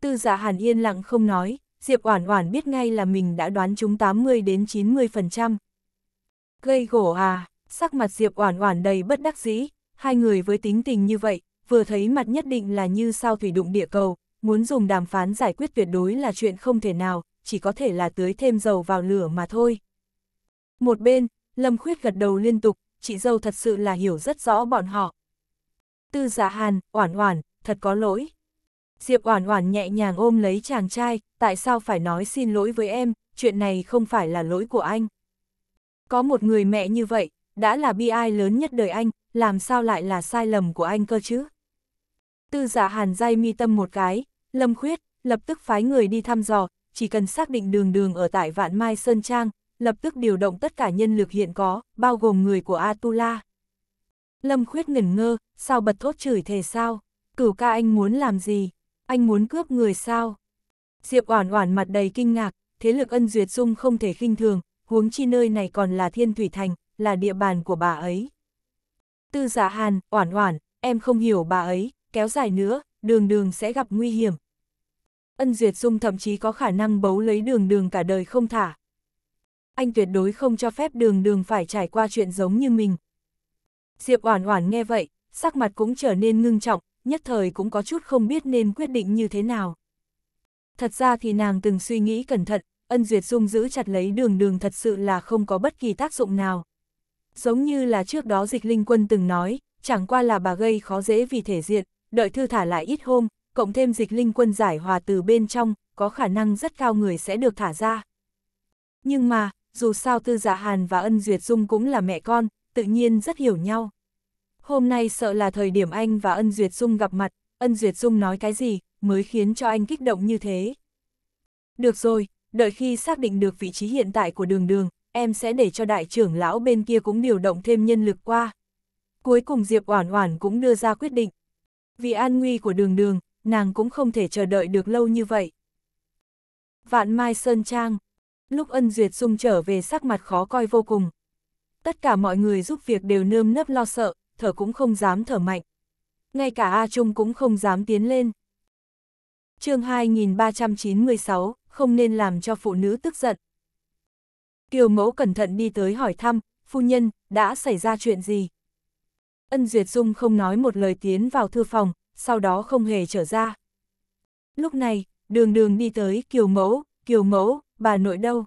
Tư Dạ Hàn yên lặng không nói, Diệp Oản Oản biết ngay là mình đã đoán trúng 80 đến 90%. Gây gỗ à? sắc mặt Diệp Oản Oản đầy bất đắc dĩ, hai người với tính tình như vậy, vừa thấy mặt nhất định là như sao thủy đụng địa cầu, muốn dùng đàm phán giải quyết tuyệt đối là chuyện không thể nào, chỉ có thể là tưới thêm dầu vào lửa mà thôi. Một bên, Lâm Khuyết gật đầu liên tục, chị dâu thật sự là hiểu rất rõ bọn họ. Tư Dạ Hàn, Oản Oản, thật có lỗi. Diệp Oản Oản nhẹ nhàng ôm lấy chàng trai, tại sao phải nói xin lỗi với em, chuyện này không phải là lỗi của anh. Có một người mẹ như vậy, đã là bi ai lớn nhất đời anh, làm sao lại là sai lầm của anh cơ chứ? Tư giả dạ hàn dây mi tâm một cái, lâm khuyết, lập tức phái người đi thăm dò, chỉ cần xác định đường đường ở tại Vạn Mai Sơn Trang, lập tức điều động tất cả nhân lực hiện có, bao gồm người của Atula. Lâm khuyết ngẩn ngơ, sao bật thốt chửi thề sao? Cửu ca anh muốn làm gì? Anh muốn cướp người sao? Diệp Oản Oản mặt đầy kinh ngạc, thế lực Ân Duyệt Dung không thể khinh thường, huống chi nơi này còn là Thiên Thủy Thành, là địa bàn của bà ấy. Tư giả dạ hàn, oản oản, em không hiểu bà ấy, kéo dài nữa, đường đường sẽ gặp nguy hiểm. Ân Duyệt Dung thậm chí có khả năng bấu lấy đường đường cả đời không thả. Anh tuyệt đối không cho phép đường đường phải trải qua chuyện giống như mình. Diệp Oản Oản nghe vậy, sắc mặt cũng trở nên ngưng trọng, nhất thời cũng có chút không biết nên quyết định như thế nào. Thật ra thì nàng từng suy nghĩ cẩn thận, Ân Duyệt Dung giữ chặt lấy đường đường thật sự là không có bất kỳ tác dụng nào giống như là trước đó dịch linh quân từng nói, chẳng qua là bà gây khó dễ vì thể diện, đợi thư thả lại ít hôm, cộng thêm dịch linh quân giải hòa từ bên trong, có khả năng rất cao người sẽ được thả ra. Nhưng mà, dù sao Tư Dạ Hàn và Ân Duyệt Dung cũng là mẹ con, tự nhiên rất hiểu nhau. Hôm nay sợ là thời điểm anh và Ân Duyệt Dung gặp mặt, Ân Duyệt Dung nói cái gì mới khiến cho anh kích động như thế. Được rồi, đợi khi xác định được vị trí hiện tại của đường đường, em sẽ để cho đại trưởng lão bên kia cũng điều động thêm nhân lực qua. Cuối cùng Diệp Oản Oản cũng đưa ra quyết định. Vì an nguy của đường đường, nàng cũng không thể chờ đợi được lâu như vậy. Vạn Mai Sơn Trang Lúc ân duyệt sung trở về sắc mặt khó coi vô cùng. Tất cả mọi người giúp việc đều nơm nớp lo sợ, thở cũng không dám thở mạnh. Ngay cả A Trung cũng không dám tiến lên. chương 2396, không nên làm cho phụ nữ tức giận. Kiều mẫu cẩn thận đi tới hỏi thăm, phu nhân, đã xảy ra chuyện gì? Ân Duyệt Dung không nói một lời tiến vào thư phòng, sau đó không hề trở ra. Lúc này, đường đường đi tới Kiều mẫu, Kiều mẫu, bà nội đâu?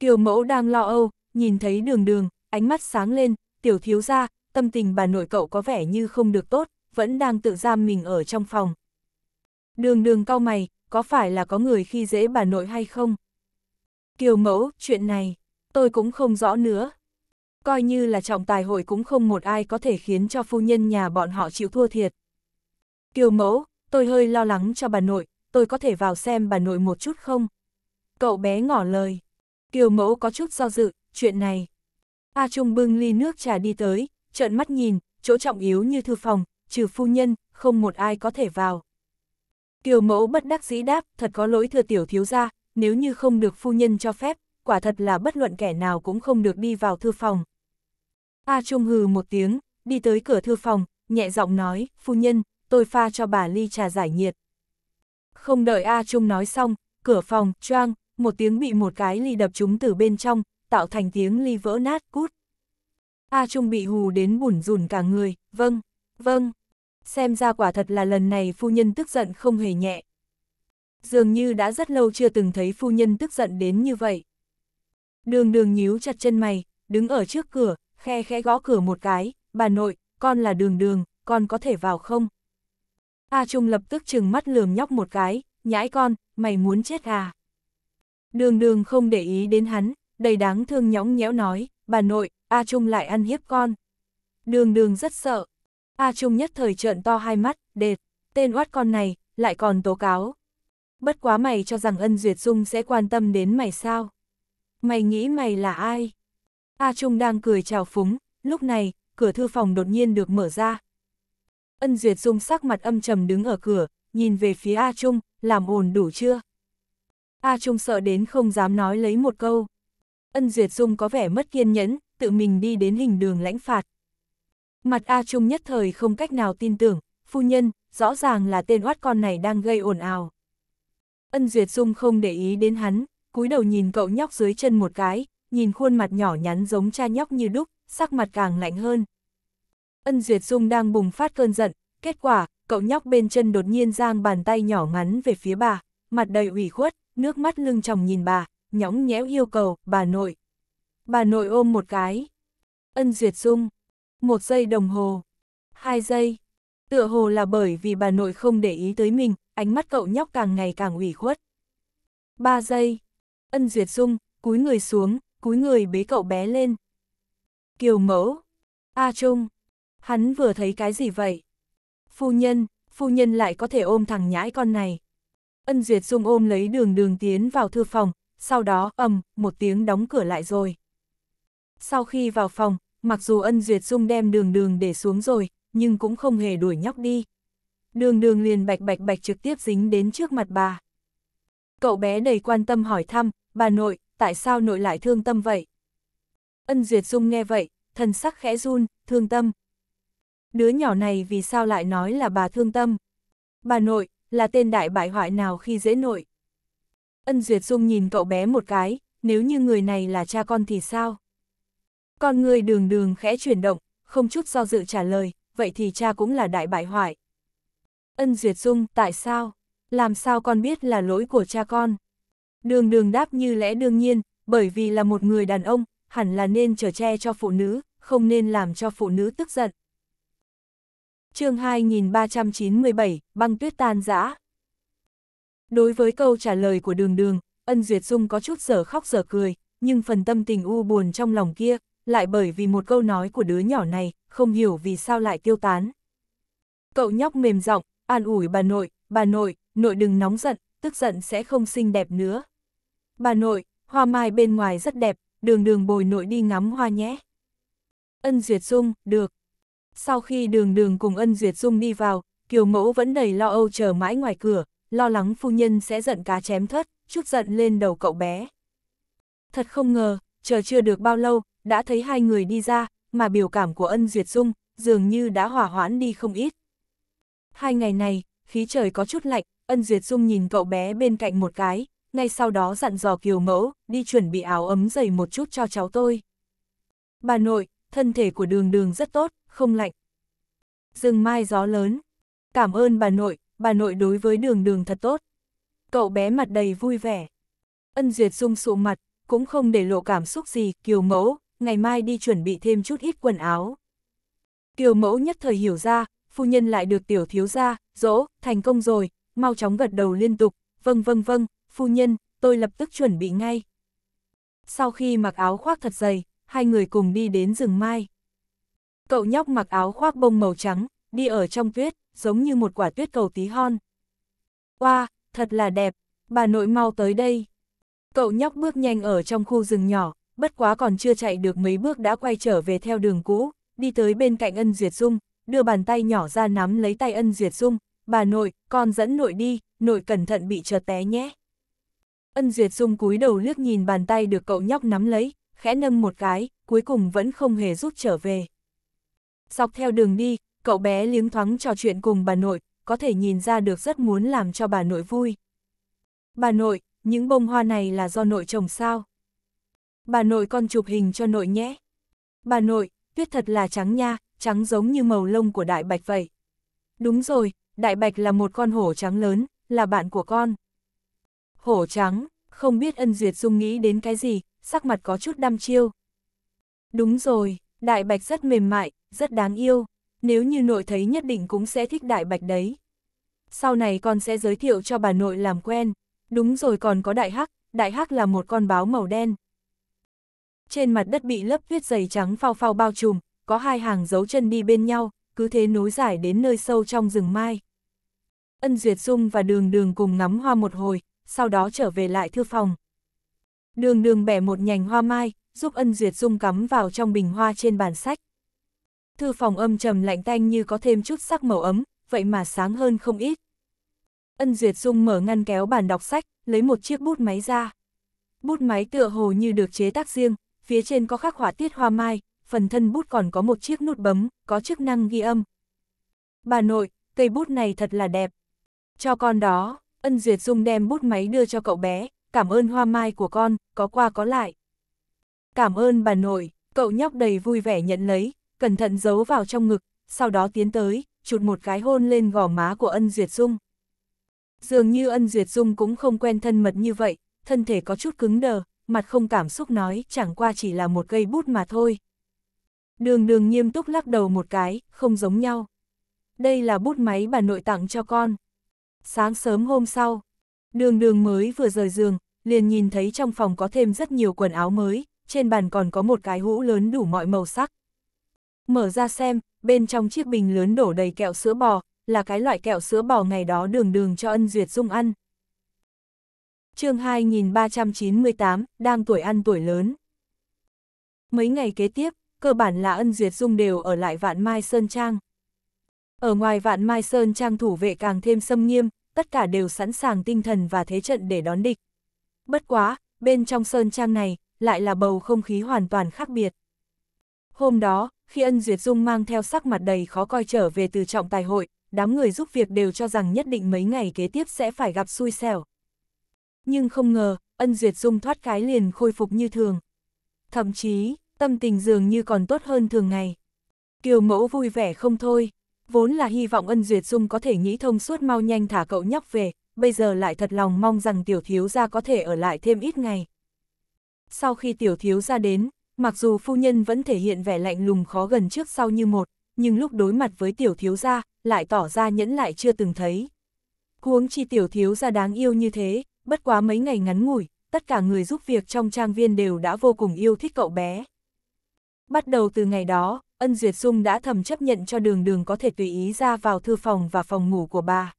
Kiều mẫu đang lo âu, nhìn thấy đường đường, ánh mắt sáng lên, tiểu thiếu ra, tâm tình bà nội cậu có vẻ như không được tốt, vẫn đang tự giam mình ở trong phòng. Đường đường cau mày, có phải là có người khi dễ bà nội hay không? Kiều mẫu, chuyện này, tôi cũng không rõ nữa. Coi như là trọng tài hội cũng không một ai có thể khiến cho phu nhân nhà bọn họ chịu thua thiệt. Kiều mẫu, tôi hơi lo lắng cho bà nội, tôi có thể vào xem bà nội một chút không? Cậu bé ngỏ lời. Kiều mẫu có chút do dự, chuyện này. A Trung bưng ly nước trà đi tới, trợn mắt nhìn, chỗ trọng yếu như thư phòng, trừ phu nhân, không một ai có thể vào. Kiều mẫu bất đắc dĩ đáp, thật có lỗi thưa tiểu thiếu gia, nếu như không được phu nhân cho phép, quả thật là bất luận kẻ nào cũng không được đi vào thư phòng. A Trung hừ một tiếng, đi tới cửa thư phòng, nhẹ giọng nói, phu nhân, tôi pha cho bà ly trà giải nhiệt. Không đợi A Trung nói xong, cửa phòng, choang, một tiếng bị một cái ly đập trúng từ bên trong, tạo thành tiếng ly vỡ nát, cút. A Trung bị hù đến bùn rùn cả người, vâng, vâng. Xem ra quả thật là lần này phu nhân tức giận không hề nhẹ, dường như đã rất lâu chưa từng thấy phu nhân tức giận đến như vậy. Đường đường nhíu chặt chân mày, đứng ở trước cửa, khe khẽ gõ cửa một cái, bà nội, con là đường đường, con có thể vào không? A Trung lập tức chừng mắt lườm nhóc một cái, nhãi con, mày muốn chết à? Đường đường không để ý đến hắn, đầy đáng thương nhõng nhẽo nói, bà nội, A Trung lại ăn hiếp con. Đường đường rất sợ. A Trung nhất thời trợn to hai mắt, đệt, tên oát con này, lại còn tố cáo. Bất quá mày cho rằng ân duyệt dung sẽ quan tâm đến mày sao? Mày nghĩ mày là ai? A Trung đang cười chào phúng, lúc này, cửa thư phòng đột nhiên được mở ra. Ân Duyệt Dung sắc mặt âm trầm đứng ở cửa, nhìn về phía A Trung, làm ồn đủ chưa? A Trung sợ đến không dám nói lấy một câu. Ân Duyệt Dung có vẻ mất kiên nhẫn, tự mình đi đến hình đường lãnh phạt. Mặt A Trung nhất thời không cách nào tin tưởng, phu nhân, rõ ràng là tên oát con này đang gây ồn ào. Ân Duyệt Dung không để ý đến hắn, cúi đầu nhìn cậu nhóc dưới chân một cái, nhìn khuôn mặt nhỏ nhắn giống cha nhóc như đúc, sắc mặt càng lạnh hơn. Ân Duyệt Dung đang bùng phát cơn giận, kết quả, cậu nhóc bên chân đột nhiên giang bàn tay nhỏ ngắn về phía bà, mặt đầy ủy khuất, nước mắt lưng tròng nhìn bà, nhõng nhẽo yêu cầu, bà nội. Bà nội ôm một cái. Ân Duyệt Dung. Một giây đồng hồ. Hai giây. Tựa hồ là bởi vì bà nội không để ý tới mình, ánh mắt cậu nhóc càng ngày càng ủy khuất. Ba giây, ân duyệt dung, cúi người xuống, cúi người bế cậu bé lên. Kiều mẫu, A Trung, hắn vừa thấy cái gì vậy? Phu nhân, phu nhân lại có thể ôm thằng nhãi con này. Ân duyệt dung ôm lấy đường đường tiến vào thư phòng, sau đó ầm, một tiếng đóng cửa lại rồi. Sau khi vào phòng, mặc dù ân duyệt dung đem đường đường để xuống rồi, nhưng cũng không hề đuổi nhóc đi, đường đường liền bạch bạch bạch trực tiếp dính đến trước mặt bà. Cậu bé đầy quan tâm hỏi thăm, bà nội, tại sao nội lại thương tâm vậy? Ân Duyệt Dung nghe vậy, thần sắc khẽ run, thương tâm. Đứa nhỏ này vì sao lại nói là bà thương tâm? Bà nội, là tên đại bại hoại nào khi dễ nội? Ân Duyệt Dung nhìn cậu bé một cái, nếu như người này là cha con thì sao? Con người đường đường khẽ chuyển động, không chút do dự trả lời, vậy thì cha cũng là đại bại hoại. Ân Duyệt Dung, tại sao? Làm sao con biết là lỗi của cha con? Đường đường đáp như lẽ đương nhiên, bởi vì là một người đàn ông, hẳn là nên trở che cho phụ nữ, không nên làm cho phụ nữ tức giận. chương 2397, băng tuyết tan giã. Đối với câu trả lời của đường đường, ân duyệt dung có chút sở khóc sở cười, nhưng phần tâm tình u buồn trong lòng kia, lại bởi vì một câu nói của đứa nhỏ này, không hiểu vì sao lại tiêu tán. Cậu nhóc mềm giọng an ủi bà nội, bà nội, nội đừng nóng giận, tức giận sẽ không xinh đẹp nữa. Bà nội, hoa mai bên ngoài rất đẹp, đường đường bồi nội đi ngắm hoa nhé. Ân Duyệt Dung, được. Sau khi đường đường cùng ân Duyệt Dung đi vào, Kiều Mẫu vẫn đầy lo âu chờ mãi ngoài cửa, lo lắng phu nhân sẽ giận cá chém thất, chút giận lên đầu cậu bé. Thật không ngờ, chờ chưa được bao lâu, đã thấy hai người đi ra, mà biểu cảm của ân Duyệt Dung dường như đã hỏa hoãn đi không ít. Hai ngày này, khí trời có chút lạnh, Ân Duyệt Dung nhìn cậu bé bên cạnh một cái, ngay sau đó dặn dò Kiều Mẫu, đi chuẩn bị áo ấm dày một chút cho cháu tôi. Bà nội, thân thể của đường đường rất tốt, không lạnh. Rừng mai gió lớn. Cảm ơn bà nội, bà nội đối với đường đường thật tốt. Cậu bé mặt đầy vui vẻ. Ân Duyệt Dung sụ mặt, cũng không để lộ cảm xúc gì, Kiều Mẫu, ngày mai đi chuẩn bị thêm chút ít quần áo. Kiều Mẫu nhất thời hiểu ra, phu nhân lại được tiểu thiếu gia dỗ, thành công rồi, mau chóng gật đầu liên tục, vâng vâng vâng, phu nhân, tôi lập tức chuẩn bị ngay. Sau khi mặc áo khoác thật dày, hai người cùng đi đến rừng mai. Cậu nhóc mặc áo khoác bông màu trắng, đi ở trong tuyết, giống như một quả tuyết cầu tí hon. Oa, wow, thật là đẹp, bà nội mau tới đây. Cậu nhóc bước nhanh ở trong khu rừng nhỏ, bất quá còn chưa chạy được mấy bước đã quay trở về theo đường cũ, đi tới bên cạnh ân duyệt dung, đưa bàn tay nhỏ ra nắm lấy tay ân duyệt dung, bà nội, con dẫn nội đi, nội cẩn thận bị trượt té nhé. Ân duyệt dung cúi đầu liếc nhìn bàn tay được cậu nhóc nắm lấy, khẽ nâng một cái, cuối cùng vẫn không hề rút trở về. Dọc theo đường đi, cậu bé liếng thoáng trò chuyện cùng bà nội, có thể nhìn ra được rất muốn làm cho bà nội vui. Bà nội, những bông hoa này là do nội trồng sao? Bà nội con chụp hình cho nội nhé. Bà nội, tuyết thật là trắng nha, trắng giống như màu lông của đại bạch vậy. Đúng rồi, đại bạch là một con hổ trắng lớn, là bạn của con. Hổ trắng, không biết ân duyệt dung nghĩ đến cái gì, sắc mặt có chút đăm chiêu. Đúng rồi, đại bạch rất mềm mại, rất đáng yêu, nếu như nội thấy nhất định cũng sẽ thích đại bạch đấy. Sau này con sẽ giới thiệu cho bà nội làm quen, đúng rồi còn có đại hắc, đại hắc là một con báo màu đen. Trên mặt đất bị lớp tuyết dày trắng phao phao bao trùm, có hai hàng dấu chân đi bên nhau, cứ thế nối dài đến nơi sâu trong rừng mai. Ân Duyệt Dung và Đường Đường cùng ngắm hoa một hồi, sau đó trở về lại thư phòng. Đường Đường bẻ một nhành hoa mai, giúp Ân Duyệt Dung cắm vào trong bình hoa trên bàn sách. Thư phòng âm trầm lạnh tanh như có thêm chút sắc màu ấm, vậy mà sáng hơn không ít. Ân Duyệt Dung mở ngăn kéo bàn đọc sách, lấy một chiếc bút máy ra. Bút máy tựa hồ như được chế tác riêng, phía trên có khắc họa tiết hoa mai, phần thân bút còn có một chiếc nút bấm, có chức năng ghi âm. Bà nội, cây bút này thật là đẹp. Cho con đó, Ân Duyệt Dung đem bút máy đưa cho cậu bé, cảm ơn hoa mai của con, có qua có lại. Cảm ơn bà nội, cậu nhóc đầy vui vẻ nhận lấy, cẩn thận giấu vào trong ngực, sau đó tiến tới, chụt một cái hôn lên gò má của Ân Duyệt Dung. Dường như Ân Duyệt Dung cũng không quen thân mật như vậy, thân thể có chút cứng đờ, mặt không cảm xúc nói chẳng qua chỉ là một cây bút mà thôi. Đường đường nghiêm túc lắc đầu một cái, không giống nhau. Đây là bút máy bà nội tặng cho con. Sáng sớm hôm sau, đường đường mới vừa rời giường, liền nhìn thấy trong phòng có thêm rất nhiều quần áo mới, trên bàn còn có một cái hũ lớn đủ mọi màu sắc. Mở ra xem, bên trong chiếc bình lớn đổ đầy kẹo sữa bò, là cái loại kẹo sữa bò ngày đó đường đường cho ân duyệt dung ăn. chương 2398, đang tuổi ăn tuổi lớn. Mấy ngày kế tiếp, cơ bản là ân duyệt dung đều ở lại vạn mai sơn trang. Ở ngoài vạn mai sơn trang thủ vệ càng thêm xâm nghiêm, tất cả đều sẵn sàng tinh thần và thế trận để đón địch. Bất quá, bên trong sơn trang này, lại là bầu không khí hoàn toàn khác biệt. Hôm đó, khi ân duyệt dung mang theo sắc mặt đầy khó coi trở về từ trọng tài hội, đám người giúp việc đều cho rằng nhất định mấy ngày kế tiếp sẽ phải gặp xui xẻo. Nhưng không ngờ, ân duyệt dung thoát cái liền khôi phục như thường. Thậm chí, tâm tình dường như còn tốt hơn thường ngày. Kiều mẫu vui vẻ không thôi, vốn là hy vọng ân duyệt dung có thể nghĩ thông suốt mau nhanh thả cậu nhóc về, bây giờ lại thật lòng mong rằng tiểu thiếu gia có thể ở lại thêm ít ngày. Sau khi tiểu thiếu gia đến, mặc dù phu nhân vẫn thể hiện vẻ lạnh lùng khó gần trước sau như một, nhưng lúc đối mặt với tiểu thiếu gia, lại tỏ ra nhẫn lại chưa từng thấy. Huống chi tiểu thiếu gia đáng yêu như thế, bất quá mấy ngày ngắn ngủi, tất cả người giúp việc trong trang viên đều đã vô cùng yêu thích cậu bé. Bắt đầu từ ngày đó, Ân Duyệt Dung đã thầm chấp nhận cho đường đường có thể tùy ý ra vào thư phòng và phòng ngủ của bà.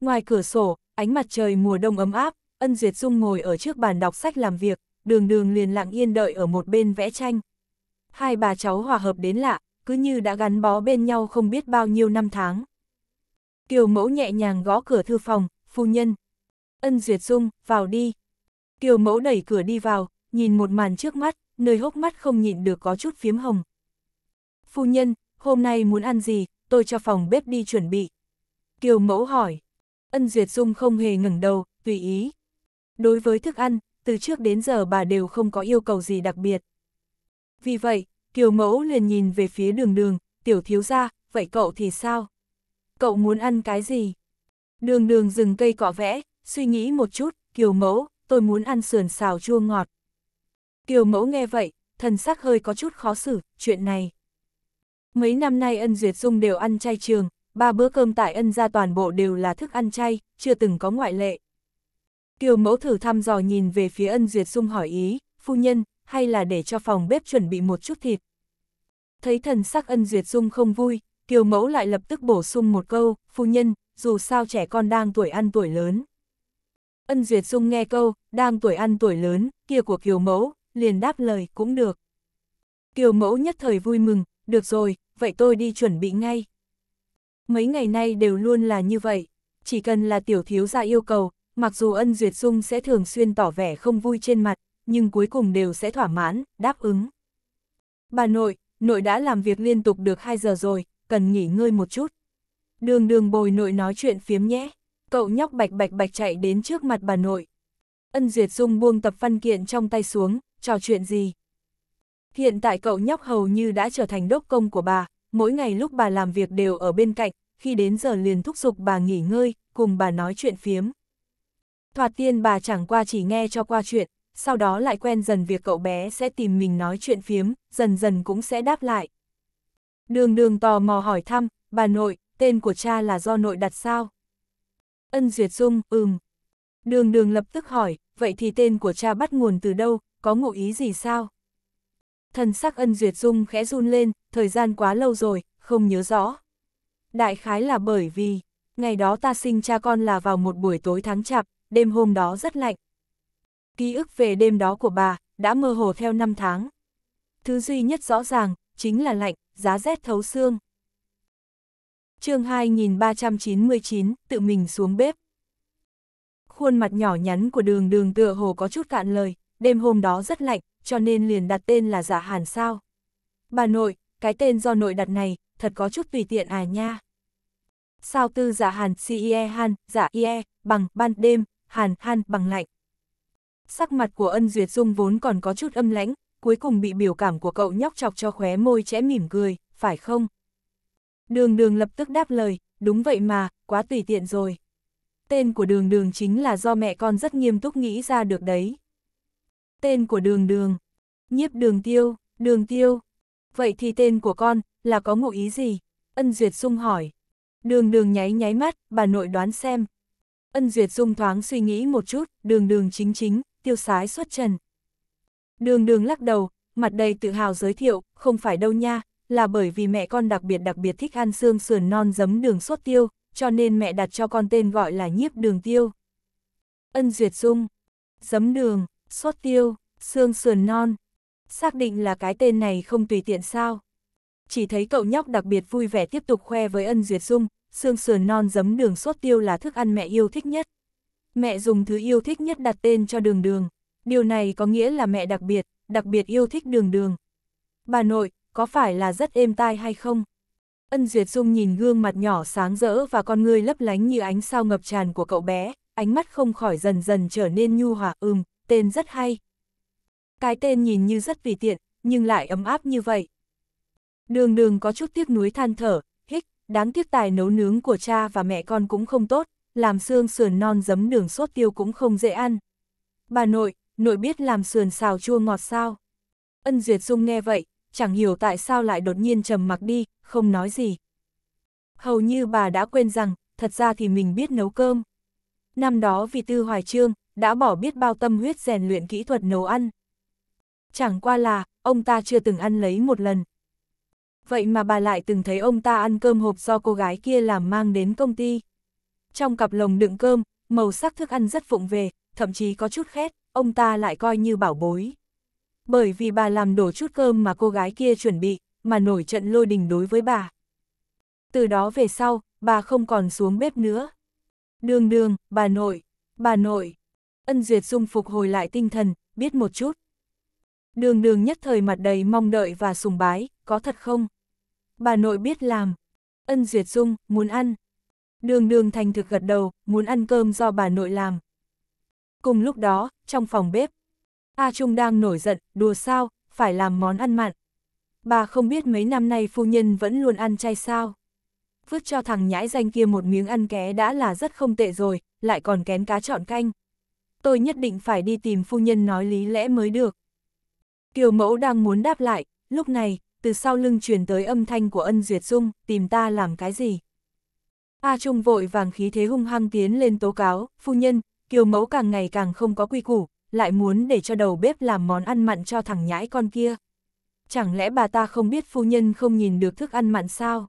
Ngoài cửa sổ, ánh mặt trời mùa đông ấm áp, Ân Duyệt Dung ngồi ở trước bàn đọc sách làm việc, đường đường liền lặng yên đợi ở một bên vẽ tranh. Hai bà cháu hòa hợp đến lạ, cứ như đã gắn bó bên nhau không biết bao nhiêu năm tháng. Kiều mẫu nhẹ nhàng gõ cửa thư phòng, phu nhân. Ân Duyệt Dung, vào đi. Kiều mẫu đẩy cửa đi vào, nhìn một màn trước mắt, nơi hốc mắt không nhịn được có chút phiếm hồng. Phu nhân, hôm nay muốn ăn gì, tôi cho phòng bếp đi chuẩn bị. Kiều mẫu hỏi. Ân Duyệt Dung không hề ngẩng đầu, tùy ý. Đối với thức ăn, từ trước đến giờ bà đều không có yêu cầu gì đặc biệt. Vì vậy, Kiều mẫu liền nhìn về phía đường đường, tiểu thiếu ra, vậy cậu thì sao? Cậu muốn ăn cái gì? Đường đường dừng cây cọ vẽ, suy nghĩ một chút, Kiều mẫu, tôi muốn ăn sườn xào chua ngọt. Kiều mẫu nghe vậy, thần sắc hơi có chút khó xử, chuyện này. Mấy năm nay ân duyệt dung đều ăn chay trường, ba bữa cơm tại ân gia toàn bộ đều là thức ăn chay, chưa từng có ngoại lệ. Kiều mẫu thử thăm dò nhìn về phía ân duyệt dung hỏi ý, phu nhân, hay là để cho phòng bếp chuẩn bị một chút thịt. Thấy thần sắc ân duyệt dung không vui, kiều mẫu lại lập tức bổ sung một câu, phu nhân, dù sao trẻ con đang tuổi ăn tuổi lớn. Ân duyệt dung nghe câu, đang tuổi ăn tuổi lớn, kia của kiều mẫu, liền đáp lời cũng được. Kiều mẫu nhất thời vui mừng, được rồi, vậy tôi đi chuẩn bị ngay. Mấy ngày nay đều luôn là như vậy, chỉ cần là tiểu thiếu gia yêu cầu, mặc dù ân duyệt dung sẽ thường xuyên tỏ vẻ không vui trên mặt, nhưng cuối cùng đều sẽ thỏa mãn, đáp ứng. Bà nội, nội đã làm việc liên tục được 2 giờ rồi, cần nghỉ ngơi một chút. Đường đường bồi nội nói chuyện phiếm nhé, cậu nhóc bạch bạch bạch chạy đến trước mặt bà nội. Ân Duyệt Dung buông tập văn kiện trong tay xuống, trò chuyện gì? Hiện tại cậu nhóc hầu như đã trở thành đốc công của bà, mỗi ngày lúc bà làm việc đều ở bên cạnh, khi đến giờ liền thúc giục bà nghỉ ngơi, cùng bà nói chuyện phiếm. Thoạt tiên bà chẳng qua chỉ nghe cho qua chuyện, sau đó lại quen dần việc cậu bé sẽ tìm mình nói chuyện phiếm, dần dần cũng sẽ đáp lại. Đường đường tò mò hỏi thăm, bà nội, tên của cha là do nội đặt sao? Ân Duyệt Dung, ừm. Đường đường lập tức hỏi, vậy thì tên của cha bắt nguồn từ đâu, có ngụ ý gì sao? Thần sắc ân duyệt dung khẽ run lên, thời gian quá lâu rồi, không nhớ rõ. Đại khái là bởi vì, ngày đó ta sinh cha con là vào một buổi tối tháng chạp, đêm hôm đó rất lạnh. Ký ức về đêm đó của bà, đã mơ hồ theo năm tháng. Thứ duy nhất rõ ràng, chính là lạnh, giá rét thấu xương. chương 2399, tự mình xuống bếp. Khuôn mặt nhỏ nhắn của đường đường tựa hồ có chút cạn lời, đêm hôm đó rất lạnh, cho nên liền đặt tên là giả dạ hàn sao. Bà nội, cái tên do nội đặt này, thật có chút tùy tiện à nha. Sao tư giả dạ hàn CIE hàn, giả dạ IE, bằng ban đêm, hàn hàn bằng lạnh. Sắc mặt của ân duyệt dung vốn còn có chút âm lãnh, cuối cùng bị biểu cảm của cậu nhóc chọc cho khóe môi trẻ mỉm cười, phải không? Đường đường lập tức đáp lời, đúng vậy mà, quá tùy tiện rồi. Tên của đường đường chính là do mẹ con rất nghiêm túc nghĩ ra được đấy tên của đường đường. Nhiếp đường tiêu, đường tiêu. Vậy thì tên của con, là có ngụ ý gì? Ân Duyệt Dung hỏi. Đường đường nháy nháy mắt, bà nội đoán xem. Ân Duyệt Dung thoáng suy nghĩ một chút, đường đường chính chính, tiêu sái xuất trần. Đường đường lắc đầu, mặt đầy tự hào giới thiệu, không phải đâu nha, là bởi vì mẹ con đặc biệt đặc biệt thích ăn xương sườn non giấm đường sốt tiêu, cho nên mẹ đặt cho con tên gọi là nhiếp đường tiêu. Ân Duyệt Dung, giấm đường, sốt tiêu, xương sườn non. Xác định là cái tên này không tùy tiện sao. Chỉ thấy cậu nhóc đặc biệt vui vẻ tiếp tục khoe với ân duyệt dung, xương sườn non giấm đường sốt tiêu là thức ăn mẹ yêu thích nhất. Mẹ dùng thứ yêu thích nhất đặt tên cho đường đường. Điều này có nghĩa là mẹ đặc biệt, đặc biệt yêu thích đường đường. Bà nội, có phải là rất êm tai hay không? Ân Duyệt Dung nhìn gương mặt nhỏ sáng rỡ và con người lấp lánh như ánh sao ngập tràn của cậu bé, ánh mắt không khỏi dần dần trở nên nhu hòa, ừm, tên rất hay. Cái tên nhìn như rất vì tiện, nhưng lại ấm áp như vậy. Đường đường có chút tiếc núi than thở, hích, đáng tiếc tài nấu nướng của cha và mẹ con cũng không tốt, làm xương sườn non giấm đường sốt tiêu cũng không dễ ăn. Bà nội, nội biết làm sườn xào chua ngọt sao? Ân Duyệt Dung nghe vậy, chẳng hiểu tại sao lại đột nhiên trầm mặc đi, không nói gì. Hầu như bà đã quên rằng, thật ra thì mình biết nấu cơm. Năm đó vì Tư Hoài Trương, đã bỏ biết bao tâm huyết rèn luyện kỹ thuật nấu ăn. Chẳng qua là, ông ta chưa từng ăn lấy một lần. Vậy mà bà lại từng thấy ông ta ăn cơm hộp do cô gái kia làm mang đến công ty. Trong cặp lồng đựng cơm, màu sắc thức ăn rất phụng về, thậm chí có chút khét, ông ta lại coi như bảo bối. Bởi vì bà làm đổ chút cơm mà cô gái kia chuẩn bị, mà nổi trận lôi đình đối với bà. Từ đó về sau, bà không còn xuống bếp nữa. Đường đường, bà nội, bà nội, Ân Duyệt Dung phục hồi lại tinh thần, biết một chút. Đường đường nhất thời mặt đầy mong đợi và sùng bái, có thật không? Bà nội biết làm. Ân Duyệt Dung, muốn ăn. Đường đường thành thực gật đầu, muốn ăn cơm do bà nội làm. Cùng lúc đó, trong phòng bếp, A Trung đang nổi giận, đùa sao, phải làm món ăn mặn. Bà không biết mấy năm nay phu nhân vẫn luôn ăn chay sao. Vứt cho thằng nhãi danh kia một miếng ăn ké đã là rất không tệ rồi, lại còn kén cá trọn canh tôi nhất định phải đi tìm phu nhân nói lý lẽ mới được. Kiều mẫu đang muốn đáp lại, lúc này, từ sau lưng truyền tới âm thanh của ân duyệt dung, tìm ta làm cái gì? A Trung vội vàng khí thế hung hăng tiến lên tố cáo, phu nhân, kiều mẫu càng ngày càng không có quy củ, lại muốn để cho đầu bếp làm món ăn mặn cho thằng nhãi con kia. Chẳng lẽ bà ta không biết phu nhân không nhìn được thức ăn mặn sao?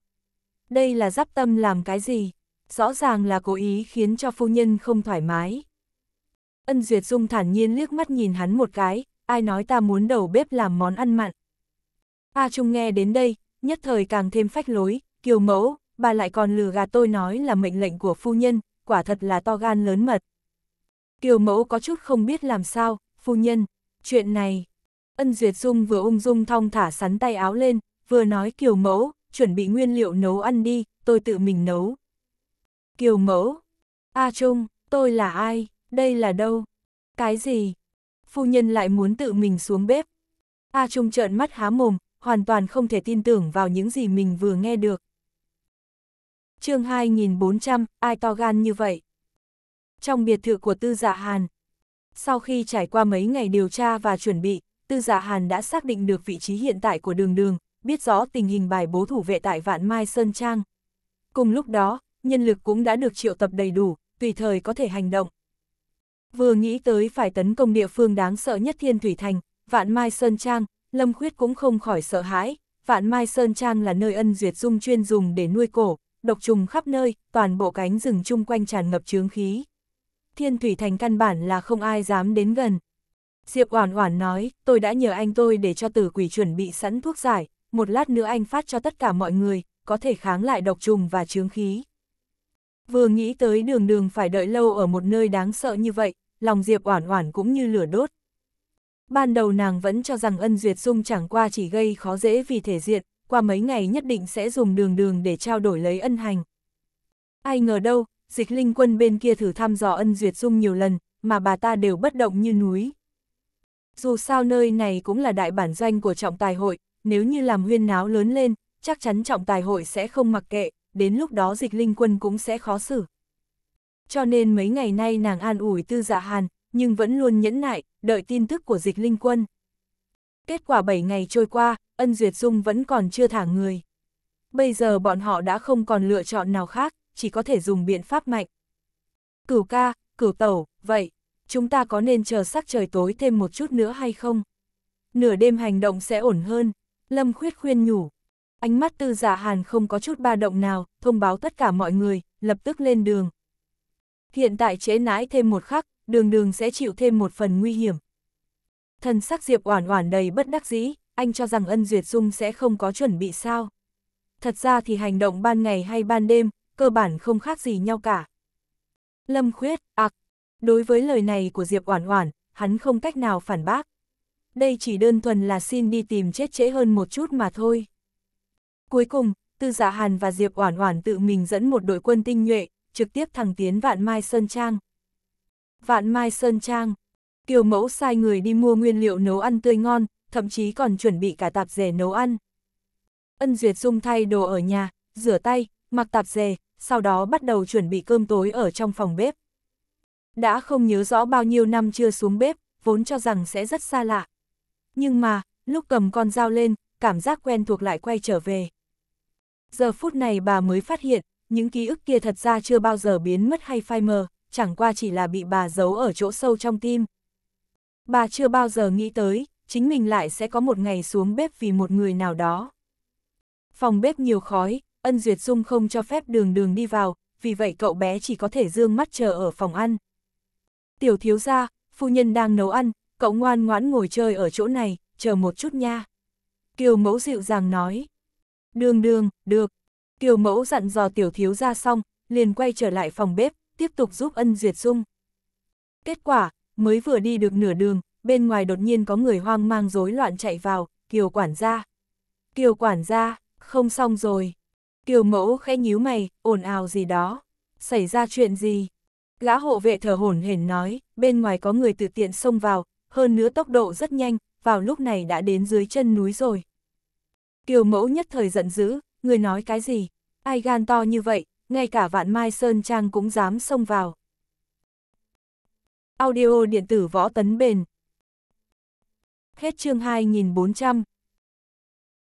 Đây là giáp tâm làm cái gì? Rõ ràng là cố ý khiến cho phu nhân không thoải mái. Ân Duyệt Dung thản nhiên liếc mắt nhìn hắn một cái, ai nói ta muốn đầu bếp làm món ăn mặn. A Trung nghe đến đây, nhất thời càng thêm phách lối, kiều mẫu, bà lại còn lừa gạt tôi nói là mệnh lệnh của phu nhân, quả thật là to gan lớn mật. Kiều mẫu có chút không biết làm sao, phu nhân, chuyện này. Ân Duyệt Dung vừa ung dung thong thả sắn tay áo lên, vừa nói kiều mẫu, chuẩn bị nguyên liệu nấu ăn đi, tôi tự mình nấu. Kiều mẫu, A Trung, tôi là ai? Đây là đâu? Cái gì? Phu nhân lại muốn tự mình xuống bếp. A Trung trợn mắt há mồm, hoàn toàn không thể tin tưởng vào những gì mình vừa nghe được. chương 2400, ai to gan như vậy? Trong biệt thự của Tư Dạ Hàn, sau khi trải qua mấy ngày điều tra và chuẩn bị, Tư Dạ Hàn đã xác định được vị trí hiện tại của đường đường, biết rõ tình hình bài bố thủ vệ tại Vạn Mai Sơn Trang. Cùng lúc đó, nhân lực cũng đã được triệu tập đầy đủ, tùy thời có thể hành động, Vừa nghĩ tới phải tấn công địa phương đáng sợ nhất Thiên Thủy Thành, Vạn Mai Sơn Trang, Lâm Khuyết cũng không khỏi sợ hãi. Vạn Mai Sơn Trang là nơi ân duyệt dung chuyên dùng để nuôi cổ, độc trùng khắp nơi, toàn bộ cánh rừng chung quanh tràn ngập chướng khí. Thiên Thủy Thành căn bản là không ai dám đến gần. Diệp Oản Oản nói, tôi đã nhờ anh tôi để cho tử quỷ chuẩn bị sẵn thuốc giải, một lát nữa anh phát cho tất cả mọi người, có thể kháng lại độc trùng và chướng khí. Vừa nghĩ tới đường đường phải đợi lâu ở một nơi đáng sợ như vậy, lòng Diệp Oản Oản cũng như lửa đốt. Ban đầu nàng vẫn cho rằng Ân Duyệt Dung chẳng qua chỉ gây khó dễ vì thể diện, qua mấy ngày nhất định sẽ dùng đường đường để trao đổi lấy ân hành. Ai ngờ đâu, dịch linh quân bên kia thử thăm dò Ân Duyệt Dung nhiều lần, mà bà ta đều bất động như núi. Dù sao nơi này cũng là đại bản doanh của trọng tài hội, nếu như làm huyên náo lớn lên, chắc chắn trọng tài hội sẽ không mặc kệ, đến lúc đó dịch linh quân cũng sẽ khó xử cho nên mấy ngày nay nàng an ủi tư dạ hàn, nhưng vẫn luôn nhẫn nại, đợi tin tức của dịch linh quân. Kết quả 7 ngày trôi qua, ân duyệt dung vẫn còn chưa thả người. Bây giờ bọn họ đã không còn lựa chọn nào khác, chỉ có thể dùng biện pháp mạnh. Cửu ca, cửu tẩu, vậy, chúng ta có nên chờ sắc trời tối thêm một chút nữa hay không? Nửa đêm hành động sẽ ổn hơn, Lâm Khuyết khuyên nhủ. Ánh mắt tư giả dạ hàn không có chút ba động nào, thông báo tất cả mọi người, lập tức lên đường, hiện tại chế nãi thêm một khắc, đường đường sẽ chịu thêm một phần nguy hiểm. Thần sắc Diệp Oản Oản đầy bất đắc dĩ, anh cho rằng Ân Duyệt Dung sẽ không có chuẩn bị sao? Thật ra thì hành động ban ngày hay ban đêm, cơ bản không khác gì nhau cả. Lâm Khuyết, ạc. đối với lời này của Diệp Oản Oản, hắn không cách nào phản bác. Đây chỉ đơn thuần là xin đi tìm chết trễ hơn một chút mà thôi. Cuối cùng, Tư Dạ Hàn và Diệp Oản Oản tự mình dẫn một đội quân tinh nhuệ, trực tiếp thẳng tiến Vạn Mai Sơn Trang. Vạn Mai Sơn Trang, Kiều Mẫu sai người đi mua nguyên liệu nấu ăn tươi ngon, thậm chí còn chuẩn bị cả tạp dề nấu ăn. Ân Duyệt Dung thay đồ ở nhà, rửa tay, mặc tạp dề, sau đó bắt đầu chuẩn bị cơm tối ở trong phòng bếp. Đã không nhớ rõ bao nhiêu năm chưa xuống bếp, vốn cho rằng sẽ rất xa lạ. Nhưng mà, lúc cầm con dao lên, cảm giác quen thuộc lại quay trở về. Giờ phút này bà mới phát hiện, những ký ức kia thật ra chưa bao giờ biến mất hay phai mờ, chẳng qua chỉ là bị bà giấu ở chỗ sâu trong tim. Bà chưa bao giờ nghĩ tới, chính mình lại sẽ có một ngày xuống bếp vì một người nào đó. Phòng bếp nhiều khói, Ân Duyệt Dung không cho phép đường đường đi vào, vì vậy cậu bé chỉ có thể dương mắt chờ ở phòng ăn. Tiểu thiếu gia, phu nhân đang nấu ăn, cậu ngoan ngoãn ngồi chơi ở chỗ này, chờ một chút nha. Kiều mẫu dịu dàng nói. Đường đường, được, Kiều mẫu dặn dò tiểu thiếu ra xong, liền quay trở lại phòng bếp, tiếp tục giúp ân duyệt dung. Kết quả, mới vừa đi được nửa đường, bên ngoài đột nhiên có người hoang mang rối loạn chạy vào, kiều quản gia. Kiều quản gia, không xong rồi. Kiều mẫu khẽ nhíu mày, ồn ào gì đó. Xảy ra chuyện gì? Gã hộ vệ thở hổn hển nói, bên ngoài có người tự tiện xông vào, hơn nữa tốc độ rất nhanh, vào lúc này đã đến dưới chân núi rồi. Kiều mẫu nhất thời giận dữ, người nói cái gì? Ai gan to như vậy, ngay cả vạn mai sơn trang cũng dám xông vào. Audio điện tử võ tấn bền. Hết chương 2400.